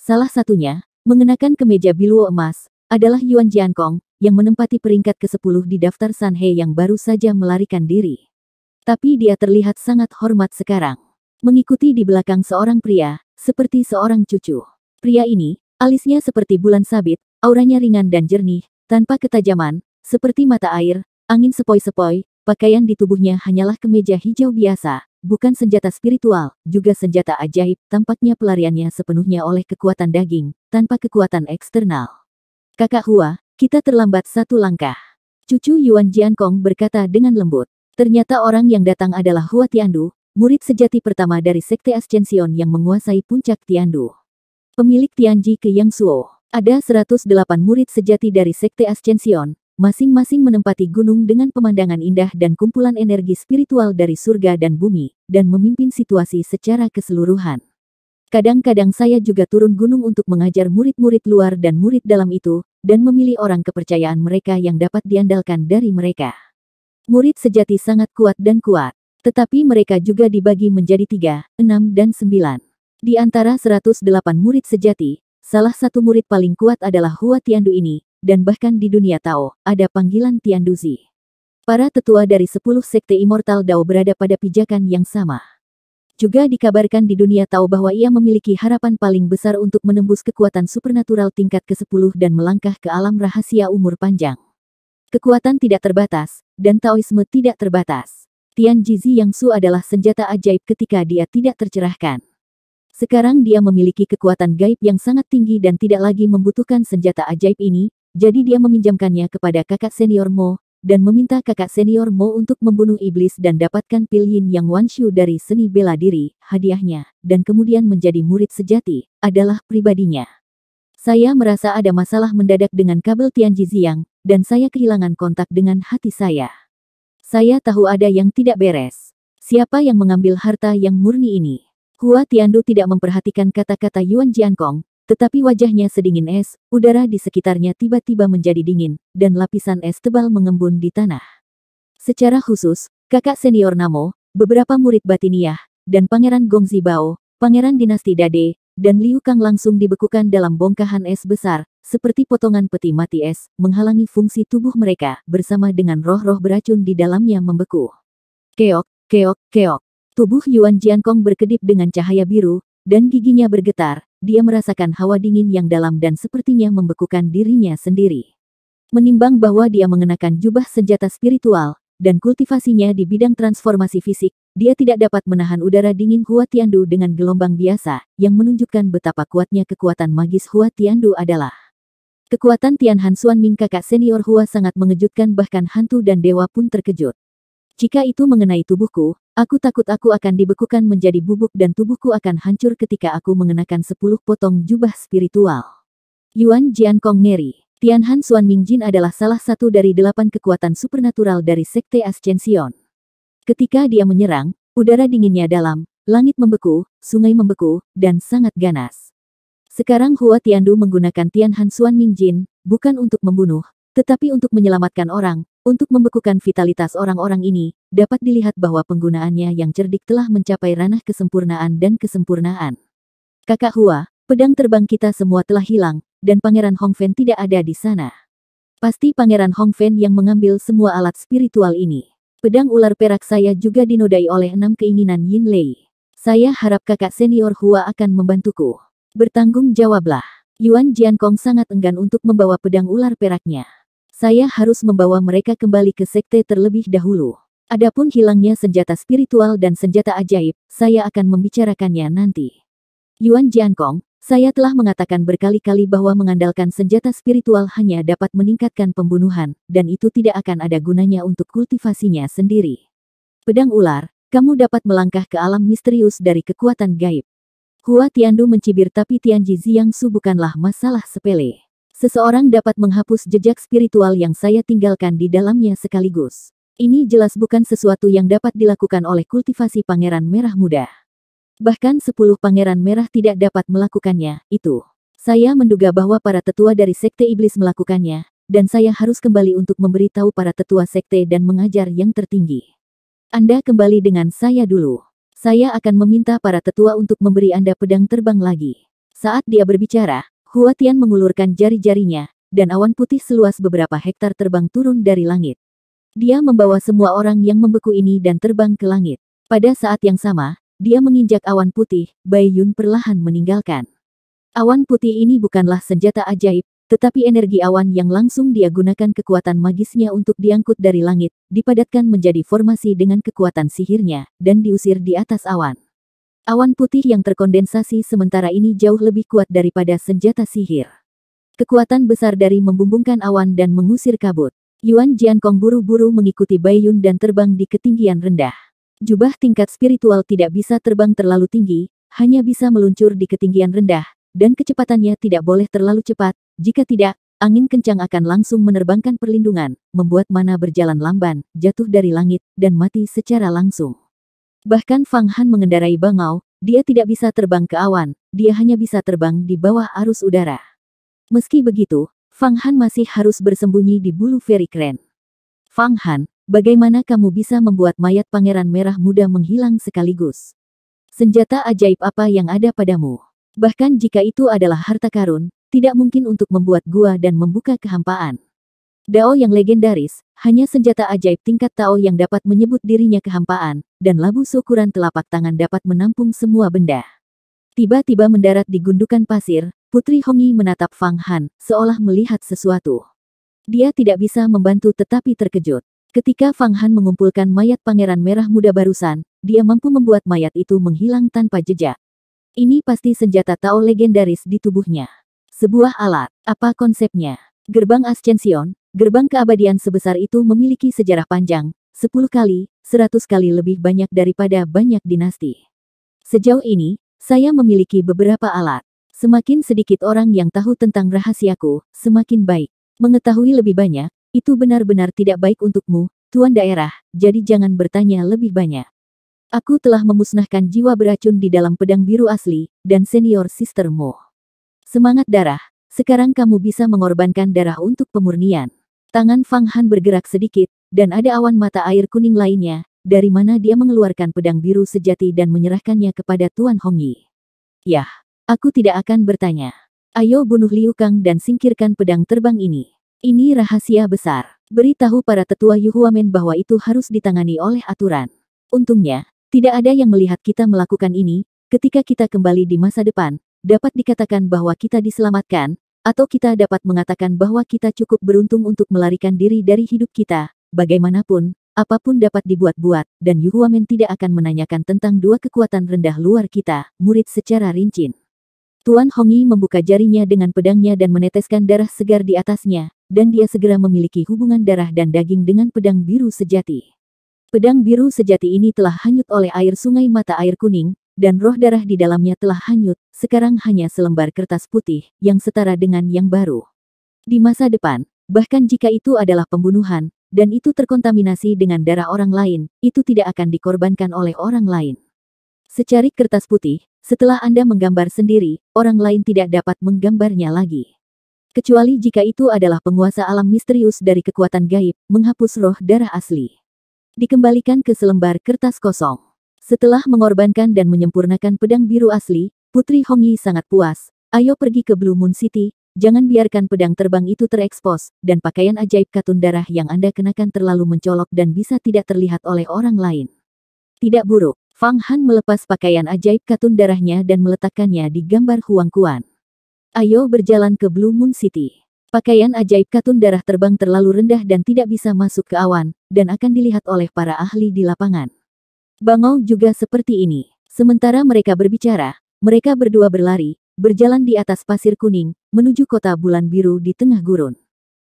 Salah satunya, mengenakan kemeja biluo emas, adalah Yuan Jiankong, yang menempati peringkat ke-10 di daftar Sanhe yang baru saja melarikan diri. Tapi dia terlihat sangat hormat sekarang mengikuti di belakang seorang pria, seperti seorang cucu. Pria ini, alisnya seperti bulan sabit, auranya ringan dan jernih, tanpa ketajaman, seperti mata air, angin sepoi-sepoi, pakaian di tubuhnya hanyalah kemeja hijau biasa, bukan senjata spiritual, juga senjata ajaib, tampaknya pelariannya sepenuhnya oleh kekuatan daging, tanpa kekuatan eksternal. Kakak Hua, kita terlambat satu langkah. Cucu Yuan Jiankong berkata dengan lembut. Ternyata orang yang datang adalah Hua Tiandu, murid sejati pertama dari Sekte Ascension yang menguasai puncak Tiandu. Pemilik Tianji ke Yang Suo, ada 108 murid sejati dari Sekte Ascension, masing-masing menempati gunung dengan pemandangan indah dan kumpulan energi spiritual dari surga dan bumi, dan memimpin situasi secara keseluruhan. Kadang-kadang saya juga turun gunung untuk mengajar murid-murid luar dan murid dalam itu, dan memilih orang kepercayaan mereka yang dapat diandalkan dari mereka. Murid sejati sangat kuat dan kuat. Tetapi mereka juga dibagi menjadi tiga, enam dan sembilan. Di antara 108 murid sejati, salah satu murid paling kuat adalah Hua Tiandu ini, dan bahkan di dunia Tao, ada panggilan Tianduzi. Para tetua dari 10 sekte Immortal Dao berada pada pijakan yang sama. Juga dikabarkan di dunia Tao bahwa ia memiliki harapan paling besar untuk menembus kekuatan supernatural tingkat ke-10 dan melangkah ke alam rahasia umur panjang. Kekuatan tidak terbatas, dan Taoisme tidak terbatas. Tian Jizi Yang Su adalah senjata ajaib ketika dia tidak tercerahkan. Sekarang dia memiliki kekuatan gaib yang sangat tinggi dan tidak lagi membutuhkan senjata ajaib ini, jadi dia meminjamkannya kepada kakak senior Mo, dan meminta kakak senior Mo untuk membunuh iblis dan dapatkan pil Yin Yang Wanshu dari seni bela diri, hadiahnya, dan kemudian menjadi murid sejati, adalah pribadinya. Saya merasa ada masalah mendadak dengan kabel Jizi yang, dan saya kehilangan kontak dengan hati saya. Saya tahu ada yang tidak beres. Siapa yang mengambil harta yang murni ini? Hua Tiandu tidak memperhatikan kata-kata Yuan Jiankong, tetapi wajahnya sedingin es, udara di sekitarnya tiba-tiba menjadi dingin, dan lapisan es tebal mengembun di tanah. Secara khusus, kakak senior Namo, beberapa murid Batiniah, dan Pangeran Gongzi Bao, Pangeran Dinasti Dade, dan Liu Kang langsung dibekukan dalam bongkahan es besar, seperti potongan peti mati es, menghalangi fungsi tubuh mereka, bersama dengan roh-roh beracun di dalamnya membeku. Keok, keok, keok. Tubuh Yuan Jiankong berkedip dengan cahaya biru, dan giginya bergetar, dia merasakan hawa dingin yang dalam dan sepertinya membekukan dirinya sendiri. Menimbang bahwa dia mengenakan jubah senjata spiritual, dan kultivasinya di bidang transformasi fisik, dia tidak dapat menahan udara dingin Hua Tiandu dengan gelombang biasa, yang menunjukkan betapa kuatnya kekuatan magis Hua Tiandu adalah. Kekuatan Tian Han Suan Ming kakak senior Hua sangat mengejutkan bahkan hantu dan dewa pun terkejut. Jika itu mengenai tubuhku, aku takut aku akan dibekukan menjadi bubuk dan tubuhku akan hancur ketika aku mengenakan sepuluh potong jubah spiritual. Yuan Jian Kong Ngeri Tian Han Suan Ming Jin adalah salah satu dari delapan kekuatan supernatural dari Sekte Ascension. Ketika dia menyerang, udara dinginnya dalam, langit membeku, sungai membeku, dan sangat ganas. Sekarang Hua Tiandu menggunakan Tian Han Xuan Ming Jin bukan untuk membunuh, tetapi untuk menyelamatkan orang, untuk membekukan vitalitas orang-orang ini, dapat dilihat bahwa penggunaannya yang cerdik telah mencapai ranah kesempurnaan dan kesempurnaan. Kakak Hua, pedang terbang kita semua telah hilang, dan Pangeran Hong Fen tidak ada di sana. Pasti Pangeran Hong Fen yang mengambil semua alat spiritual ini. Pedang ular perak saya juga dinodai oleh enam keinginan Yin Lei. Saya harap kakak senior Hua akan membantuku. Bertanggung jawablah. Yuan Jiankong sangat enggan untuk membawa pedang ular peraknya. Saya harus membawa mereka kembali ke sekte terlebih dahulu. Adapun hilangnya senjata spiritual dan senjata ajaib, saya akan membicarakannya nanti. Yuan Jiankong, saya telah mengatakan berkali-kali bahwa mengandalkan senjata spiritual hanya dapat meningkatkan pembunuhan, dan itu tidak akan ada gunanya untuk kultivasinya sendiri. Pedang ular, kamu dapat melangkah ke alam misterius dari kekuatan gaib. Hua Tiandu mencibir tapi Tianji Ziyangsu bukanlah masalah sepele. Seseorang dapat menghapus jejak spiritual yang saya tinggalkan di dalamnya sekaligus. Ini jelas bukan sesuatu yang dapat dilakukan oleh kultivasi Pangeran Merah Muda. Bahkan sepuluh pangeran merah tidak dapat melakukannya, itu. Saya menduga bahwa para tetua dari Sekte Iblis melakukannya, dan saya harus kembali untuk memberitahu para tetua Sekte dan mengajar yang tertinggi. Anda kembali dengan saya dulu. Saya akan meminta para tetua untuk memberi Anda pedang terbang lagi. Saat dia berbicara, Huatian mengulurkan jari-jarinya, dan awan putih seluas beberapa hektar terbang turun dari langit. Dia membawa semua orang yang membeku ini dan terbang ke langit. Pada saat yang sama, dia menginjak awan putih, Bai Yun perlahan meninggalkan. Awan putih ini bukanlah senjata ajaib, tetapi energi awan yang langsung dia gunakan kekuatan magisnya untuk diangkut dari langit, dipadatkan menjadi formasi dengan kekuatan sihirnya, dan diusir di atas awan. Awan putih yang terkondensasi sementara ini jauh lebih kuat daripada senjata sihir. Kekuatan besar dari membumbungkan awan dan mengusir kabut. Yuan Jiankong buru-buru mengikuti Yun dan terbang di ketinggian rendah. Jubah tingkat spiritual tidak bisa terbang terlalu tinggi, hanya bisa meluncur di ketinggian rendah, dan kecepatannya tidak boleh terlalu cepat, jika tidak, angin kencang akan langsung menerbangkan perlindungan, membuat mana berjalan lamban, jatuh dari langit, dan mati secara langsung. Bahkan Fang Han mengendarai bangau, dia tidak bisa terbang ke awan, dia hanya bisa terbang di bawah arus udara. Meski begitu, Fang Han masih harus bersembunyi di bulu fairy crane. Fang Han, Bagaimana kamu bisa membuat mayat pangeran merah muda menghilang sekaligus? Senjata ajaib apa yang ada padamu? Bahkan jika itu adalah harta karun, tidak mungkin untuk membuat gua dan membuka kehampaan. Dao yang legendaris, hanya senjata ajaib tingkat Tao yang dapat menyebut dirinya kehampaan, dan labu seukuran telapak tangan dapat menampung semua benda. Tiba-tiba mendarat di gundukan pasir, Putri Hongi menatap Fang Han, seolah melihat sesuatu. Dia tidak bisa membantu tetapi terkejut. Ketika Fang Han mengumpulkan mayat pangeran merah muda barusan, dia mampu membuat mayat itu menghilang tanpa jejak. Ini pasti senjata Tao legendaris di tubuhnya. Sebuah alat. Apa konsepnya? Gerbang Ascension, gerbang keabadian sebesar itu memiliki sejarah panjang, 10 kali, 100 kali lebih banyak daripada banyak dinasti. Sejauh ini, saya memiliki beberapa alat. Semakin sedikit orang yang tahu tentang rahasiaku, semakin baik. Mengetahui lebih banyak, itu benar-benar tidak baik untukmu, Tuan Daerah, jadi jangan bertanya lebih banyak. Aku telah memusnahkan jiwa beracun di dalam pedang biru asli, dan senior sistermu. Semangat darah, sekarang kamu bisa mengorbankan darah untuk pemurnian. Tangan Fang Han bergerak sedikit, dan ada awan mata air kuning lainnya, dari mana dia mengeluarkan pedang biru sejati dan menyerahkannya kepada Tuan Hongyi. Yah, aku tidak akan bertanya. Ayo bunuh Liu Kang dan singkirkan pedang terbang ini. Ini rahasia besar. Beritahu para tetua Yuhuamen bahwa itu harus ditangani oleh aturan. Untungnya, tidak ada yang melihat kita melakukan ini, ketika kita kembali di masa depan, dapat dikatakan bahwa kita diselamatkan, atau kita dapat mengatakan bahwa kita cukup beruntung untuk melarikan diri dari hidup kita, bagaimanapun, apapun dapat dibuat-buat, dan Yuhuamen tidak akan menanyakan tentang dua kekuatan rendah luar kita, murid secara rinci. Tuan Hongyi membuka jarinya dengan pedangnya dan meneteskan darah segar di atasnya, dan dia segera memiliki hubungan darah dan daging dengan pedang biru sejati. Pedang biru sejati ini telah hanyut oleh air sungai mata air kuning, dan roh darah di dalamnya telah hanyut, sekarang hanya selembar kertas putih, yang setara dengan yang baru. Di masa depan, bahkan jika itu adalah pembunuhan, dan itu terkontaminasi dengan darah orang lain, itu tidak akan dikorbankan oleh orang lain. Secarik kertas putih, setelah Anda menggambar sendiri, orang lain tidak dapat menggambarnya lagi. Kecuali jika itu adalah penguasa alam misterius dari kekuatan gaib, menghapus roh darah asli. Dikembalikan ke selembar kertas kosong. Setelah mengorbankan dan menyempurnakan pedang biru asli, Putri Hongyi sangat puas. Ayo pergi ke Blue Moon City, jangan biarkan pedang terbang itu terekspos, dan pakaian ajaib katun darah yang Anda kenakan terlalu mencolok dan bisa tidak terlihat oleh orang lain. Tidak buruk, Fang Han melepas pakaian ajaib katun darahnya dan meletakkannya di gambar Huang Kuan. Ayo berjalan ke Blue Moon City. Pakaian ajaib katun darah terbang terlalu rendah dan tidak bisa masuk ke awan, dan akan dilihat oleh para ahli di lapangan. Bangau juga seperti ini. Sementara mereka berbicara, mereka berdua berlari, berjalan di atas pasir kuning, menuju kota bulan biru di tengah gurun.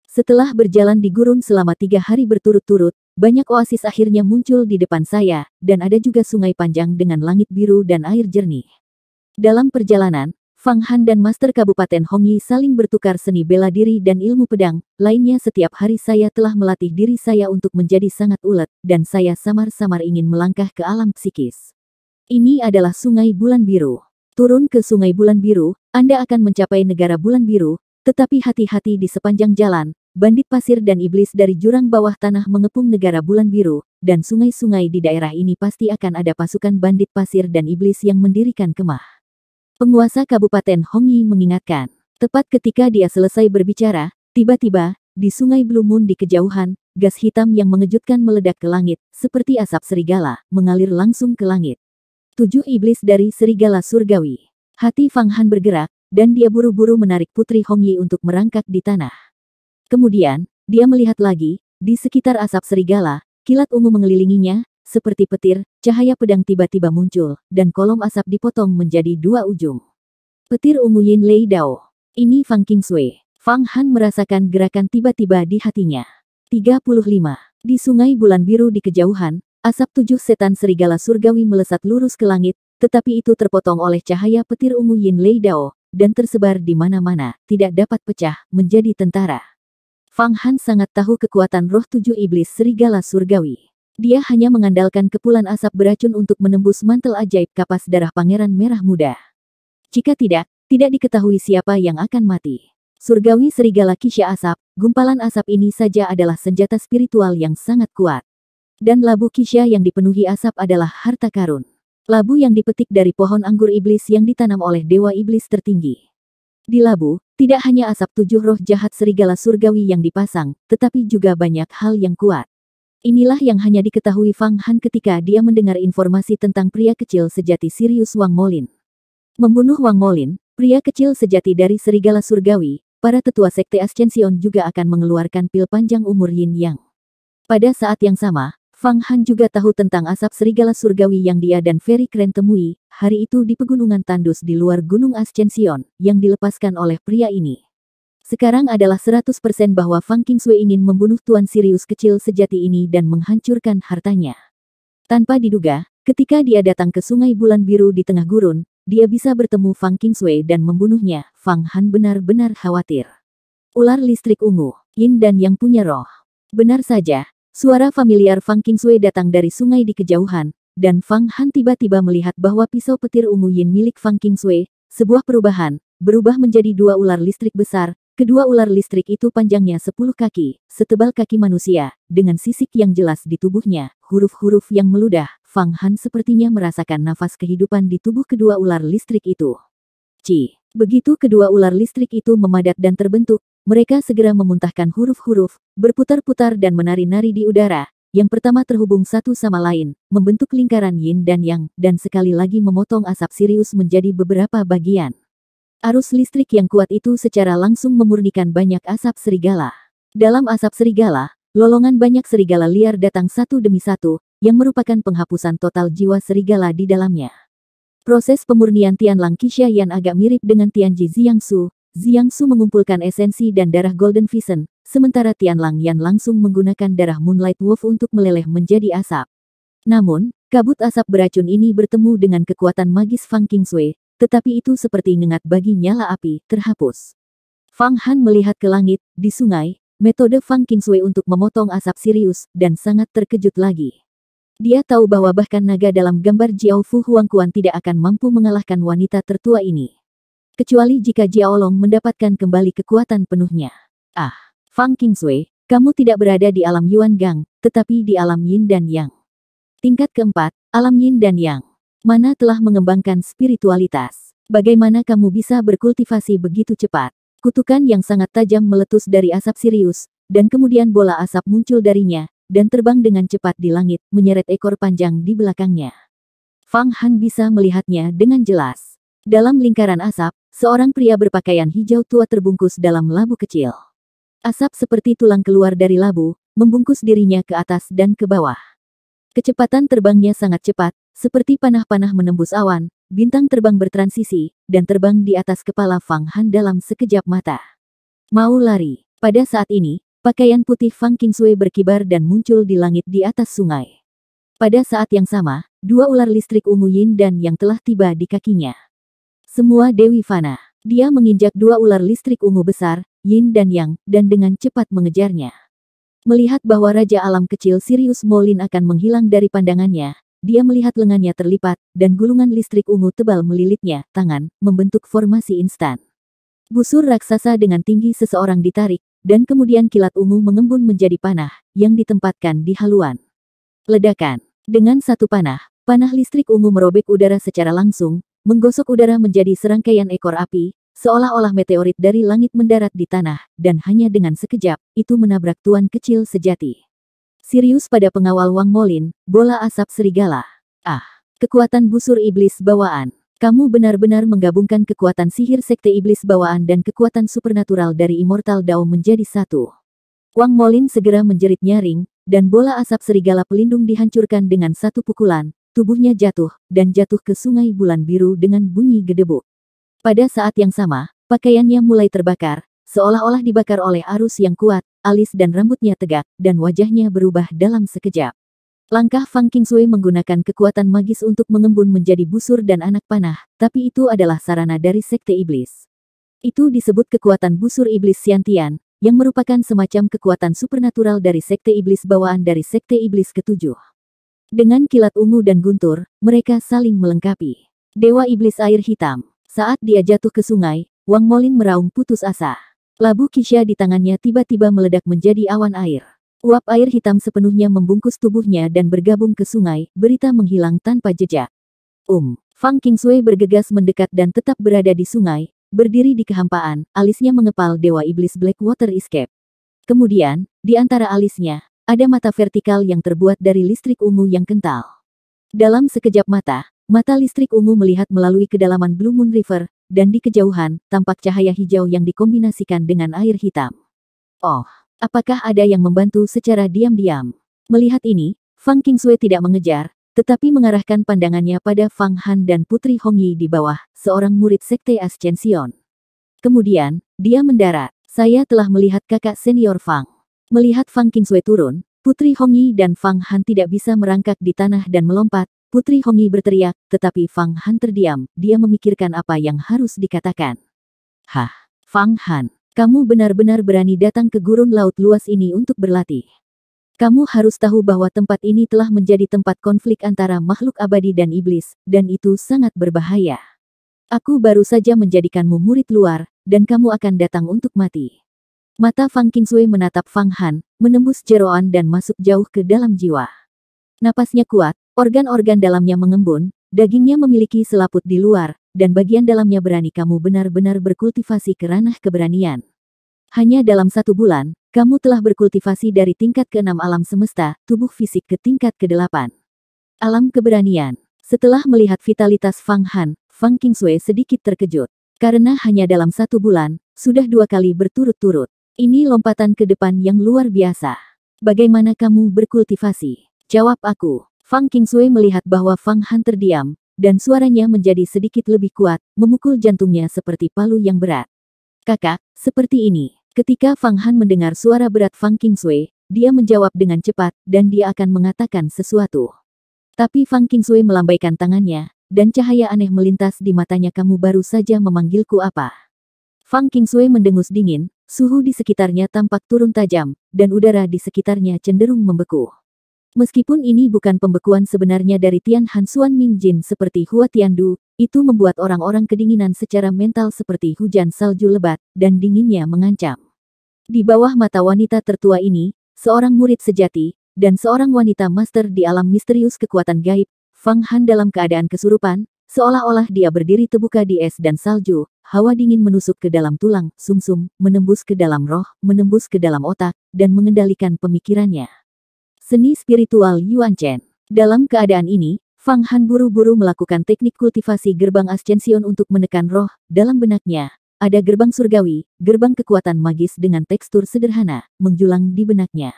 Setelah berjalan di gurun selama tiga hari berturut-turut, banyak oasis akhirnya muncul di depan saya, dan ada juga sungai panjang dengan langit biru dan air jernih. Dalam perjalanan, Fang Han dan Master Kabupaten Hongyi saling bertukar seni bela diri dan ilmu pedang, lainnya setiap hari saya telah melatih diri saya untuk menjadi sangat ulet, dan saya samar-samar ingin melangkah ke alam psikis. Ini adalah Sungai Bulan Biru. Turun ke Sungai Bulan Biru, Anda akan mencapai negara Bulan Biru, tetapi hati-hati di sepanjang jalan, bandit pasir dan iblis dari jurang bawah tanah mengepung negara Bulan Biru, dan sungai-sungai di daerah ini pasti akan ada pasukan bandit pasir dan iblis yang mendirikan kemah. Penguasa Kabupaten Hongyi mengingatkan, tepat ketika dia selesai berbicara, tiba-tiba, di sungai Blue Moon di kejauhan, gas hitam yang mengejutkan meledak ke langit, seperti asap serigala, mengalir langsung ke langit. Tujuh iblis dari serigala surgawi. Hati Fang Han bergerak, dan dia buru-buru menarik Putri Hongyi untuk merangkak di tanah. Kemudian, dia melihat lagi, di sekitar asap serigala, kilat ungu mengelilinginya, seperti petir, Cahaya pedang tiba-tiba muncul, dan kolom asap dipotong menjadi dua ujung. Petir ungu Yin Lei Dao. Ini Fang King Sui. Fang Han merasakan gerakan tiba-tiba di hatinya. 35. Di sungai bulan biru di kejauhan, asap tujuh setan serigala surgawi melesat lurus ke langit, tetapi itu terpotong oleh cahaya petir ungu Yin Lei Dao, dan tersebar di mana-mana, tidak dapat pecah, menjadi tentara. Fang Han sangat tahu kekuatan roh tujuh iblis serigala surgawi. Dia hanya mengandalkan kepulan asap beracun untuk menembus mantel ajaib kapas darah pangeran merah muda. Jika tidak, tidak diketahui siapa yang akan mati. Surgawi serigala kisya asap, gumpalan asap ini saja adalah senjata spiritual yang sangat kuat. Dan labu kisya yang dipenuhi asap adalah harta karun. Labu yang dipetik dari pohon anggur iblis yang ditanam oleh dewa iblis tertinggi. Di labu, tidak hanya asap tujuh roh jahat serigala surgawi yang dipasang, tetapi juga banyak hal yang kuat. Inilah yang hanya diketahui Fang Han ketika dia mendengar informasi tentang pria kecil sejati Sirius Wang Molin. Membunuh Wang Molin, pria kecil sejati dari Serigala Surgawi, para tetua sekte Ascension juga akan mengeluarkan pil panjang umur Yin Yang. Pada saat yang sama, Fang Han juga tahu tentang asap Serigala Surgawi yang dia dan Ferry Kren temui, hari itu di pegunungan Tandus di luar Gunung Ascension, yang dilepaskan oleh pria ini. Sekarang adalah 100% bahwa Fang Kingsui ingin membunuh Tuan Sirius kecil sejati ini dan menghancurkan hartanya. Tanpa diduga, ketika dia datang ke Sungai Bulan Biru di tengah gurun, dia bisa bertemu Fang Kingsui dan membunuhnya. Fang Han benar-benar khawatir. Ular listrik ungu, Yin dan Yang punya roh. Benar saja, suara familiar Fang Kingsui datang dari sungai di kejauhan, dan Fang Han tiba-tiba melihat bahwa pisau petir ungu Yin milik Fang Kingsui, sebuah perubahan, berubah menjadi dua ular listrik besar, Kedua ular listrik itu panjangnya 10 kaki, setebal kaki manusia, dengan sisik yang jelas di tubuhnya, huruf-huruf yang meludah. Fang Han sepertinya merasakan nafas kehidupan di tubuh kedua ular listrik itu. Ci, begitu kedua ular listrik itu memadat dan terbentuk, mereka segera memuntahkan huruf-huruf, berputar-putar dan menari-nari di udara. Yang pertama terhubung satu sama lain, membentuk lingkaran yin dan yang, dan sekali lagi memotong asap Sirius menjadi beberapa bagian. Arus listrik yang kuat itu secara langsung memurnikan banyak asap serigala. Dalam asap serigala, lolongan banyak serigala liar datang satu demi satu, yang merupakan penghapusan total jiwa serigala di dalamnya. Proses pemurnian Tian Tianlang Qixia agak mirip dengan Tian Tianji Jiangsu. Jiangsu mengumpulkan esensi dan darah Golden Vision, sementara Tian Lang Yan langsung menggunakan darah Moonlight Wolf untuk meleleh menjadi asap. Namun, kabut asap beracun ini bertemu dengan kekuatan magis Fang Kingsui, tetapi itu seperti nengat bagi nyala api, terhapus. Fang Han melihat ke langit, di sungai, metode Fang Kingsway untuk memotong asap Sirius dan sangat terkejut lagi. Dia tahu bahwa bahkan naga dalam gambar Jiao Fu Huang Kuan tidak akan mampu mengalahkan wanita tertua ini. Kecuali jika Jiao Long mendapatkan kembali kekuatan penuhnya. Ah, Fang Kingsway, kamu tidak berada di alam Yuan Gang, tetapi di alam Yin dan Yang. Tingkat keempat, alam Yin dan Yang. Mana telah mengembangkan spiritualitas. Bagaimana kamu bisa berkultivasi begitu cepat? Kutukan yang sangat tajam meletus dari asap Sirius, dan kemudian bola asap muncul darinya, dan terbang dengan cepat di langit, menyeret ekor panjang di belakangnya. Fang Han bisa melihatnya dengan jelas. Dalam lingkaran asap, seorang pria berpakaian hijau tua terbungkus dalam labu kecil. Asap seperti tulang keluar dari labu, membungkus dirinya ke atas dan ke bawah. Kecepatan terbangnya sangat cepat, seperti panah-panah menembus awan, bintang terbang bertransisi, dan terbang di atas kepala Fang Han dalam sekejap mata. Mau lari. Pada saat ini, pakaian putih Fang Kingsue berkibar dan muncul di langit di atas sungai. Pada saat yang sama, dua ular listrik ungu Yin dan yang telah tiba di kakinya. Semua Dewi Fana. Dia menginjak dua ular listrik ungu besar, Yin dan Yang, dan dengan cepat mengejarnya. Melihat bahwa Raja Alam Kecil Sirius Molin akan menghilang dari pandangannya, dia melihat lengannya terlipat, dan gulungan listrik ungu tebal melilitnya, tangan, membentuk formasi instan. Busur raksasa dengan tinggi seseorang ditarik, dan kemudian kilat ungu mengembun menjadi panah, yang ditempatkan di haluan. Ledakan. Dengan satu panah, panah listrik ungu merobek udara secara langsung, menggosok udara menjadi serangkaian ekor api, seolah-olah meteorit dari langit mendarat di tanah, dan hanya dengan sekejap, itu menabrak tuan kecil sejati. Sirius pada pengawal Wang Molin, bola asap serigala. Ah, kekuatan busur iblis bawaan. Kamu benar-benar menggabungkan kekuatan sihir sekte iblis bawaan dan kekuatan supernatural dari Immortal Dao menjadi satu. Wang Molin segera menjerit nyaring, dan bola asap serigala pelindung dihancurkan dengan satu pukulan, tubuhnya jatuh, dan jatuh ke sungai bulan biru dengan bunyi gedebuk. Pada saat yang sama, pakaiannya mulai terbakar, Seolah-olah dibakar oleh arus yang kuat, alis dan rambutnya tegak, dan wajahnya berubah dalam sekejap. Langkah Fang Kingsui menggunakan kekuatan magis untuk mengembun menjadi busur dan anak panah, tapi itu adalah sarana dari sekte iblis. Itu disebut kekuatan busur iblis Siantian, yang merupakan semacam kekuatan supernatural dari sekte iblis bawaan dari sekte iblis ketujuh. Dengan kilat ungu dan guntur, mereka saling melengkapi. Dewa Iblis Air Hitam. Saat dia jatuh ke sungai, Wang Molin meraung putus asa. Labu Kisha di tangannya tiba-tiba meledak menjadi awan air. Uap air hitam sepenuhnya membungkus tubuhnya dan bergabung ke sungai, berita menghilang tanpa jejak. Um, Fang Kingsway bergegas mendekat dan tetap berada di sungai, berdiri di kehampaan, alisnya mengepal Dewa Iblis Blackwater Escape. Kemudian, di antara alisnya, ada mata vertikal yang terbuat dari listrik ungu yang kental. Dalam sekejap mata, mata listrik ungu melihat melalui kedalaman Blue Moon River, dan di kejauhan, tampak cahaya hijau yang dikombinasikan dengan air hitam. Oh, apakah ada yang membantu secara diam-diam? Melihat ini, Fang Kingsue tidak mengejar, tetapi mengarahkan pandangannya pada Fang Han dan Putri Hong Yi di bawah, seorang murid Sekte Ascension. Kemudian, dia mendarat. Saya telah melihat kakak senior Fang. Melihat Fang Kingsue turun, Putri Hong Yi dan Fang Han tidak bisa merangkak di tanah dan melompat, Putri Hongyi berteriak, tetapi Fang Han terdiam, dia memikirkan apa yang harus dikatakan. Hah, Fang Han, kamu benar-benar berani datang ke gurun laut luas ini untuk berlatih. Kamu harus tahu bahwa tempat ini telah menjadi tempat konflik antara makhluk abadi dan iblis, dan itu sangat berbahaya. Aku baru saja menjadikanmu murid luar, dan kamu akan datang untuk mati. Mata Fang Kingsui menatap Fang Han, menembus jeroan dan masuk jauh ke dalam jiwa. Napasnya kuat, organ-organ dalamnya mengembun, dagingnya memiliki selaput di luar, dan bagian dalamnya berani kamu benar-benar berkultivasi ke ranah keberanian. Hanya dalam satu bulan, kamu telah berkultivasi dari tingkat ke-6 alam semesta, tubuh fisik ke tingkat ke-8. Alam keberanian. Setelah melihat vitalitas Fang Han, Fang King Sui sedikit terkejut. Karena hanya dalam satu bulan, sudah dua kali berturut-turut. Ini lompatan ke depan yang luar biasa. Bagaimana kamu berkultivasi? Jawab aku. Fang King Sui melihat bahwa Fang Han terdiam, dan suaranya menjadi sedikit lebih kuat, memukul jantungnya seperti palu yang berat. Kakak, seperti ini. Ketika Fang Han mendengar suara berat Fang King Sui dia menjawab dengan cepat, dan dia akan mengatakan sesuatu. Tapi Fang King Sui melambaikan tangannya, dan cahaya aneh melintas di matanya kamu baru saja memanggilku apa. Fang King Sui mendengus dingin, suhu di sekitarnya tampak turun tajam, dan udara di sekitarnya cenderung membeku. Meskipun ini bukan pembekuan sebenarnya dari Tian Ming Jin seperti Hua Du, itu membuat orang-orang kedinginan secara mental seperti hujan salju lebat, dan dinginnya mengancam. Di bawah mata wanita tertua ini, seorang murid sejati, dan seorang wanita master di alam misterius kekuatan gaib, Fang Han dalam keadaan kesurupan, seolah-olah dia berdiri terbuka di es dan salju, hawa dingin menusuk ke dalam tulang, sumsum, -sum, menembus ke dalam roh, menembus ke dalam otak, dan mengendalikan pemikirannya. Seni spiritual Yuan Chen. Dalam keadaan ini, Fang Han buru-buru melakukan teknik kultivasi gerbang ascension untuk menekan roh, dalam benaknya. Ada gerbang surgawi, gerbang kekuatan magis dengan tekstur sederhana, menjulang di benaknya.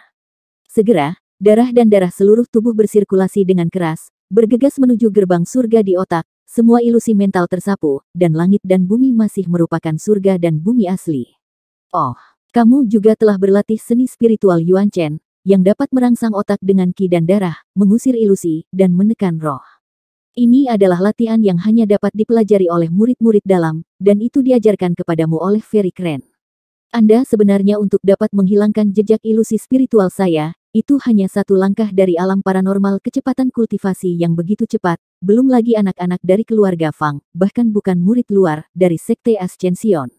Segera, darah dan darah seluruh tubuh bersirkulasi dengan keras, bergegas menuju gerbang surga di otak, semua ilusi mental tersapu, dan langit dan bumi masih merupakan surga dan bumi asli. Oh, kamu juga telah berlatih seni spiritual Yuan Chen, yang dapat merangsang otak dengan ki dan darah, mengusir ilusi, dan menekan roh. Ini adalah latihan yang hanya dapat dipelajari oleh murid-murid dalam, dan itu diajarkan kepadamu oleh Ferry Kren. Anda sebenarnya untuk dapat menghilangkan jejak ilusi spiritual saya, itu hanya satu langkah dari alam paranormal kecepatan kultivasi yang begitu cepat, belum lagi anak-anak dari keluarga Fang, bahkan bukan murid luar, dari Sekte Ascension.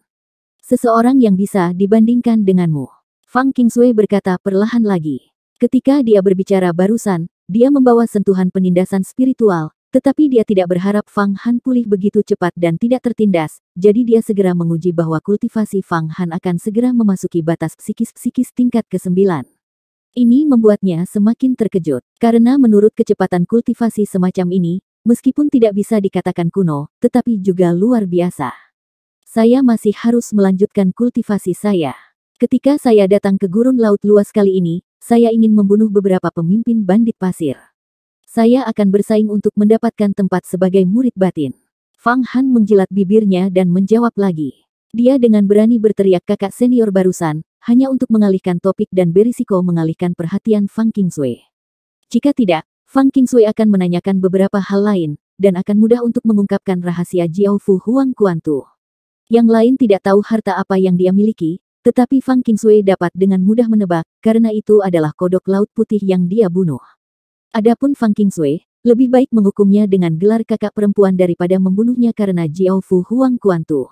Seseorang yang bisa dibandingkan denganmu. Fang Qingzui berkata perlahan lagi. Ketika dia berbicara barusan, dia membawa sentuhan penindasan spiritual, tetapi dia tidak berharap Fang Han pulih begitu cepat dan tidak tertindas, jadi dia segera menguji bahwa kultivasi Fang Han akan segera memasuki batas psikis-psikis tingkat ke-9. Ini membuatnya semakin terkejut, karena menurut kecepatan kultivasi semacam ini, meskipun tidak bisa dikatakan kuno, tetapi juga luar biasa. Saya masih harus melanjutkan kultivasi saya. Ketika saya datang ke gurun laut luas kali ini, saya ingin membunuh beberapa pemimpin bandit pasir. Saya akan bersaing untuk mendapatkan tempat sebagai murid batin. Fang Han menjilat bibirnya dan menjawab lagi. Dia dengan berani berteriak kakak senior barusan, hanya untuk mengalihkan topik dan berisiko mengalihkan perhatian Fang Sui. Jika tidak, Fang Sui akan menanyakan beberapa hal lain, dan akan mudah untuk mengungkapkan rahasia Jiao Fu Huang Kuantu. Yang lain tidak tahu harta apa yang dia miliki, tetapi Fang Kingsui dapat dengan mudah menebak, karena itu adalah kodok laut putih yang dia bunuh. Adapun Fang Kingsui, lebih baik menghukumnya dengan gelar kakak perempuan daripada membunuhnya karena Jiao Fu Huang Kuantu.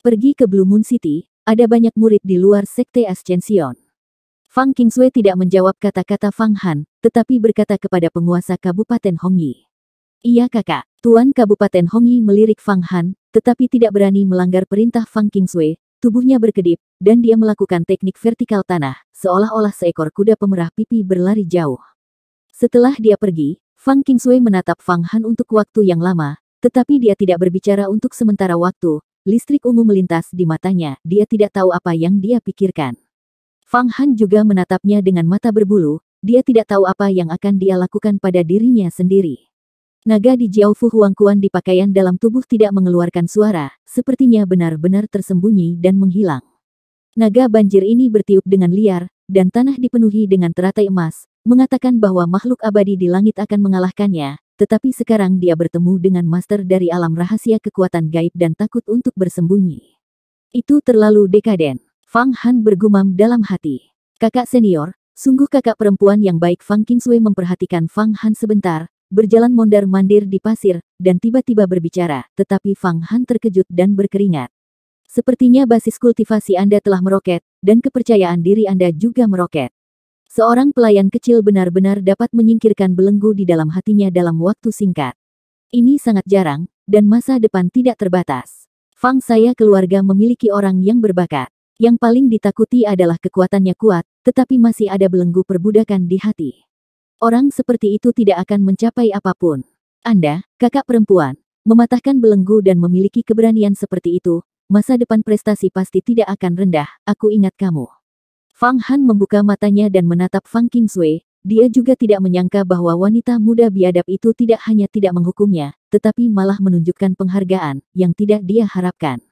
Pergi ke Blue Moon City, ada banyak murid di luar Sekte Ascension. Fang Kingsui tidak menjawab kata-kata Fang Han, tetapi berkata kepada penguasa Kabupaten Hongyi. Iya kakak, Tuan Kabupaten Hongyi melirik Fang Han, tetapi tidak berani melanggar perintah Fang Kingsui." Tubuhnya berkedip, dan dia melakukan teknik vertikal tanah, seolah-olah seekor kuda pemerah pipi berlari jauh. Setelah dia pergi, Fang King Sui menatap Fang Han untuk waktu yang lama, tetapi dia tidak berbicara untuk sementara waktu, listrik ungu melintas di matanya, dia tidak tahu apa yang dia pikirkan. Fang Han juga menatapnya dengan mata berbulu, dia tidak tahu apa yang akan dia lakukan pada dirinya sendiri. Naga di Jiaofu Fu Huangkuan di pakaian dalam tubuh tidak mengeluarkan suara, sepertinya benar-benar tersembunyi dan menghilang. Naga banjir ini bertiup dengan liar, dan tanah dipenuhi dengan teratai emas, mengatakan bahwa makhluk abadi di langit akan mengalahkannya, tetapi sekarang dia bertemu dengan master dari alam rahasia kekuatan gaib dan takut untuk bersembunyi. Itu terlalu dekaden. Fang Han bergumam dalam hati. Kakak senior, sungguh kakak perempuan yang baik Fang Kingswei memperhatikan Fang Han sebentar, berjalan mondar-mandir di pasir, dan tiba-tiba berbicara, tetapi Fang Han terkejut dan berkeringat. Sepertinya basis kultivasi Anda telah meroket, dan kepercayaan diri Anda juga meroket. Seorang pelayan kecil benar-benar dapat menyingkirkan belenggu di dalam hatinya dalam waktu singkat. Ini sangat jarang, dan masa depan tidak terbatas. Fang saya keluarga memiliki orang yang berbakat. Yang paling ditakuti adalah kekuatannya kuat, tetapi masih ada belenggu perbudakan di hati. Orang seperti itu tidak akan mencapai apapun. Anda, kakak perempuan, mematahkan belenggu dan memiliki keberanian seperti itu, masa depan prestasi pasti tidak akan rendah, aku ingat kamu. Fang Han membuka matanya dan menatap Fang Sui. dia juga tidak menyangka bahwa wanita muda biadab itu tidak hanya tidak menghukumnya, tetapi malah menunjukkan penghargaan yang tidak dia harapkan.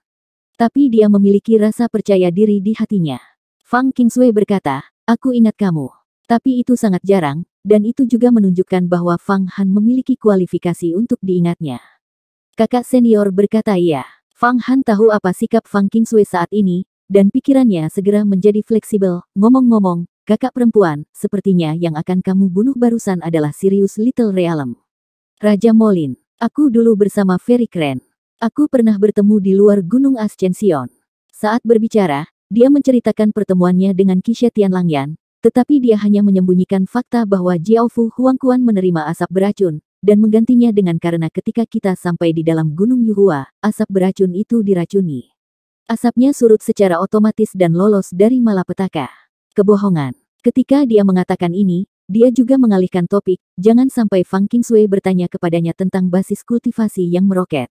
Tapi dia memiliki rasa percaya diri di hatinya. Fang Sui berkata, aku ingat kamu. Tapi itu sangat jarang, dan itu juga menunjukkan bahwa Fang Han memiliki kualifikasi untuk diingatnya. Kakak senior berkata iya. Fang Han tahu apa sikap Fang King Sui saat ini, dan pikirannya segera menjadi fleksibel. Ngomong-ngomong, kakak perempuan, sepertinya yang akan kamu bunuh barusan adalah Sirius Little Realm. Raja Molin, aku dulu bersama Ferry Kren. Aku pernah bertemu di luar Gunung Ascension. Saat berbicara, dia menceritakan pertemuannya dengan Kisha Langyan." Tetapi dia hanya menyembunyikan fakta bahwa Jiaofu Kuan menerima asap beracun, dan menggantinya dengan karena ketika kita sampai di dalam Gunung Yuhua, asap beracun itu diracuni. Asapnya surut secara otomatis dan lolos dari malapetaka. Kebohongan. Ketika dia mengatakan ini, dia juga mengalihkan topik, jangan sampai Fang Sui bertanya kepadanya tentang basis kultivasi yang meroket.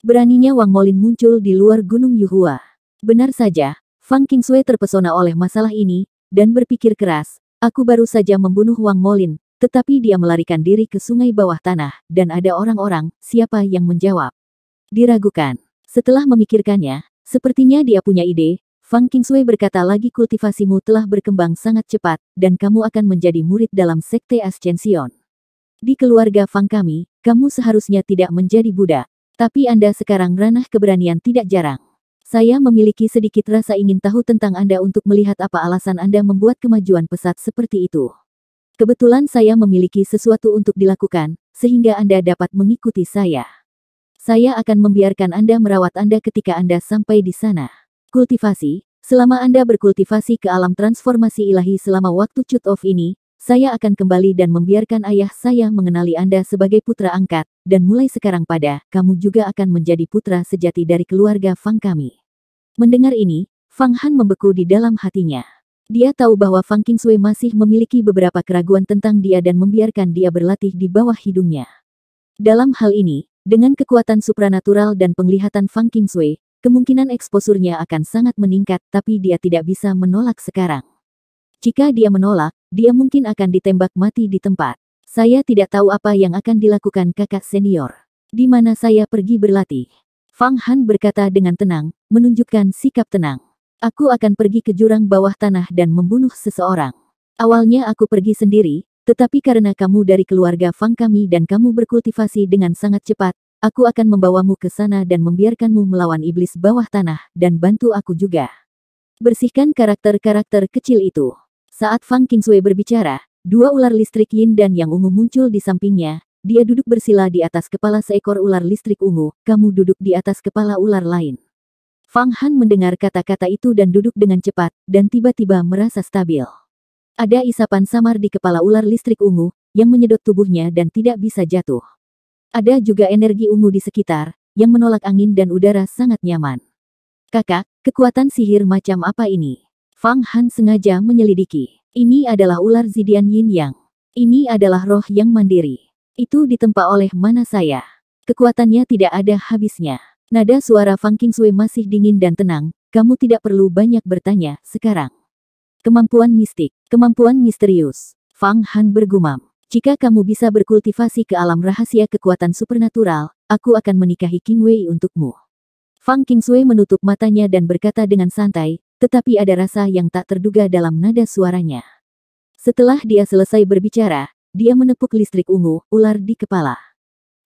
Beraninya Wang Molin muncul di luar Gunung Yuhua. Benar saja, Fang Sui terpesona oleh masalah ini, dan berpikir keras, aku baru saja membunuh Wang Molin, tetapi dia melarikan diri ke sungai bawah tanah, dan ada orang-orang, siapa yang menjawab? Diragukan. Setelah memikirkannya, sepertinya dia punya ide, Fang Kingsway berkata lagi kultivasimu telah berkembang sangat cepat, dan kamu akan menjadi murid dalam sekte Ascension. Di keluarga Fang kami, kamu seharusnya tidak menjadi Buddha, tapi Anda sekarang ranah keberanian tidak jarang. Saya memiliki sedikit rasa ingin tahu tentang Anda untuk melihat apa alasan Anda membuat kemajuan pesat seperti itu. Kebetulan saya memiliki sesuatu untuk dilakukan, sehingga Anda dapat mengikuti saya. Saya akan membiarkan Anda merawat Anda ketika Anda sampai di sana. Kultivasi, selama Anda berkultivasi ke alam transformasi ilahi selama waktu cut off ini, saya akan kembali dan membiarkan ayah saya mengenali Anda sebagai putra angkat, dan mulai sekarang pada, kamu juga akan menjadi putra sejati dari keluarga Fang kami. Mendengar ini, Fang Han membeku di dalam hatinya. Dia tahu bahwa Fang Kingswei masih memiliki beberapa keraguan tentang dia dan membiarkan dia berlatih di bawah hidungnya. Dalam hal ini, dengan kekuatan supranatural dan penglihatan Fang Kingswei, kemungkinan eksposurnya akan sangat meningkat tapi dia tidak bisa menolak sekarang. Jika dia menolak, dia mungkin akan ditembak mati di tempat. Saya tidak tahu apa yang akan dilakukan kakak senior. Di mana saya pergi berlatih. Fang Han berkata dengan tenang, menunjukkan sikap tenang. Aku akan pergi ke jurang bawah tanah dan membunuh seseorang. Awalnya aku pergi sendiri, tetapi karena kamu dari keluarga Fang kami dan kamu berkultivasi dengan sangat cepat, aku akan membawamu ke sana dan membiarkanmu melawan iblis bawah tanah, dan bantu aku juga. Bersihkan karakter-karakter kecil itu. Saat Fang Qingzue berbicara, dua ular listrik yin dan yang ungu muncul di sampingnya. Dia duduk bersila di atas kepala seekor ular listrik ungu, kamu duduk di atas kepala ular lain. Fang Han mendengar kata-kata itu dan duduk dengan cepat, dan tiba-tiba merasa stabil. Ada isapan samar di kepala ular listrik ungu, yang menyedot tubuhnya dan tidak bisa jatuh. Ada juga energi ungu di sekitar, yang menolak angin dan udara sangat nyaman. Kakak, kekuatan sihir macam apa ini? Fang Han sengaja menyelidiki. Ini adalah ular Zidian Yin Yang. Ini adalah roh yang mandiri. Itu ditempa oleh mana saya. Kekuatannya tidak ada habisnya. Nada suara Fang King Sui masih dingin dan tenang, kamu tidak perlu banyak bertanya sekarang. Kemampuan mistik, kemampuan misterius. Fang Han bergumam. Jika kamu bisa berkultivasi ke alam rahasia kekuatan supernatural, aku akan menikahi King Wei untukmu. Fang Kingsui menutup matanya dan berkata dengan santai, tetapi ada rasa yang tak terduga dalam nada suaranya. Setelah dia selesai berbicara, dia menepuk listrik ungu, ular di kepala.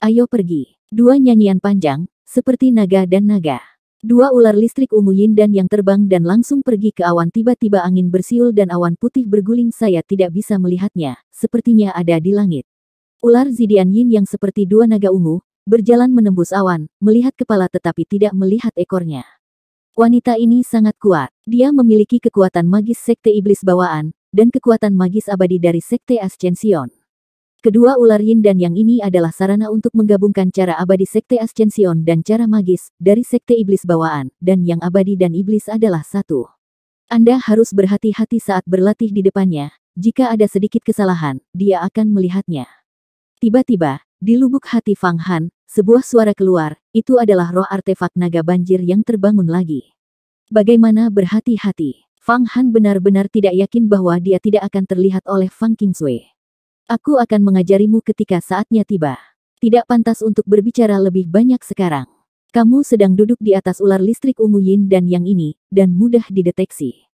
Ayo pergi. Dua nyanyian panjang, seperti naga dan naga. Dua ular listrik ungu yin dan yang terbang dan langsung pergi ke awan tiba-tiba angin bersiul dan awan putih berguling saya tidak bisa melihatnya, sepertinya ada di langit. Ular zidian yin yang seperti dua naga ungu, berjalan menembus awan, melihat kepala tetapi tidak melihat ekornya. Wanita ini sangat kuat. Dia memiliki kekuatan magis sekte iblis bawaan, dan kekuatan magis abadi dari sekte Ascension. Kedua ular yin dan yang ini adalah sarana untuk menggabungkan cara abadi sekte Ascension dan cara magis dari sekte iblis bawaan, dan yang abadi dan iblis adalah satu. Anda harus berhati-hati saat berlatih di depannya. Jika ada sedikit kesalahan, dia akan melihatnya. Tiba-tiba, di lubuk hati Fang Han, sebuah suara keluar, itu adalah roh artefak naga banjir yang terbangun lagi. Bagaimana berhati-hati? Fang Han benar-benar tidak yakin bahwa dia tidak akan terlihat oleh Fang Kingsui. Aku akan mengajarimu ketika saatnya tiba. Tidak pantas untuk berbicara lebih banyak sekarang. Kamu sedang duduk di atas ular listrik ungu yin dan yang ini, dan mudah dideteksi.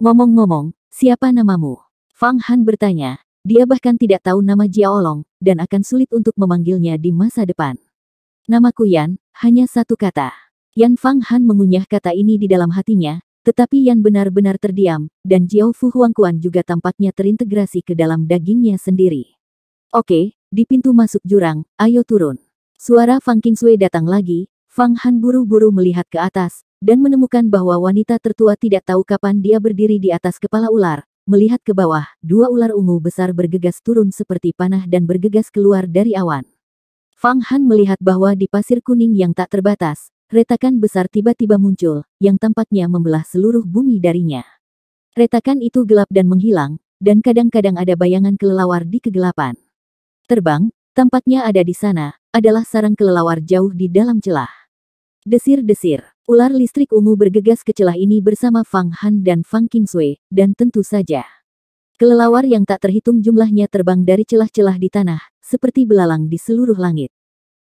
Ngomong-ngomong, siapa namamu? Fang Han bertanya. Dia bahkan tidak tahu nama Jiaolong, dan akan sulit untuk memanggilnya di masa depan. Namaku Yan, hanya satu kata. Yan Fang Han mengunyah kata ini di dalam hatinya, tetapi Yan benar-benar terdiam, dan Jiao Fu Huang Kuan juga tampaknya terintegrasi ke dalam dagingnya sendiri. Oke, di pintu masuk jurang, ayo turun. Suara Fang King Sui datang lagi, Fang Han buru-buru melihat ke atas, dan menemukan bahwa wanita tertua tidak tahu kapan dia berdiri di atas kepala ular. Melihat ke bawah, dua ular ungu besar bergegas turun seperti panah dan bergegas keluar dari awan. Fang Han melihat bahwa di pasir kuning yang tak terbatas, retakan besar tiba-tiba muncul, yang tampaknya membelah seluruh bumi darinya. Retakan itu gelap dan menghilang, dan kadang-kadang ada bayangan kelelawar di kegelapan. Terbang, tampaknya ada di sana, adalah sarang kelelawar jauh di dalam celah. Desir-desir, ular listrik ungu bergegas ke celah ini bersama Fang Han dan Fang Kingsui, dan tentu saja. Kelelawar yang tak terhitung jumlahnya terbang dari celah-celah di tanah, seperti belalang di seluruh langit.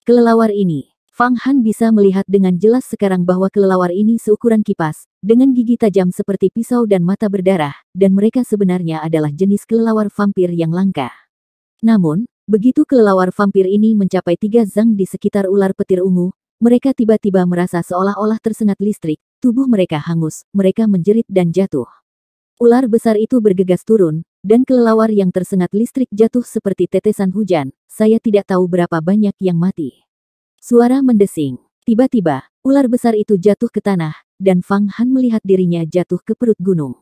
Kelelawar ini, Fang Han bisa melihat dengan jelas sekarang bahwa kelelawar ini seukuran kipas, dengan gigi tajam seperti pisau dan mata berdarah, dan mereka sebenarnya adalah jenis kelelawar vampir yang langka. Namun, begitu kelelawar vampir ini mencapai tiga zang di sekitar ular petir ungu, mereka tiba-tiba merasa seolah-olah tersengat listrik, tubuh mereka hangus, mereka menjerit dan jatuh. Ular besar itu bergegas turun, dan kelelawar yang tersengat listrik jatuh seperti tetesan hujan, saya tidak tahu berapa banyak yang mati. Suara mendesing. Tiba-tiba, ular besar itu jatuh ke tanah, dan Fang Han melihat dirinya jatuh ke perut gunung.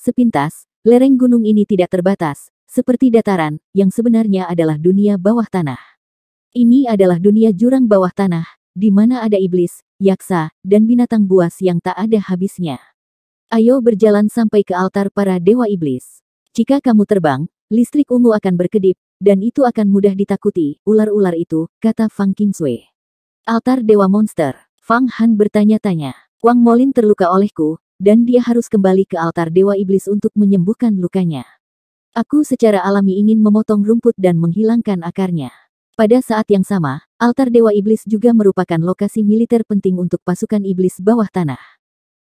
Sepintas, lereng gunung ini tidak terbatas, seperti dataran, yang sebenarnya adalah dunia bawah tanah. Ini adalah dunia jurang bawah tanah, di mana ada iblis, yaksa, dan binatang buas yang tak ada habisnya. Ayo berjalan sampai ke altar para dewa iblis. Jika kamu terbang, listrik ungu akan berkedip, dan itu akan mudah ditakuti, ular-ular itu, kata Fang Kingsway. Altar Dewa Monster, Fang Han bertanya-tanya. Wang Molin terluka olehku, dan dia harus kembali ke altar Dewa Iblis untuk menyembuhkan lukanya. Aku secara alami ingin memotong rumput dan menghilangkan akarnya. Pada saat yang sama, altar Dewa Iblis juga merupakan lokasi militer penting untuk pasukan iblis bawah tanah.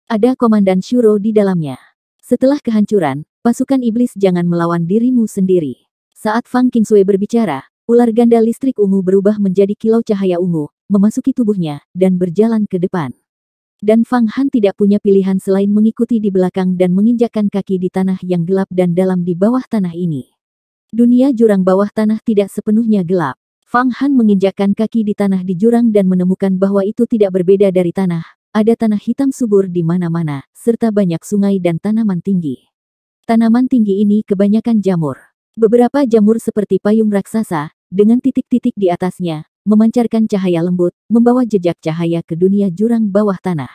Ada Komandan Shuro di dalamnya. Setelah kehancuran, Pasukan iblis jangan melawan dirimu sendiri. Saat Fang Kingsue berbicara, ular ganda listrik ungu berubah menjadi kilau cahaya ungu, memasuki tubuhnya, dan berjalan ke depan. Dan Fang Han tidak punya pilihan selain mengikuti di belakang dan menginjakkan kaki di tanah yang gelap dan dalam di bawah tanah ini. Dunia jurang bawah tanah tidak sepenuhnya gelap. Fang Han menginjakkan kaki di tanah di jurang dan menemukan bahwa itu tidak berbeda dari tanah. Ada tanah hitam subur di mana-mana, serta banyak sungai dan tanaman tinggi. Tanaman tinggi ini kebanyakan jamur. Beberapa jamur seperti payung raksasa, dengan titik-titik di atasnya, memancarkan cahaya lembut, membawa jejak cahaya ke dunia jurang bawah tanah.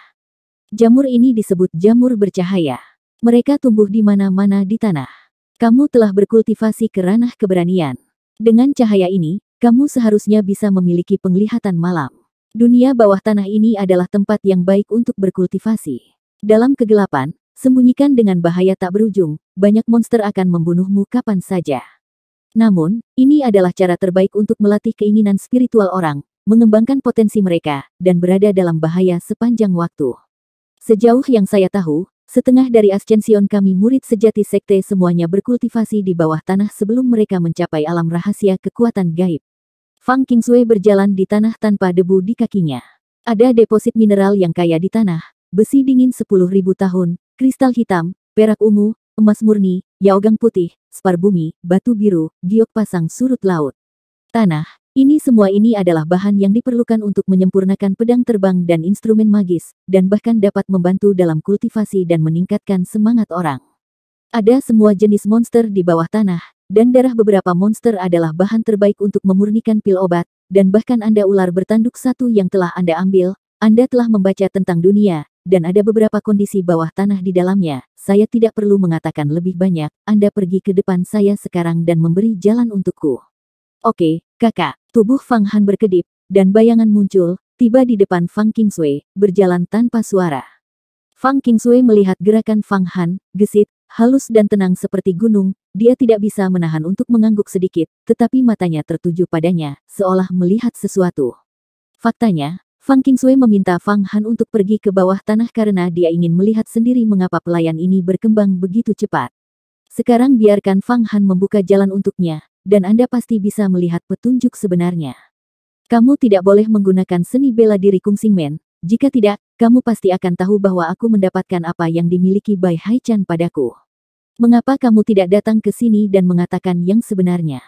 Jamur ini disebut jamur bercahaya. Mereka tumbuh di mana-mana di tanah. Kamu telah berkultivasi ke ranah keberanian. Dengan cahaya ini, kamu seharusnya bisa memiliki penglihatan malam. Dunia bawah tanah ini adalah tempat yang baik untuk berkultivasi. Dalam kegelapan, sembunyikan dengan bahaya tak berujung, banyak monster akan membunuhmu kapan saja. Namun, ini adalah cara terbaik untuk melatih keinginan spiritual orang, mengembangkan potensi mereka, dan berada dalam bahaya sepanjang waktu. Sejauh yang saya tahu, setengah dari ascension kami murid sejati sekte semuanya berkultivasi di bawah tanah sebelum mereka mencapai alam rahasia kekuatan gaib. Fang Kingsway berjalan di tanah tanpa debu di kakinya. Ada deposit mineral yang kaya di tanah, besi dingin 10.000 tahun, Kristal hitam, perak ungu, emas murni, yaogang putih, spar bumi, batu biru, giok pasang surut laut. Tanah, ini semua ini adalah bahan yang diperlukan untuk menyempurnakan pedang terbang dan instrumen magis, dan bahkan dapat membantu dalam kultivasi dan meningkatkan semangat orang. Ada semua jenis monster di bawah tanah, dan darah beberapa monster adalah bahan terbaik untuk memurnikan pil obat, dan bahkan Anda ular bertanduk satu yang telah Anda ambil, Anda telah membaca tentang dunia, dan ada beberapa kondisi bawah tanah di dalamnya, saya tidak perlu mengatakan lebih banyak, Anda pergi ke depan saya sekarang dan memberi jalan untukku. Oke, kakak, tubuh Fang Han berkedip, dan bayangan muncul, tiba di depan Fang Kingsway, berjalan tanpa suara. Fang Kingsway melihat gerakan Fang Han, gesit, halus dan tenang seperti gunung, dia tidak bisa menahan untuk mengangguk sedikit, tetapi matanya tertuju padanya, seolah melihat sesuatu. Faktanya, Fang Sui meminta Fang Han untuk pergi ke bawah tanah karena dia ingin melihat sendiri mengapa pelayan ini berkembang begitu cepat. Sekarang biarkan Fang Han membuka jalan untuknya, dan Anda pasti bisa melihat petunjuk sebenarnya. Kamu tidak boleh menggunakan seni bela diri Kung Sing Men, jika tidak, kamu pasti akan tahu bahwa aku mendapatkan apa yang dimiliki Bai Hai Chan padaku. Mengapa kamu tidak datang ke sini dan mengatakan yang sebenarnya?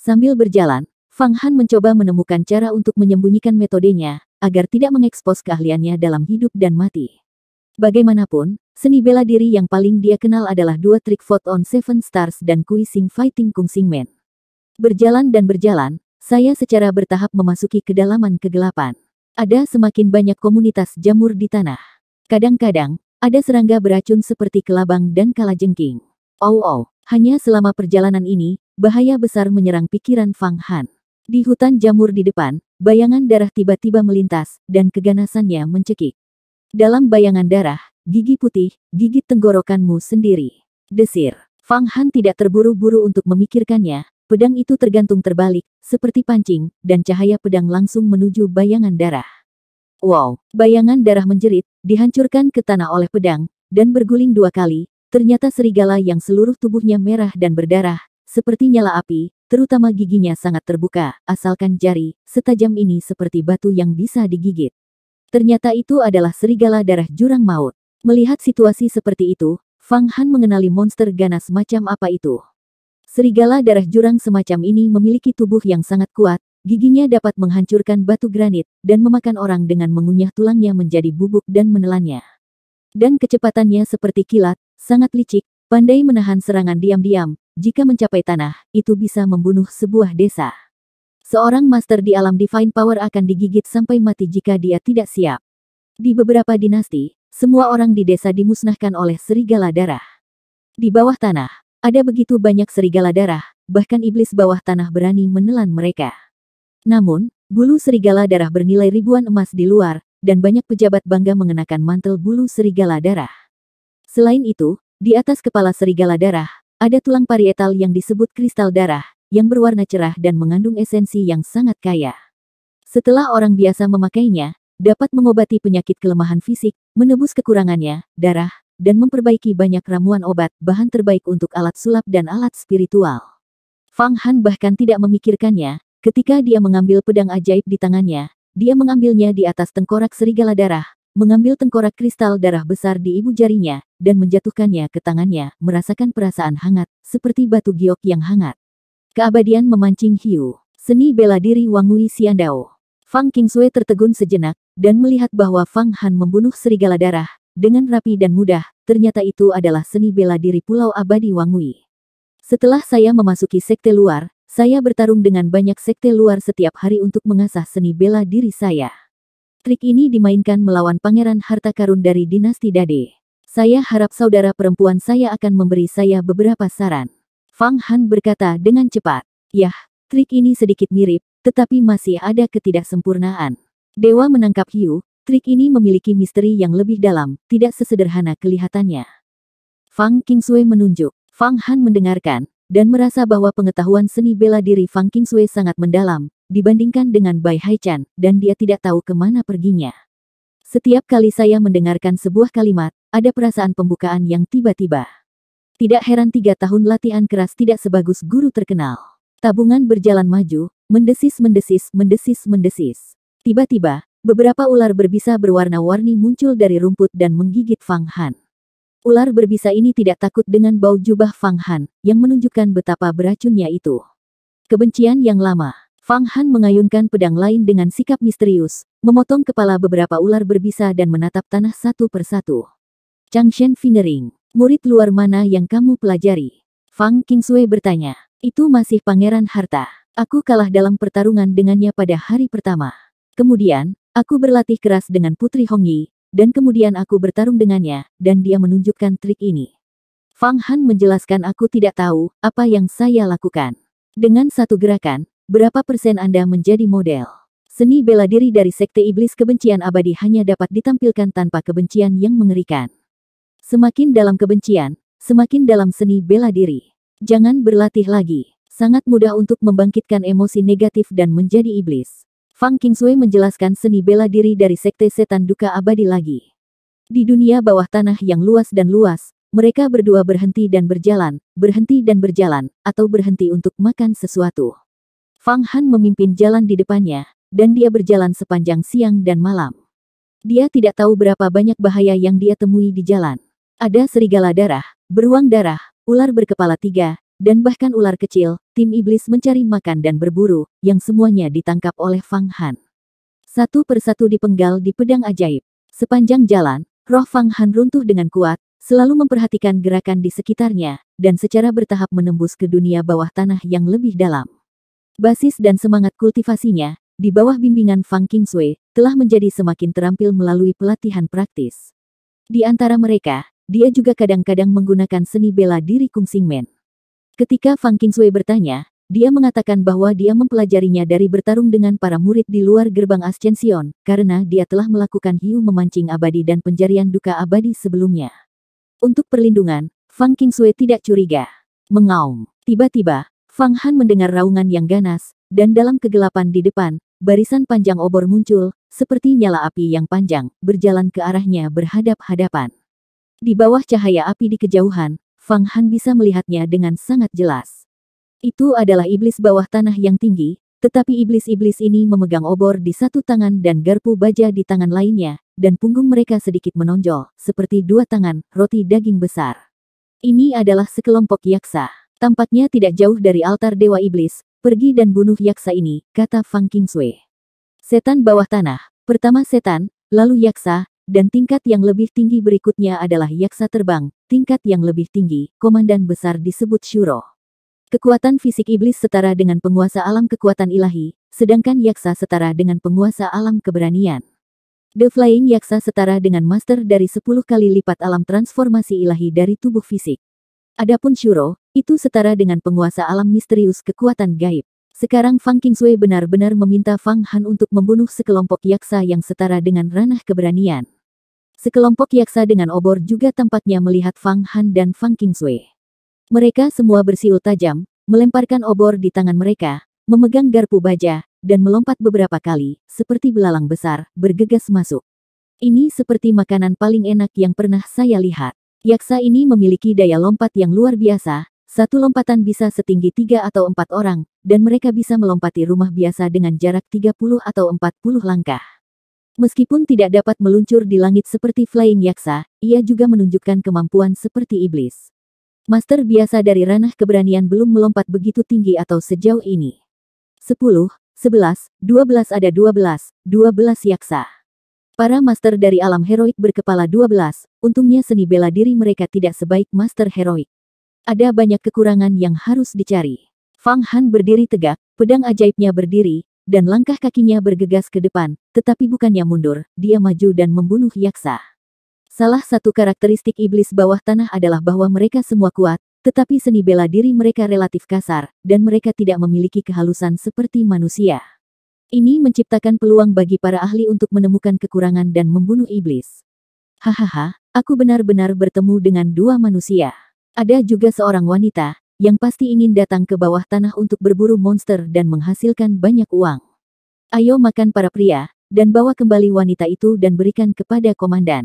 Sambil berjalan, Fang Han mencoba menemukan cara untuk menyembunyikan metodenya, agar tidak mengekspos keahliannya dalam hidup dan mati. Bagaimanapun, seni bela diri yang paling dia kenal adalah dua trik vote on Seven Stars dan Kui Sing Fighting Kung Sing Men. Berjalan dan berjalan, saya secara bertahap memasuki kedalaman kegelapan. Ada semakin banyak komunitas jamur di tanah. Kadang-kadang, ada serangga beracun seperti kelabang dan kalajengking. Oh oh, hanya selama perjalanan ini, bahaya besar menyerang pikiran Fang Han. Di hutan jamur di depan, Bayangan darah tiba-tiba melintas, dan keganasannya mencekik. Dalam bayangan darah, gigi putih, gigit tenggorokanmu sendiri. Desir. Fang Han tidak terburu-buru untuk memikirkannya, pedang itu tergantung terbalik, seperti pancing, dan cahaya pedang langsung menuju bayangan darah. Wow, bayangan darah menjerit, dihancurkan ke tanah oleh pedang, dan berguling dua kali, ternyata serigala yang seluruh tubuhnya merah dan berdarah, seperti nyala api, terutama giginya sangat terbuka, asalkan jari, setajam ini seperti batu yang bisa digigit. Ternyata itu adalah serigala darah jurang maut. Melihat situasi seperti itu, Fang Han mengenali monster ganas macam apa itu. Serigala darah jurang semacam ini memiliki tubuh yang sangat kuat, giginya dapat menghancurkan batu granit, dan memakan orang dengan mengunyah tulangnya menjadi bubuk dan menelannya. Dan kecepatannya seperti kilat, sangat licik, pandai menahan serangan diam-diam, jika mencapai tanah, itu bisa membunuh sebuah desa. Seorang master di alam Divine Power akan digigit sampai mati jika dia tidak siap. Di beberapa dinasti, semua orang di desa dimusnahkan oleh serigala darah. Di bawah tanah, ada begitu banyak serigala darah, bahkan iblis bawah tanah berani menelan mereka. Namun, bulu serigala darah bernilai ribuan emas di luar, dan banyak pejabat bangga mengenakan mantel bulu serigala darah. Selain itu, di atas kepala serigala darah, ada tulang parietal yang disebut kristal darah, yang berwarna cerah dan mengandung esensi yang sangat kaya. Setelah orang biasa memakainya, dapat mengobati penyakit kelemahan fisik, menebus kekurangannya, darah, dan memperbaiki banyak ramuan obat, bahan terbaik untuk alat sulap dan alat spiritual. Fang Han bahkan tidak memikirkannya, ketika dia mengambil pedang ajaib di tangannya, dia mengambilnya di atas tengkorak serigala darah, mengambil tengkorak kristal darah besar di ibu jarinya, dan menjatuhkannya ke tangannya, merasakan perasaan hangat, seperti batu giok yang hangat. Keabadian memancing hiu. Seni bela diri Wangui Siandao. Fang Kingsue tertegun sejenak, dan melihat bahwa Fang Han membunuh serigala darah, dengan rapi dan mudah, ternyata itu adalah seni bela diri Pulau Abadi Wangui. Setelah saya memasuki sekte luar, saya bertarung dengan banyak sekte luar setiap hari untuk mengasah seni bela diri saya. Trik ini dimainkan melawan Pangeran Harta Karun dari dinasti Dade. Saya harap saudara perempuan saya akan memberi saya beberapa saran. Fang Han berkata dengan cepat. Yah, trik ini sedikit mirip, tetapi masih ada ketidaksempurnaan. Dewa menangkap hiu, trik ini memiliki misteri yang lebih dalam, tidak sesederhana kelihatannya. Fang Kingsue menunjuk. Fang Han mendengarkan, dan merasa bahwa pengetahuan seni bela diri Fang Kingsue sangat mendalam, dibandingkan dengan Bai Hai Chan, dan dia tidak tahu kemana perginya. Setiap kali saya mendengarkan sebuah kalimat, ada perasaan pembukaan yang tiba-tiba. Tidak heran tiga tahun latihan keras tidak sebagus guru terkenal. Tabungan berjalan maju, mendesis mendesis mendesis mendesis. Tiba-tiba, beberapa ular berbisa berwarna-warni muncul dari rumput dan menggigit Fang Han. Ular berbisa ini tidak takut dengan bau jubah Fang Han, yang menunjukkan betapa beracunnya itu. Kebencian yang lama, Fang Han mengayunkan pedang lain dengan sikap misterius, memotong kepala beberapa ular berbisa dan menatap tanah satu persatu. Chang Shen Finering, murid luar mana yang kamu pelajari? Fang Kingsue bertanya, itu masih pangeran harta. Aku kalah dalam pertarungan dengannya pada hari pertama. Kemudian, aku berlatih keras dengan Putri Hong Yi, dan kemudian aku bertarung dengannya, dan dia menunjukkan trik ini. Fang Han menjelaskan aku tidak tahu apa yang saya lakukan. Dengan satu gerakan, berapa persen Anda menjadi model? Seni bela diri dari sekte iblis kebencian abadi hanya dapat ditampilkan tanpa kebencian yang mengerikan. Semakin dalam kebencian, semakin dalam seni bela diri. Jangan berlatih lagi. Sangat mudah untuk membangkitkan emosi negatif dan menjadi iblis. Fang Kingsue menjelaskan seni bela diri dari sekte setan duka abadi lagi. Di dunia bawah tanah yang luas dan luas, mereka berdua berhenti dan berjalan, berhenti dan berjalan, atau berhenti untuk makan sesuatu. Fang Han memimpin jalan di depannya, dan dia berjalan sepanjang siang dan malam. Dia tidak tahu berapa banyak bahaya yang dia temui di jalan. Ada serigala darah, beruang darah, ular berkepala tiga, dan bahkan ular kecil, tim iblis mencari makan dan berburu, yang semuanya ditangkap oleh Fang Han. Satu persatu dipenggal di pedang ajaib. Sepanjang jalan, roh Fang Han runtuh dengan kuat, selalu memperhatikan gerakan di sekitarnya, dan secara bertahap menembus ke dunia bawah tanah yang lebih dalam. Basis dan semangat kultivasinya, di bawah bimbingan Fang Kingswei, telah menjadi semakin terampil melalui pelatihan praktis. Di antara mereka, dia juga kadang-kadang menggunakan seni bela diri Kung Sing Men. Ketika Fang Kingswei bertanya, dia mengatakan bahwa dia mempelajarinya dari bertarung dengan para murid di luar gerbang Ascension, karena dia telah melakukan hiu memancing abadi dan penjarian duka abadi sebelumnya. Untuk perlindungan, Fang Kingswei tidak curiga. Mengaum. Tiba-tiba, Fang Han mendengar raungan yang ganas, dan dalam kegelapan di depan, barisan panjang obor muncul, seperti nyala api yang panjang, berjalan ke arahnya berhadap-hadapan. Di bawah cahaya api di kejauhan, Fang Han bisa melihatnya dengan sangat jelas. Itu adalah iblis bawah tanah yang tinggi, tetapi iblis-iblis ini memegang obor di satu tangan dan garpu baja di tangan lainnya, dan punggung mereka sedikit menonjol, seperti dua tangan, roti daging besar. Ini adalah sekelompok yaksa. Tampaknya tidak jauh dari altar Dewa Iblis, Pergi dan bunuh yaksa ini, kata Fang Kingsue. Setan bawah tanah. Pertama setan, lalu yaksa, dan tingkat yang lebih tinggi berikutnya adalah yaksa terbang, tingkat yang lebih tinggi, komandan besar disebut Shuro. Kekuatan fisik iblis setara dengan penguasa alam kekuatan ilahi, sedangkan yaksa setara dengan penguasa alam keberanian. The Flying Yaksa setara dengan master dari 10 kali lipat alam transformasi ilahi dari tubuh fisik, Adapun Shuro, itu setara dengan penguasa alam misterius kekuatan gaib. Sekarang Fang Kingsue benar-benar meminta Fang Han untuk membunuh sekelompok yaksa yang setara dengan ranah keberanian. Sekelompok yaksa dengan obor juga tempatnya melihat Fang Han dan Fang Kingsue. Mereka semua bersiul tajam, melemparkan obor di tangan mereka, memegang garpu baja, dan melompat beberapa kali, seperti belalang besar, bergegas masuk. Ini seperti makanan paling enak yang pernah saya lihat. Yaksa ini memiliki daya lompat yang luar biasa, satu lompatan bisa setinggi tiga atau empat orang, dan mereka bisa melompati rumah biasa dengan jarak 30 atau 40 langkah. Meskipun tidak dapat meluncur di langit seperti Flying Yaksa, ia juga menunjukkan kemampuan seperti iblis. Master biasa dari ranah keberanian belum melompat begitu tinggi atau sejauh ini. 10, 11, 12 ada 12, 12 Yaksa. Para master dari alam heroik berkepala 12, untungnya seni bela diri mereka tidak sebaik master heroik. Ada banyak kekurangan yang harus dicari. Fang Han berdiri tegak, pedang ajaibnya berdiri, dan langkah kakinya bergegas ke depan, tetapi bukannya mundur, dia maju dan membunuh Yaksa. Salah satu karakteristik iblis bawah tanah adalah bahwa mereka semua kuat, tetapi seni bela diri mereka relatif kasar, dan mereka tidak memiliki kehalusan seperti manusia. Ini menciptakan peluang bagi para ahli untuk menemukan kekurangan dan membunuh iblis. Hahaha, aku benar-benar bertemu dengan dua manusia. Ada juga seorang wanita, yang pasti ingin datang ke bawah tanah untuk berburu monster dan menghasilkan banyak uang. Ayo makan para pria, dan bawa kembali wanita itu dan berikan kepada komandan.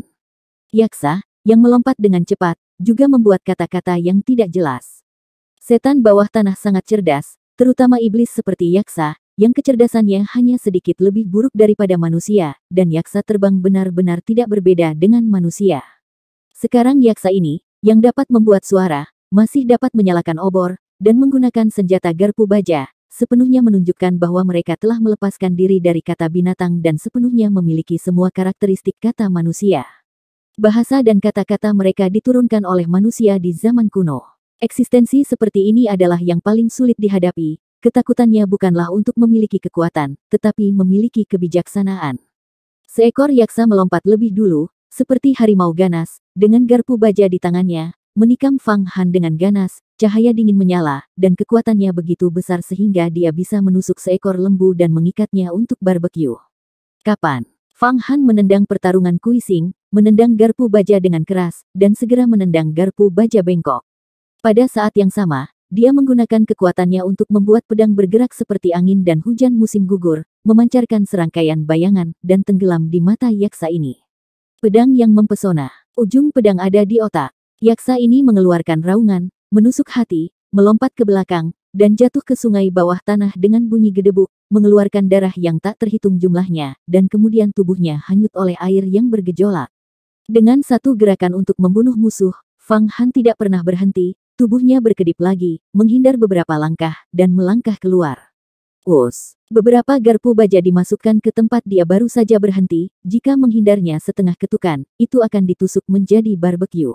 Yaksa, yang melompat dengan cepat, juga membuat kata-kata yang tidak jelas. Setan bawah tanah sangat cerdas, terutama iblis seperti Yaksa, yang kecerdasannya hanya sedikit lebih buruk daripada manusia, dan yaksa terbang benar-benar tidak berbeda dengan manusia. Sekarang yaksa ini, yang dapat membuat suara, masih dapat menyalakan obor, dan menggunakan senjata garpu baja, sepenuhnya menunjukkan bahwa mereka telah melepaskan diri dari kata binatang dan sepenuhnya memiliki semua karakteristik kata manusia. Bahasa dan kata-kata mereka diturunkan oleh manusia di zaman kuno. Eksistensi seperti ini adalah yang paling sulit dihadapi, Ketakutannya bukanlah untuk memiliki kekuatan, tetapi memiliki kebijaksanaan. Seekor yaksa melompat lebih dulu, seperti harimau ganas, dengan garpu baja di tangannya, menikam Fang Han dengan ganas, cahaya dingin menyala, dan kekuatannya begitu besar sehingga dia bisa menusuk seekor lembu dan mengikatnya untuk barbeque. Kapan? Fang Han menendang pertarungan kuising, menendang garpu baja dengan keras, dan segera menendang garpu baja bengkok. Pada saat yang sama, dia menggunakan kekuatannya untuk membuat pedang bergerak seperti angin dan hujan musim gugur, memancarkan serangkaian bayangan dan tenggelam di mata yaksa ini. Pedang yang mempesona. Ujung pedang ada di otak. Yaksa ini mengeluarkan raungan, menusuk hati, melompat ke belakang, dan jatuh ke sungai bawah tanah dengan bunyi gedebuk, mengeluarkan darah yang tak terhitung jumlahnya, dan kemudian tubuhnya hanyut oleh air yang bergejolak. Dengan satu gerakan untuk membunuh musuh, Fang Han tidak pernah berhenti, Tubuhnya berkedip lagi, menghindar beberapa langkah, dan melangkah keluar. Us, beberapa garpu baja dimasukkan ke tempat dia baru saja berhenti, jika menghindarnya setengah ketukan, itu akan ditusuk menjadi barbeque.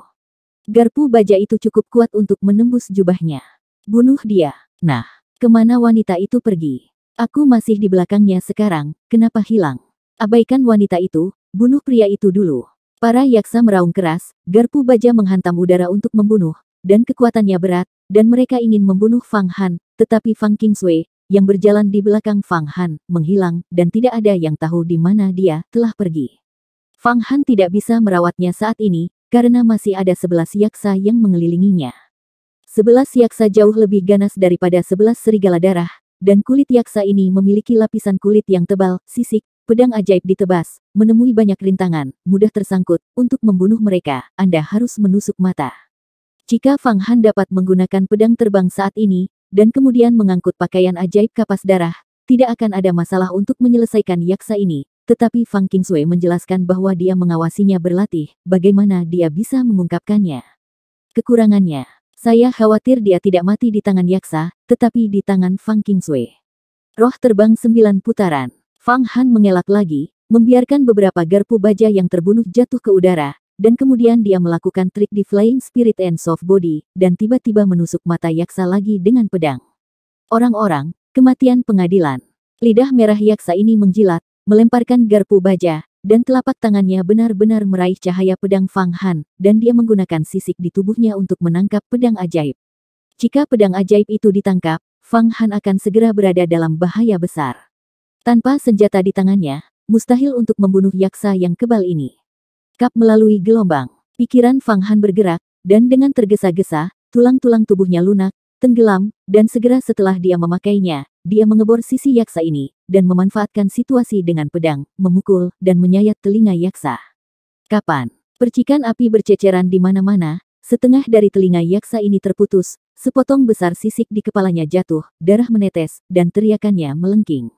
Garpu baja itu cukup kuat untuk menembus jubahnya. Bunuh dia. Nah, kemana wanita itu pergi? Aku masih di belakangnya sekarang, kenapa hilang? Abaikan wanita itu, bunuh pria itu dulu. Para yaksa meraung keras, garpu baja menghantam udara untuk membunuh, dan kekuatannya berat, dan mereka ingin membunuh Fang Han, tetapi Fang Kingsway, yang berjalan di belakang Fang Han, menghilang, dan tidak ada yang tahu di mana dia telah pergi. Fang Han tidak bisa merawatnya saat ini, karena masih ada sebelas yaksa yang mengelilinginya. Sebelas yaksa jauh lebih ganas daripada sebelas serigala darah, dan kulit yaksa ini memiliki lapisan kulit yang tebal, sisik, pedang ajaib ditebas, menemui banyak rintangan, mudah tersangkut, untuk membunuh mereka, Anda harus menusuk mata. Jika Fang Han dapat menggunakan pedang terbang saat ini, dan kemudian mengangkut pakaian ajaib kapas darah, tidak akan ada masalah untuk menyelesaikan yaksa ini. Tetapi Fang Kingsui menjelaskan bahwa dia mengawasinya berlatih, bagaimana dia bisa mengungkapkannya. Kekurangannya, saya khawatir dia tidak mati di tangan yaksa, tetapi di tangan Fang Kingsui. Roh terbang sembilan putaran. Fang Han mengelak lagi, membiarkan beberapa garpu baja yang terbunuh jatuh ke udara, dan kemudian dia melakukan trik di Flying Spirit and Soft Body, dan tiba-tiba menusuk mata Yaksa lagi dengan pedang. Orang-orang, kematian pengadilan. Lidah merah Yaksa ini menjilat, melemparkan garpu baja, dan telapak tangannya benar-benar meraih cahaya pedang Fang Han, dan dia menggunakan sisik di tubuhnya untuk menangkap pedang ajaib. Jika pedang ajaib itu ditangkap, Fang Han akan segera berada dalam bahaya besar. Tanpa senjata di tangannya, mustahil untuk membunuh Yaksa yang kebal ini kap melalui gelombang. Pikiran Fang Han bergerak, dan dengan tergesa-gesa, tulang-tulang tubuhnya lunak, tenggelam, dan segera setelah dia memakainya, dia mengebor sisi yaksa ini, dan memanfaatkan situasi dengan pedang, memukul, dan menyayat telinga yaksa. Kapan? Percikan api berceceran di mana-mana, setengah dari telinga yaksa ini terputus, sepotong besar sisik di kepalanya jatuh, darah menetes, dan teriakannya melengking.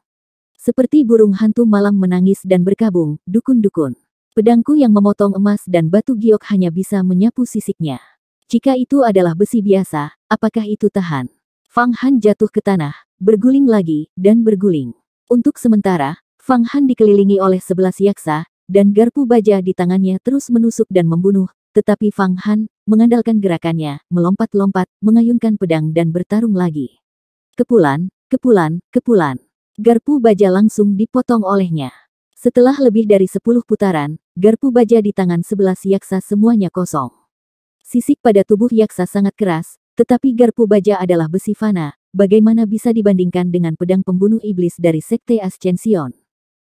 Seperti burung hantu malam menangis dan berkabung, dukun-dukun. Pedangku yang memotong emas dan batu giok hanya bisa menyapu sisiknya. Jika itu adalah besi biasa, apakah itu tahan? Fang Han jatuh ke tanah, berguling lagi, dan berguling. Untuk sementara, Fang Han dikelilingi oleh sebelas yaksa, dan garpu baja di tangannya terus menusuk dan membunuh, tetapi Fang Han, mengandalkan gerakannya, melompat-lompat, mengayunkan pedang dan bertarung lagi. Kepulan, kepulan, kepulan. Garpu baja langsung dipotong olehnya. Setelah lebih dari sepuluh putaran, garpu baja di tangan sebelas yaksa semuanya kosong. Sisik pada tubuh yaksa sangat keras, tetapi garpu baja adalah besi fana, bagaimana bisa dibandingkan dengan pedang pembunuh iblis dari Sekte Ascension.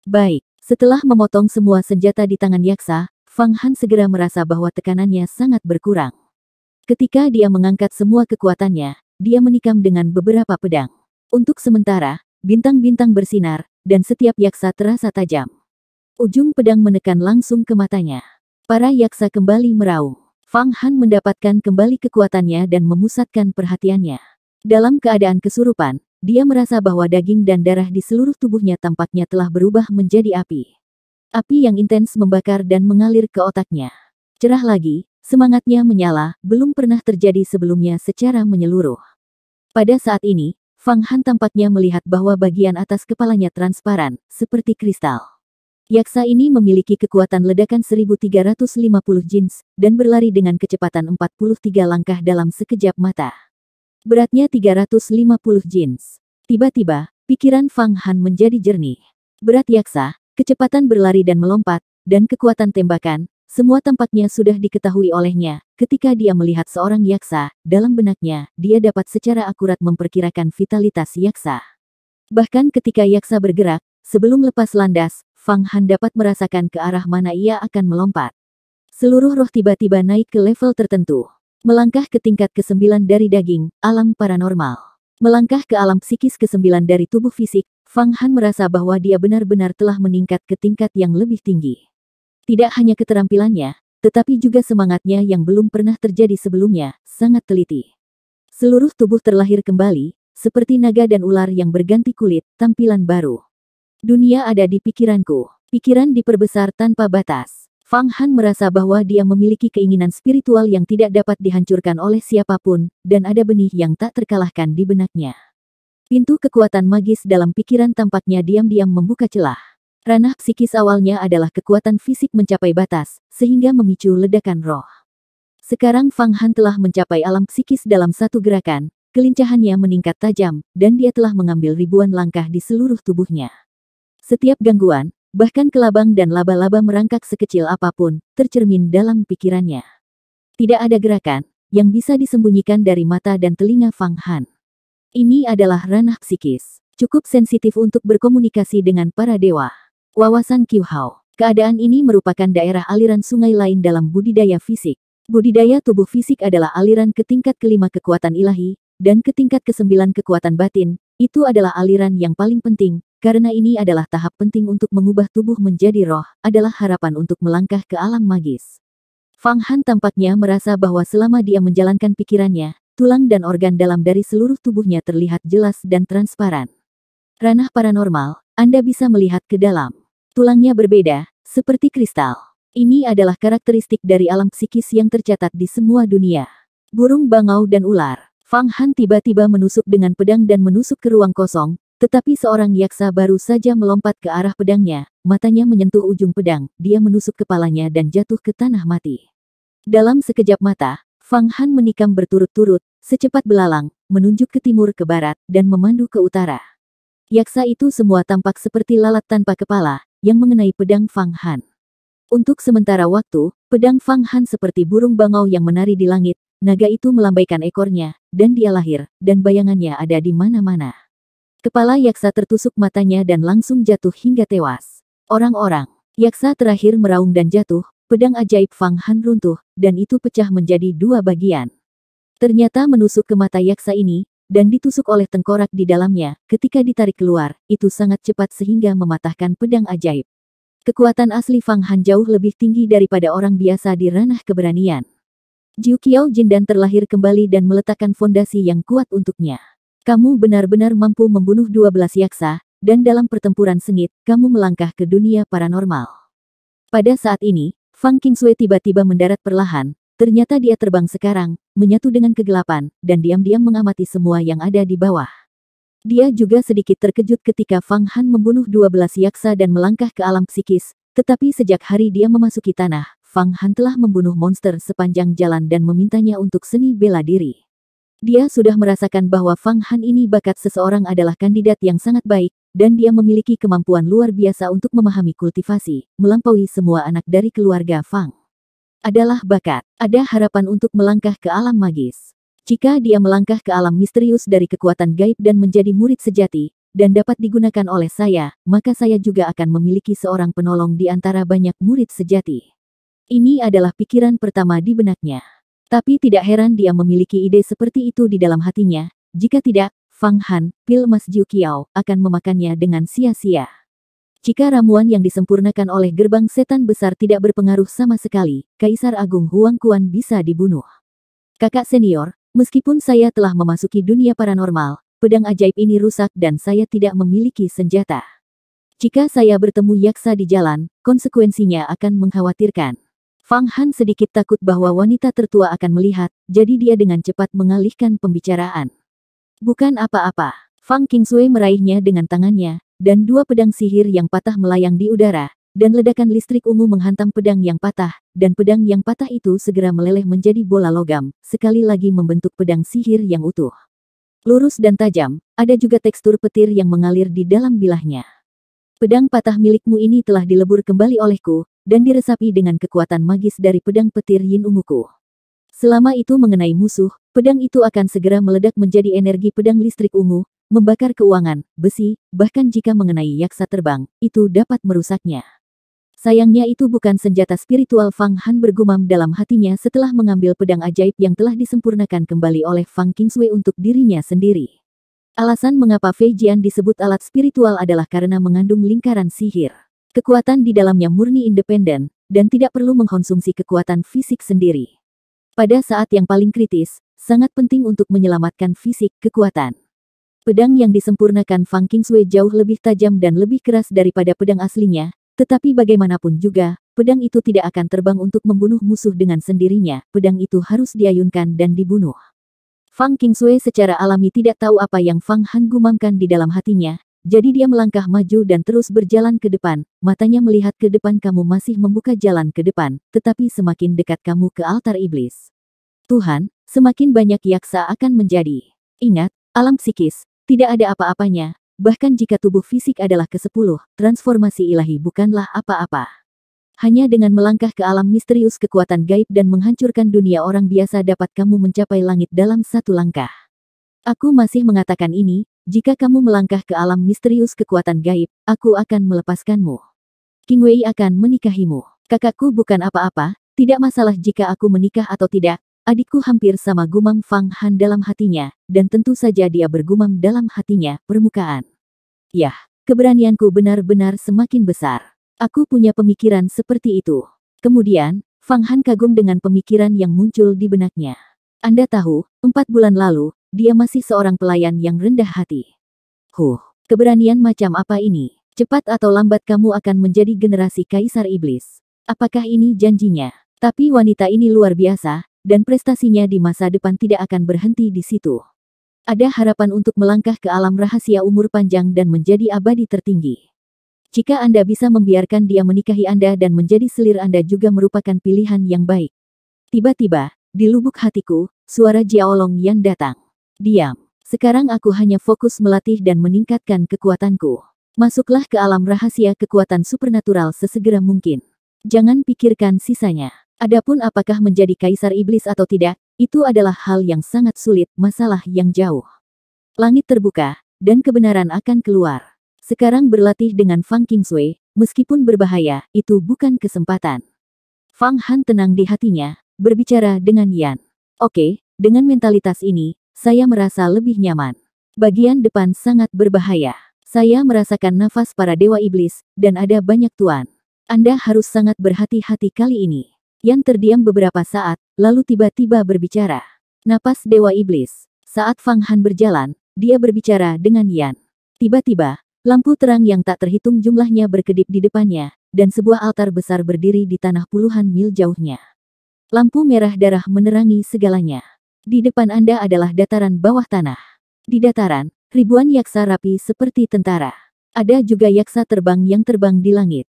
Baik, setelah memotong semua senjata di tangan yaksa, Fang Han segera merasa bahwa tekanannya sangat berkurang. Ketika dia mengangkat semua kekuatannya, dia menikam dengan beberapa pedang. Untuk sementara, bintang-bintang bersinar, dan setiap yaksa terasa tajam. Ujung pedang menekan langsung ke matanya. Para yaksa kembali meraung. Fang Han mendapatkan kembali kekuatannya dan memusatkan perhatiannya. Dalam keadaan kesurupan, dia merasa bahwa daging dan darah di seluruh tubuhnya tampaknya telah berubah menjadi api. Api yang intens membakar dan mengalir ke otaknya. Cerah lagi, semangatnya menyala, belum pernah terjadi sebelumnya secara menyeluruh. Pada saat ini, Fang Han tampaknya melihat bahwa bagian atas kepalanya transparan, seperti kristal. Yaksa ini memiliki kekuatan ledakan 1350 jins, dan berlari dengan kecepatan 43 langkah dalam sekejap mata. Beratnya 350 jins. Tiba-tiba, pikiran Fang Han menjadi jernih. Berat yaksa, kecepatan berlari dan melompat, dan kekuatan tembakan, semua tempatnya sudah diketahui olehnya. Ketika dia melihat seorang yaksa, dalam benaknya, dia dapat secara akurat memperkirakan vitalitas yaksa. Bahkan ketika yaksa bergerak, sebelum lepas landas, Fang Han dapat merasakan ke arah mana ia akan melompat. Seluruh roh tiba-tiba naik ke level tertentu. Melangkah ke tingkat ke-9 dari daging, alam paranormal. Melangkah ke alam psikis ke-9 dari tubuh fisik, Fang Han merasa bahwa dia benar-benar telah meningkat ke tingkat yang lebih tinggi. Tidak hanya keterampilannya, tetapi juga semangatnya yang belum pernah terjadi sebelumnya, sangat teliti. Seluruh tubuh terlahir kembali, seperti naga dan ular yang berganti kulit, tampilan baru. Dunia ada di pikiranku. Pikiran diperbesar tanpa batas. Fang Han merasa bahwa dia memiliki keinginan spiritual yang tidak dapat dihancurkan oleh siapapun, dan ada benih yang tak terkalahkan di benaknya. Pintu kekuatan magis dalam pikiran tampaknya diam-diam membuka celah. Ranah psikis awalnya adalah kekuatan fisik mencapai batas, sehingga memicu ledakan roh. Sekarang Fang Han telah mencapai alam psikis dalam satu gerakan, kelincahannya meningkat tajam, dan dia telah mengambil ribuan langkah di seluruh tubuhnya. Setiap gangguan, bahkan kelabang dan laba-laba merangkak sekecil apapun, tercermin dalam pikirannya. Tidak ada gerakan yang bisa disembunyikan dari mata dan telinga Fang Han. Ini adalah ranah psikis, cukup sensitif untuk berkomunikasi dengan para dewa. Wawasan Hao. Keadaan ini merupakan daerah aliran sungai lain dalam budidaya fisik. Budidaya tubuh fisik adalah aliran ke tingkat kelima kekuatan ilahi, dan ke tingkat kesembilan kekuatan batin, itu adalah aliran yang paling penting, karena ini adalah tahap penting untuk mengubah tubuh menjadi roh, adalah harapan untuk melangkah ke alam magis. Fang Han tampaknya merasa bahwa selama dia menjalankan pikirannya, tulang dan organ dalam dari seluruh tubuhnya terlihat jelas dan transparan. Ranah paranormal, Anda bisa melihat ke dalam. Tulangnya berbeda, seperti kristal. Ini adalah karakteristik dari alam psikis yang tercatat di semua dunia. Burung bangau dan ular. Fang Han tiba-tiba menusuk dengan pedang dan menusuk ke ruang kosong, tetapi seorang yaksa baru saja melompat ke arah pedangnya, matanya menyentuh ujung pedang, dia menusuk kepalanya dan jatuh ke tanah mati. Dalam sekejap mata, Fang Han menikam berturut-turut, secepat belalang, menunjuk ke timur ke barat, dan memandu ke utara. Yaksa itu semua tampak seperti lalat tanpa kepala, yang mengenai pedang Fang Han. Untuk sementara waktu, pedang Fang Han seperti burung bangau yang menari di langit, naga itu melambaikan ekornya, dan dia lahir, dan bayangannya ada di mana-mana. Kepala Yaksa tertusuk matanya dan langsung jatuh hingga tewas. Orang-orang, Yaksa terakhir meraung dan jatuh, pedang ajaib Fang Han runtuh, dan itu pecah menjadi dua bagian. Ternyata menusuk ke mata Yaksa ini, dan ditusuk oleh tengkorak di dalamnya, ketika ditarik keluar, itu sangat cepat sehingga mematahkan pedang ajaib. Kekuatan asli Fang Han jauh lebih tinggi daripada orang biasa di ranah keberanian. Jiu Qiao Jin dan terlahir kembali dan meletakkan fondasi yang kuat untuknya. Kamu benar-benar mampu membunuh 12 yaksa, dan dalam pertempuran sengit, kamu melangkah ke dunia paranormal. Pada saat ini, Fang Kingsui tiba-tiba mendarat perlahan, Ternyata dia terbang sekarang, menyatu dengan kegelapan, dan diam-diam mengamati semua yang ada di bawah. Dia juga sedikit terkejut ketika Fang Han membunuh dua belas yaksa dan melangkah ke alam psikis, tetapi sejak hari dia memasuki tanah, Fang Han telah membunuh monster sepanjang jalan dan memintanya untuk seni bela diri. Dia sudah merasakan bahwa Fang Han ini bakat seseorang adalah kandidat yang sangat baik, dan dia memiliki kemampuan luar biasa untuk memahami kultivasi, melampaui semua anak dari keluarga Fang adalah bakat. Ada harapan untuk melangkah ke alam magis. Jika dia melangkah ke alam misterius dari kekuatan gaib dan menjadi murid sejati, dan dapat digunakan oleh saya, maka saya juga akan memiliki seorang penolong di antara banyak murid sejati. Ini adalah pikiran pertama di benaknya. Tapi tidak heran dia memiliki ide seperti itu di dalam hatinya, jika tidak, Fang Han, Pil Mas Jiu Kiao, akan memakannya dengan sia-sia. Jika ramuan yang disempurnakan oleh gerbang setan besar tidak berpengaruh sama sekali, Kaisar Agung Huang Kuan bisa dibunuh. Kakak senior, meskipun saya telah memasuki dunia paranormal, pedang ajaib ini rusak dan saya tidak memiliki senjata. Jika saya bertemu Yaksa di jalan, konsekuensinya akan mengkhawatirkan. Fang Han sedikit takut bahwa wanita tertua akan melihat, jadi dia dengan cepat mengalihkan pembicaraan. Bukan apa-apa. Fang Kingswei meraihnya dengan tangannya, dan dua pedang sihir yang patah melayang di udara, dan ledakan listrik ungu menghantam pedang yang patah, dan pedang yang patah itu segera meleleh menjadi bola logam, sekali lagi membentuk pedang sihir yang utuh. Lurus dan tajam, ada juga tekstur petir yang mengalir di dalam bilahnya. Pedang patah milikmu ini telah dilebur kembali olehku, dan diresapi dengan kekuatan magis dari pedang petir yin unguku. Selama itu mengenai musuh, pedang itu akan segera meledak menjadi energi pedang listrik ungu, membakar keuangan, besi, bahkan jika mengenai yaksa terbang, itu dapat merusaknya. Sayangnya itu bukan senjata spiritual Fang Han bergumam dalam hatinya setelah mengambil pedang ajaib yang telah disempurnakan kembali oleh Fang Kingswei untuk dirinya sendiri. Alasan mengapa Fei Jian disebut alat spiritual adalah karena mengandung lingkaran sihir. Kekuatan di dalamnya murni independen, dan tidak perlu mengkonsumsi kekuatan fisik sendiri. Pada saat yang paling kritis, sangat penting untuk menyelamatkan fisik kekuatan. Pedang yang disempurnakan Fang Sui jauh lebih tajam dan lebih keras daripada pedang aslinya, tetapi bagaimanapun juga, pedang itu tidak akan terbang untuk membunuh musuh dengan sendirinya, pedang itu harus diayunkan dan dibunuh. Fang Sui secara alami tidak tahu apa yang Fang Han gumamkan di dalam hatinya, jadi dia melangkah maju dan terus berjalan ke depan, matanya melihat ke depan kamu masih membuka jalan ke depan, tetapi semakin dekat kamu ke altar iblis. Tuhan, semakin banyak yaksa akan menjadi. Ingat, alam psikis, tidak ada apa-apanya, bahkan jika tubuh fisik adalah ke kesepuluh, transformasi ilahi bukanlah apa-apa. Hanya dengan melangkah ke alam misterius kekuatan gaib dan menghancurkan dunia orang biasa dapat kamu mencapai langit dalam satu langkah. Aku masih mengatakan ini, jika kamu melangkah ke alam misterius kekuatan gaib, aku akan melepaskanmu. King Wei akan menikahimu. Kakakku bukan apa-apa, tidak masalah jika aku menikah atau tidak, Adikku hampir sama gumam Fang Han dalam hatinya, dan tentu saja dia bergumam dalam hatinya, permukaan. Yah, keberanianku benar-benar semakin besar. Aku punya pemikiran seperti itu. Kemudian, Fang Han kagum dengan pemikiran yang muncul di benaknya. Anda tahu, empat bulan lalu, dia masih seorang pelayan yang rendah hati. Huh, keberanian macam apa ini? Cepat atau lambat kamu akan menjadi generasi kaisar iblis. Apakah ini janjinya? Tapi wanita ini luar biasa, dan prestasinya di masa depan tidak akan berhenti di situ. Ada harapan untuk melangkah ke alam rahasia umur panjang dan menjadi abadi tertinggi. Jika Anda bisa membiarkan dia menikahi Anda dan menjadi selir Anda juga merupakan pilihan yang baik. Tiba-tiba, di lubuk hatiku, suara Jiaolong yang datang. Diam. Sekarang aku hanya fokus melatih dan meningkatkan kekuatanku. Masuklah ke alam rahasia kekuatan supernatural sesegera mungkin. Jangan pikirkan sisanya. Adapun apakah menjadi kaisar iblis atau tidak, itu adalah hal yang sangat sulit, masalah yang jauh. Langit terbuka, dan kebenaran akan keluar. Sekarang berlatih dengan Fang Kingsway, meskipun berbahaya, itu bukan kesempatan. Fang Han tenang di hatinya, berbicara dengan Yan. Oke, dengan mentalitas ini, saya merasa lebih nyaman. Bagian depan sangat berbahaya. Saya merasakan nafas para dewa iblis, dan ada banyak tuan. Anda harus sangat berhati-hati kali ini yang terdiam beberapa saat, lalu tiba-tiba berbicara. Napas Dewa Iblis. Saat Fang Han berjalan, dia berbicara dengan Yan. Tiba-tiba, lampu terang yang tak terhitung jumlahnya berkedip di depannya, dan sebuah altar besar berdiri di tanah puluhan mil jauhnya. Lampu merah darah menerangi segalanya. Di depan Anda adalah dataran bawah tanah. Di dataran, ribuan yaksa rapi seperti tentara. Ada juga yaksa terbang yang terbang di langit.